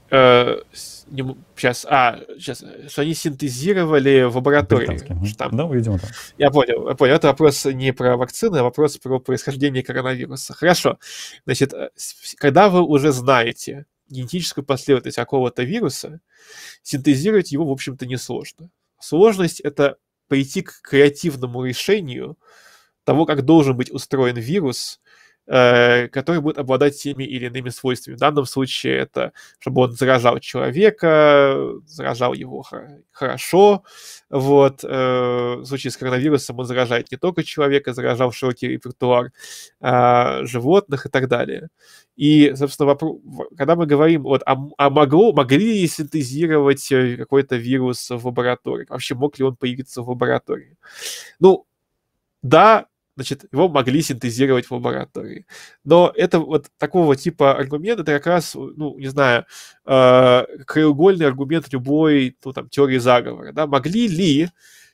[SPEAKER 2] Э, сейчас, а, сейчас, что они синтезировали в лаборатории штамм. Да, видимо, так. Я понял, я понял. Это вопрос не про вакцины, а вопрос про происхождение коронавируса. Хорошо. Значит, э, когда вы уже знаете, генетическую последовательность какого-то вируса, синтезировать его, в общем-то, несложно. Сложность — это прийти к креативному решению того, как должен быть устроен вирус, Э, который будет обладать теми или иными свойствами. В данном случае это, чтобы он заражал человека, заражал его хорошо. Вот. Э, в случае с коронавирусом он заражает не только человека, заражал широкий репертуар а, животных и так далее. И, собственно, вопрос, когда мы говорим, вот, а, а могло, могли ли синтезировать э, какой-то вирус в лаборатории? Вообще, мог ли он появиться в лаборатории? Ну, да, значит, его могли синтезировать в лаборатории. Но это вот такого типа аргумент, это как раз, ну, не знаю, э, краеугольный аргумент любой, ну, там, теории заговора, да, могли ли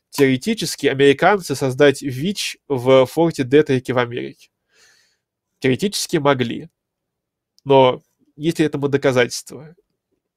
[SPEAKER 2] теоретически американцы создать ВИЧ в форте Детрике в Америке? Теоретически могли, но есть ли этому доказательства?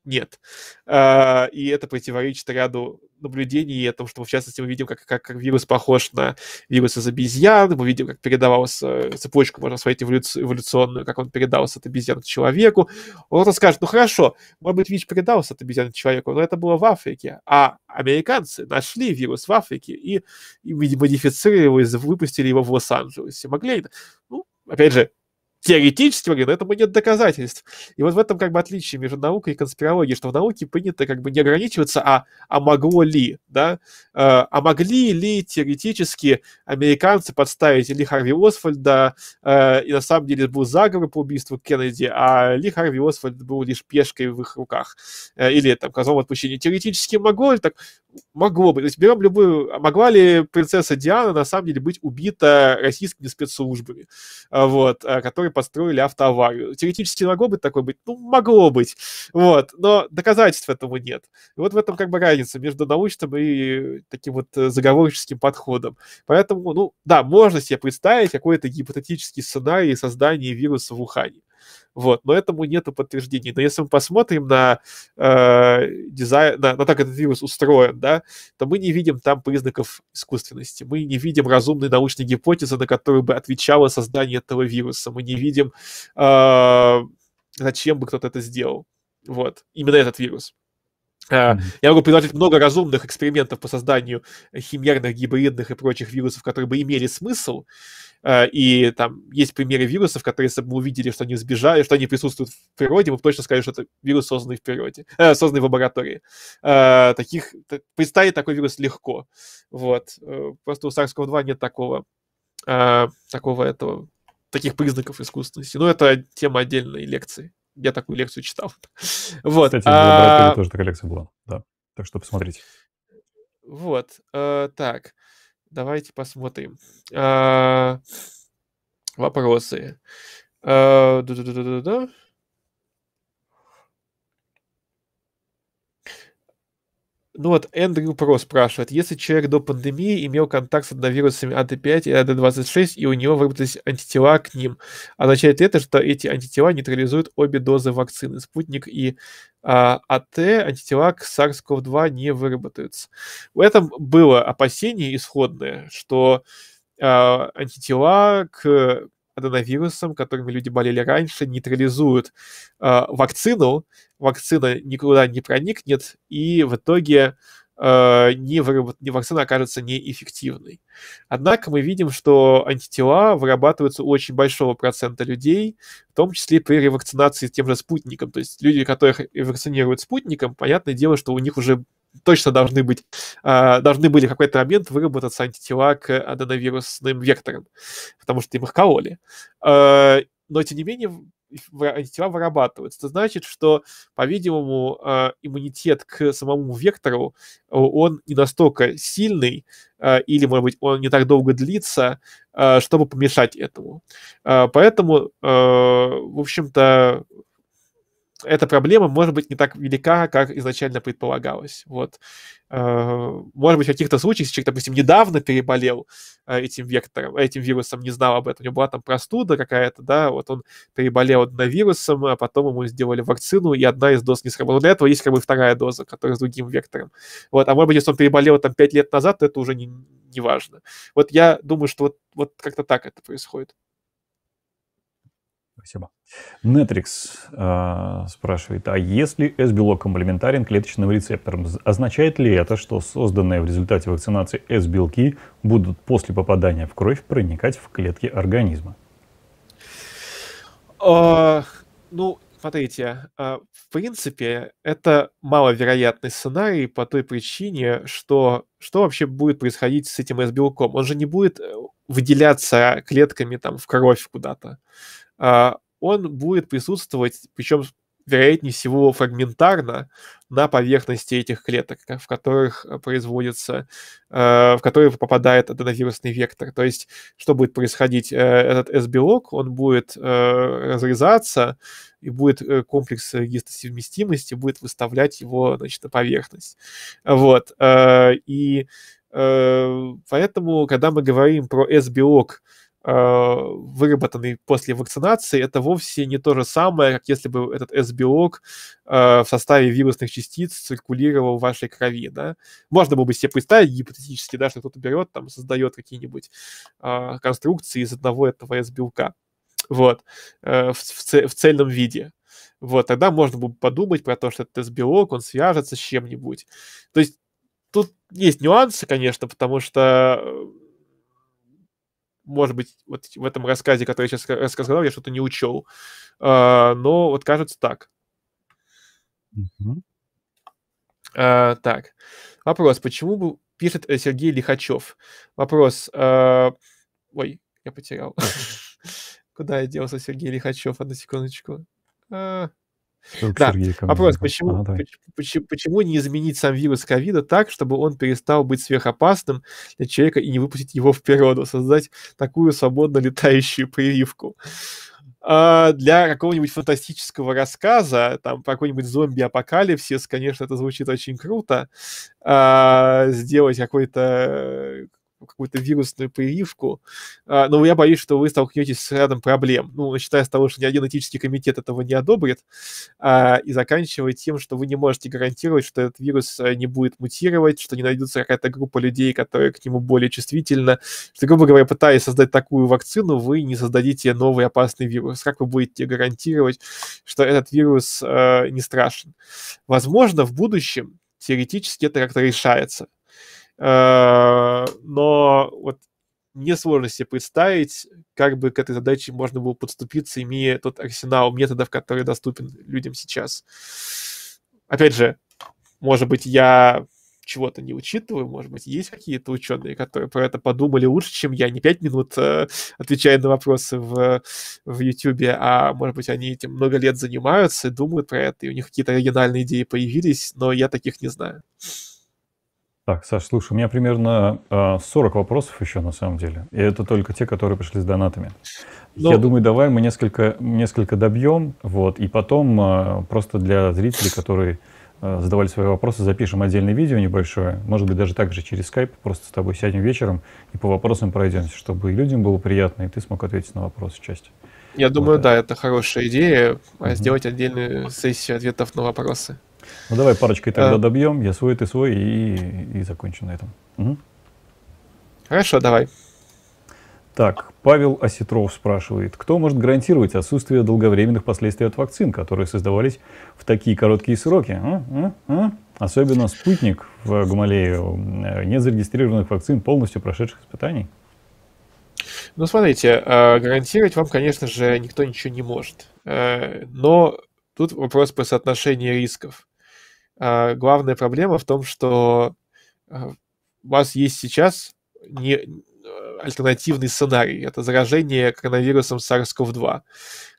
[SPEAKER 2] нет. А, и это противоречит ряду наблюдений о том, что, в частности, мы видим, как, как, как вирус похож на вирус из обезьян, мы видим, как передавался цепочку, можно сказать, эволюци- эволюционную, как он передался от обезьян к человеку. Он скажет, ну хорошо, может быть, ВИЧ передался от обезьян к человеку, но это было в Африке, а американцы нашли вирус в Африке и, и модифицировали его, выпустили его в Лос-Анджелесе. Могли это? Ну, опять же, теоретически, но этому нет доказательств. И вот в этом как бы отличие между наукой и конспирологией, что в науке принято как бы не ограничиваться, а, а могло ли, да, э, а могли ли теоретически американцы подставить ли Харви Освальда, э, и на самом деле был заговор по убийству Кеннеди, а ли Харви Освальд был лишь пешкой в их руках, э, или там казовом отпущении. Теоретически могло ли так? Могло бы. То есть берем любую... А могла ли принцесса Диана на самом деле быть убита российскими спецслужбами, вот, которые построили автоаварию. Теоретически могло быть такое быть? Ну, могло быть. Вот. Но доказательств этому нет. И вот в этом как бы разница между научным и таким вот э, заговорческим подходом. Поэтому, ну, да, можно себе представить какой-то гипотетический сценарий создания вируса в Ухане. Вот, но этому нету подтверждений. Но если мы посмотрим на э, дизайн, на, на так этот вирус устроен, да, то мы не видим там признаков искусственности. Мы не видим разумной научной гипотезы, на которую бы отвечало создание этого вируса. Мы не видим, э, зачем бы кто-то это сделал. Вот, именно этот вирус. А, я могу предложить много разумных экспериментов по созданию химерных, гибридных и прочих вирусов, которые бы имели смысл. А, и там есть примеры вирусов, которые, если бы мы увидели, что они сбежали, что они присутствуют в природе, мы бы точно сказали, что это вирус, созданный в природе, э, созданный в лаборатории. Э, таких, представить такой вирус легко. Вот. Э, просто у SARS-CoV-2 нет такого, э, такого этого, таких признаков искусственности. Но это тема отдельной лекции я такую лекцию читал. Вот. Кстати, а... тоже такая лекция была, да. Так что посмотрите. Вот, э, так, давайте посмотрим. Э, вопросы. Э, да-да-да-да-да. Ну вот Эндрю Про спрашивает, если человек до пандемии имел контакт с аденовирусами ат 5 и а ат 26 и у него выработались антитела к ним, означает ли это, что эти антитела нейтрализуют обе дозы вакцины? Спутник и а, АТ антитела к SARS-CoV-2 не выработаются. В этом было опасение исходное, что а, антитела к аденовирусом, которыми люди болели раньше, нейтрализуют э, вакцину, вакцина никуда не проникнет, и в итоге э, а, не выработ... не вакцина окажется неэффективной. Однако мы видим, что антитела вырабатываются у очень большого процента людей, в том числе при ревакцинации тем же спутником. То есть люди, которых вакцинируют спутником, понятное дело, что у них уже точно должны быть, а, должны были в какой-то момент выработаться антитела к аденовирусным векторам, потому что им их кололи. А, но, тем не менее, антитела вырабатываются. Это значит, что, по-видимому, а, иммунитет к самому вектору, он не настолько сильный, или, может быть, он не так долго длится, чтобы помешать этому. Поэтому, в общем-то, эта проблема может быть не так велика, как изначально предполагалось. Вот. Э, может быть, в каких-то случаях, если человек, допустим, недавно переболел э, этим вектором, этим вирусом, не знал об этом, у него была там простуда какая-то, да, вот он переболел вирусом, а потом ему сделали вакцину, и одна из доз не сработала. Но для этого есть как бы вторая доза, которая с другим вектором. Вот. А может быть, если он переболел там 5 лет назад, то это уже не, не важно. Вот я думаю, что вот, вот как-то так это происходит.
[SPEAKER 1] Спасибо. Нетрикс э, спрашивает, а если S-белок комплементарен клеточным рецепторам, означает ли это, что созданные в результате вакцинации S-белки будут после попадания в кровь проникать в клетки организма?
[SPEAKER 2] О, а, ну, смотрите, а, в принципе, это маловероятный сценарий по той причине, что что вообще будет происходить с этим S-белком? Он же не будет э, выделяться клетками там в кровь куда-то, а, он будет присутствовать, причем вероятнее всего фрагментарно на поверхности этих клеток, в которых производится, э, в которые попадает аденовирусный вектор. То есть, что будет происходить? Э, этот S-белок, он будет э, разрезаться, и будет комплекс гистосовместимости, будет выставлять его, значит, на поверхность. Вот. И Э, поэтому, когда мы говорим про S-белок, э, выработанный после вакцинации, это вовсе не то же самое, как если бы этот S-белок э, в составе вирусных частиц циркулировал в вашей крови. Да? Можно было бы себе представить гипотетически, да, что кто-то берет, там, создает какие-нибудь конструкции из одного этого S-белка вот, в, в цельном виде. Вот, тогда можно было подумать про то, что этот S-белок, он свяжется с чем-нибудь. То есть Тут есть нюансы, конечно, потому что, э, может быть, вот в этом рассказе, который я сейчас рассказал, я что-то не учел. А, но вот кажется так. Угу. так, вопрос. Почему пишет Сергей Лихачев? Вопрос. А, ой, я потерял. Куда я делся, Сергей Лихачев? Одну секундочку. Э, да. Сергея Вопрос, почему, ага, почему, почему не изменить сам вирус ковида так, чтобы он перестал быть сверхопасным для человека и не выпустить его в природу, создать такую свободно летающую прививку? А, для какого-нибудь фантастического рассказа, там, про какой-нибудь зомби-апокалипсис, конечно, это звучит очень круто, а, сделать какой-то какую-то вирусную прививку, а, но я боюсь, что вы столкнетесь с рядом проблем. Ну, начиная с того, что ни один этический комитет этого не одобрит, а, и заканчивая тем, что вы не можете гарантировать, что этот вирус э, не будет мутировать, что не найдется какая-то группа людей, которые к нему более чувствительны. Что, грубо говоря, пытаясь создать такую вакцину, вы не создадите новый опасный вирус. Как вы будете гарантировать, что этот вирус э, не страшен? Возможно, в будущем теоретически это как-то решается. Э, но вот мне сложно себе представить, как бы к этой задаче можно было подступиться, имея тот арсенал методов, который доступен людям сейчас. Опять же, может быть, я чего-то не учитываю, может быть, есть какие-то ученые, которые про это подумали лучше, чем я, не пять минут э, отвечая на вопросы в, в YouTube, а, может быть, они этим много лет занимаются и думают про это, и у них какие-то оригинальные идеи появились, но я таких не знаю.
[SPEAKER 1] Так, Саш, слушай, у меня примерно э, а, 40 вопросов еще на самом деле. И это только те, которые пришли с донатами. Но... Ну Я думаю, давай мы несколько, несколько добьем, вот, и потом а, просто для зрителей, которые а, задавали свои вопросы, запишем отдельное видео небольшое. Может быть, даже также через скайп, просто с тобой сядем вечером и по вопросам пройдемся, чтобы и людям было приятно, и ты смог ответить на вопросы часть.
[SPEAKER 2] Я думаю, вот. да, это хорошая идея, mm-hmm. сделать отдельную сессию ответов на вопросы.
[SPEAKER 1] Ну давай парочкой тогда а... Э. добьем. Я свой, ты свой и, и закончим на этом. Угу. Хорошо, давай. Так, Павел Осетров спрашивает, кто может гарантировать отсутствие долговременных последствий от вакцин, которые создавались в такие короткие сроки? А? А? А? Особенно спутник в Гамалею. Нет зарегистрированных вакцин, полностью прошедших испытаний.
[SPEAKER 2] Ну, смотрите, э, гарантировать вам, конечно же, никто ничего не может. Э, но тут вопрос про соотношение рисков. А главная проблема в том, что а, у вас есть сейчас не, альтернативный сценарий. Это заражение коронавирусом SARS-CoV-2.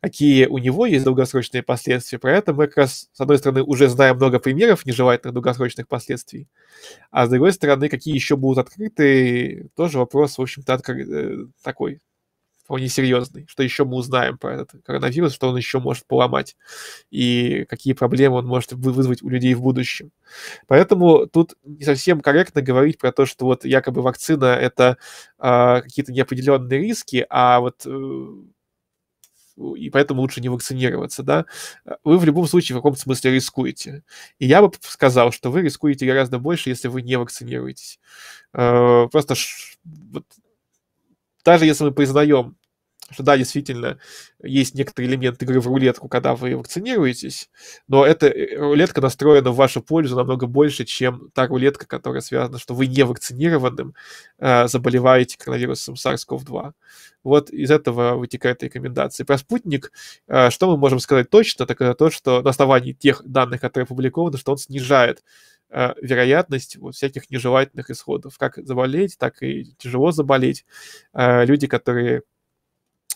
[SPEAKER 2] Какие у него есть долгосрочные последствия? Про это мы как раз, с одной стороны, уже знаем много примеров нежелательных долгосрочных последствий, а с другой стороны, какие еще будут открыты, тоже вопрос, в общем-то, э, такой вполне серьезный, что еще мы узнаем про этот коронавирус, что он еще может поломать, и какие проблемы он может вызвать у людей в будущем. Поэтому тут не совсем корректно говорить про то, что вот якобы вакцина — это э, какие-то неопределенные риски, а вот э, и поэтому лучше не вакцинироваться, да, вы в любом случае в каком-то смысле рискуете. И я бы сказал, что вы рискуете гораздо больше, если вы не вакцинируетесь. Э, просто вот даже если мы признаем, что да, действительно, есть некоторый элемент игры в рулетку, когда вы вакцинируетесь, но эта э, рулетка настроена в вашу пользу намного больше, чем та рулетка, которая связана, что вы не вакцинированным э, заболеваете коронавирусом SARS-CoV-2. Вот из этого вытекает рекомендации. Про спутник, э, что мы можем сказать точно, так это то, что на основании тех данных, которые опубликованы, что он снижает Э, вероятность вот всяких нежелательных исходов, как заболеть, так и тяжело заболеть. Э, люди, которые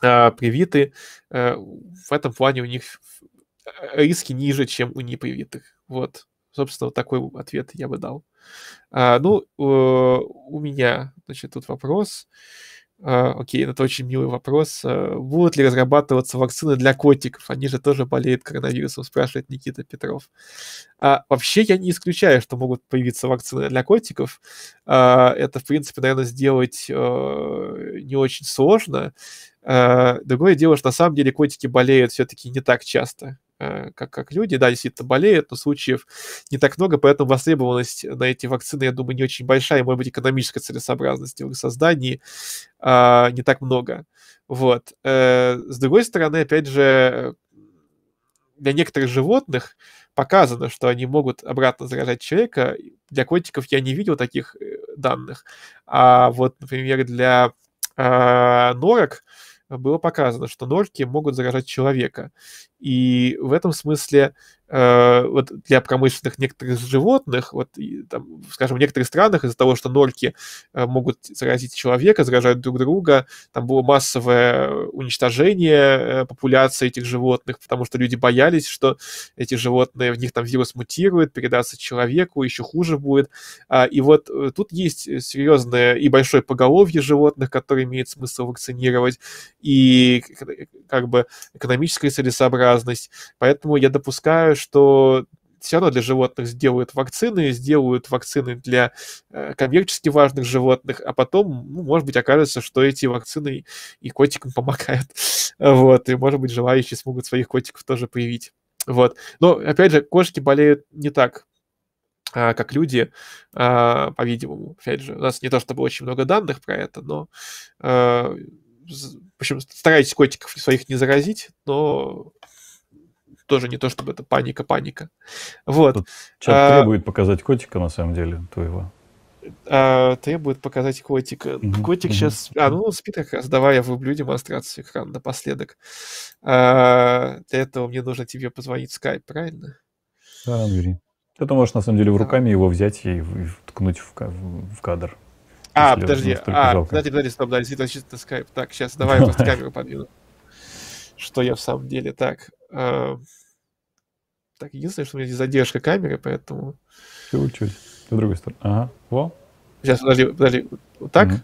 [SPEAKER 2] э, привиты, в этом плане у них риски ниже, чем у непривитых. Вот, собственно, вот такой ответ я бы дал. А, ну, у меня, значит, тут вопрос. А, окей, это очень милый вопрос. А, будут ли разрабатываться вакцины для котиков? Они же тоже болеют коронавирусом, спрашивает Никита Петров. А, вообще я не исключаю, что могут появиться вакцины для котиков. А, это, в принципе, наверное, сделать а, не очень сложно. А, другое дело, что на самом деле котики болеют все-таки не так часто. Э, как, как люди, да, действительно болеют, но случаев не так много, поэтому востребованность на эти вакцины, я думаю, не очень большая, и, может быть, экономическая целесообразности в их создании а, не так много. Вот. Э, с другой стороны, опять же, для некоторых животных показано, что они могут обратно заражать человека. Для котиков я не видел таких э, данных. А вот, например, для э, норок было показано, что норки могут заражать человека. И в этом смысле э, вот для промышленных некоторых животных, вот, и, там, скажем, в некоторых странах из-за того, что норки э, могут заразить человека, заражают друг друга, там было массовое уничтожение э, популяции этих животных, потому что люди боялись, что эти животные, в них там вирус мутирует, передастся человеку, еще хуже будет. А, и вот э, тут есть э, серьезное и большое поголовье животных, которые имеет смысл вакцинировать, и э, как бы экономическая целесообразность, заразность. Поэтому я допускаю, что все равно для животных сделают вакцины, сделают вакцины для э, коммерчески важных животных, а потом, ну, может быть, окажется, что эти вакцины и котикам помогают. Вот, и, может быть, желающие смогут своих котиков тоже появить, Вот. Но, опять же, кошки болеют не так а, как люди, а, по-видимому. Опять же, у нас не то чтобы очень много данных про это, но э, в общем, старайтесь котиков своих не заразить, но тоже не то, чтобы это паника-паника. Вот. Тут чат а, требует
[SPEAKER 1] показать котика, на самом деле, твоего.
[SPEAKER 2] А, требует показать котика. Угу, Котик угу. сейчас... А, ну, он спит как раз. Давай я врублю демонстрацию экрана напоследок. А, для этого мне нужно тебе позвонить в скайп, правильно?
[SPEAKER 1] Да, Андрей. Это можешь, на самом деле, в руками его взять и ткнуть в, в кадр. А, подожди, а, жалко. подожди,
[SPEAKER 2] подожди, стоп, подожди, значит, на скайп. Так, сейчас, давай я просто камеру подвину. Что я в самом деле, так. Э, так, единственное, что у меня здесь задержка камеры, поэтому...
[SPEAKER 1] Чуть-чуть. С другой стороны. Ага.
[SPEAKER 2] Во. Сейчас, подожди, подожди. Вот так? Угу.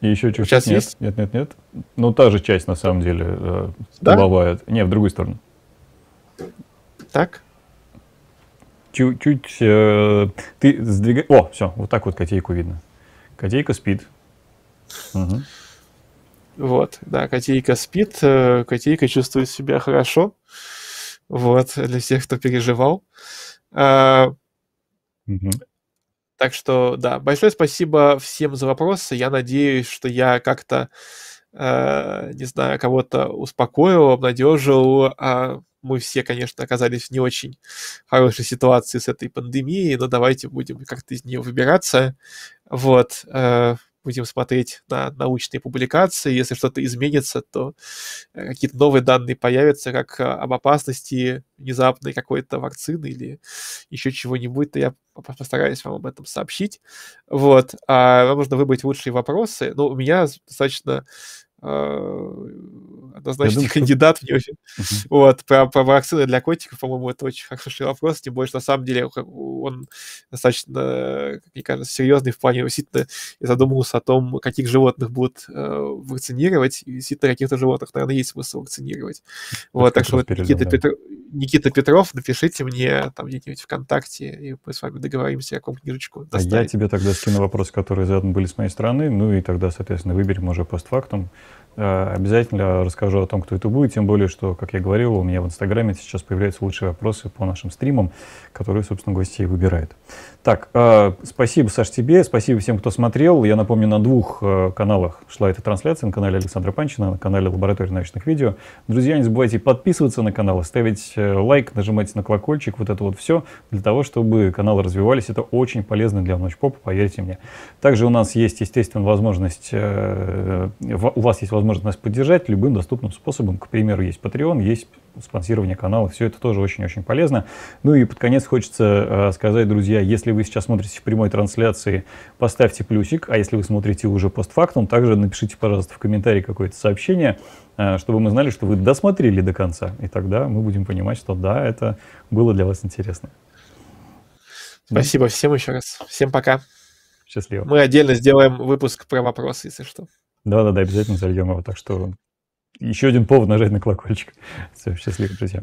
[SPEAKER 2] И
[SPEAKER 1] еще чуть Сейчас нет, есть? Нет, нет, нет. Ну, та же часть, на самом деле, э, да? добывает. Не, в другую сторону. Так? Чуть-чуть... Э, ты сдвигай... О, все, вот так вот котейку видно. Котейка спит.
[SPEAKER 2] Угу. Вот, да, котейка спит, э, котейка чувствует себя хорошо. Вот, для всех, кто переживал. А, угу. Так что, да, большое спасибо всем за вопросы. Я надеюсь, что я как-то, э, не знаю, кого-то успокоил, обнадежил. А мы все, конечно, оказались в не очень хорошей ситуации с этой пандемией, но давайте будем как-то из нее выбираться. Вот. Э, будем смотреть на научные публикации. Если что-то изменится, то э, какие-то новые данные появятся, как э, об опасности внезапной какой-то вакцины или еще чего-нибудь, то я постараюсь вам об этом сообщить. Вот. А вам нужно выбрать лучшие вопросы. Ну, у меня достаточно э, однозначно думаю, кандидат что... в него. uh Вот, про, про вакцины для котиков, по-моему, это очень хороший вопрос, тем более, что на самом деле э, он достаточно, как мне кажется, серьезный в плане действительно я задумывался о том, каких животных будут э, вакцинировать, и действительно каких-то животных, наверное, есть смысл вакцинировать. Это вот, так что вот Никита, да. Петр... Никита Петров, напишите мне там где-нибудь ВКонтакте, и мы с вами договоримся, о ком книжечку доставить. А я
[SPEAKER 1] тебе тогда скину вопрос, который задан были с моей стороны, ну и тогда, соответственно, выберем уже постфактум, Э, обязательно расскажу о том, кто это будет, тем более, что, как я говорил, у меня в Инстаграме сейчас появляются лучшие вопросы по нашим стримам, которые, собственно, гости и выбирают. Так, э, спасибо, Саш, тебе, спасибо всем, кто смотрел. Я напомню, на двух э, каналах шла эта трансляция, на канале Александра Панчина, на канале Лаборатории научных видео. Друзья, не забывайте подписываться на канал, ставить лайк, нажимать на колокольчик, вот это вот все, для того, чтобы каналы развивались. Это очень полезно для Ночь Попа, поверьте мне. Также у нас есть, естественно, возможность, у вас есть возможность возможность нас поддержать любым доступным способом. К примеру, есть Patreon, есть спонсирование канала, все это тоже очень-очень полезно. Ну и под конец хочется э, сказать, друзья, если вы сейчас смотрите в прямой трансляции, поставьте плюсик, а если вы смотрите уже постфактум, также напишите, пожалуйста, в комментарии какое-то сообщение, э, чтобы мы знали, что вы досмотрели до конца, и тогда мы будем понимать, что да, это было для вас интересно. Спасибо
[SPEAKER 2] да. всем еще раз. Всем пока. Счастливо. Мы отдельно сделаем выпуск про вопросы, если что.
[SPEAKER 1] Да-да-да, обязательно зальем его. Так что еще один повод нажать на колокольчик. Все, счастливо,
[SPEAKER 2] друзья.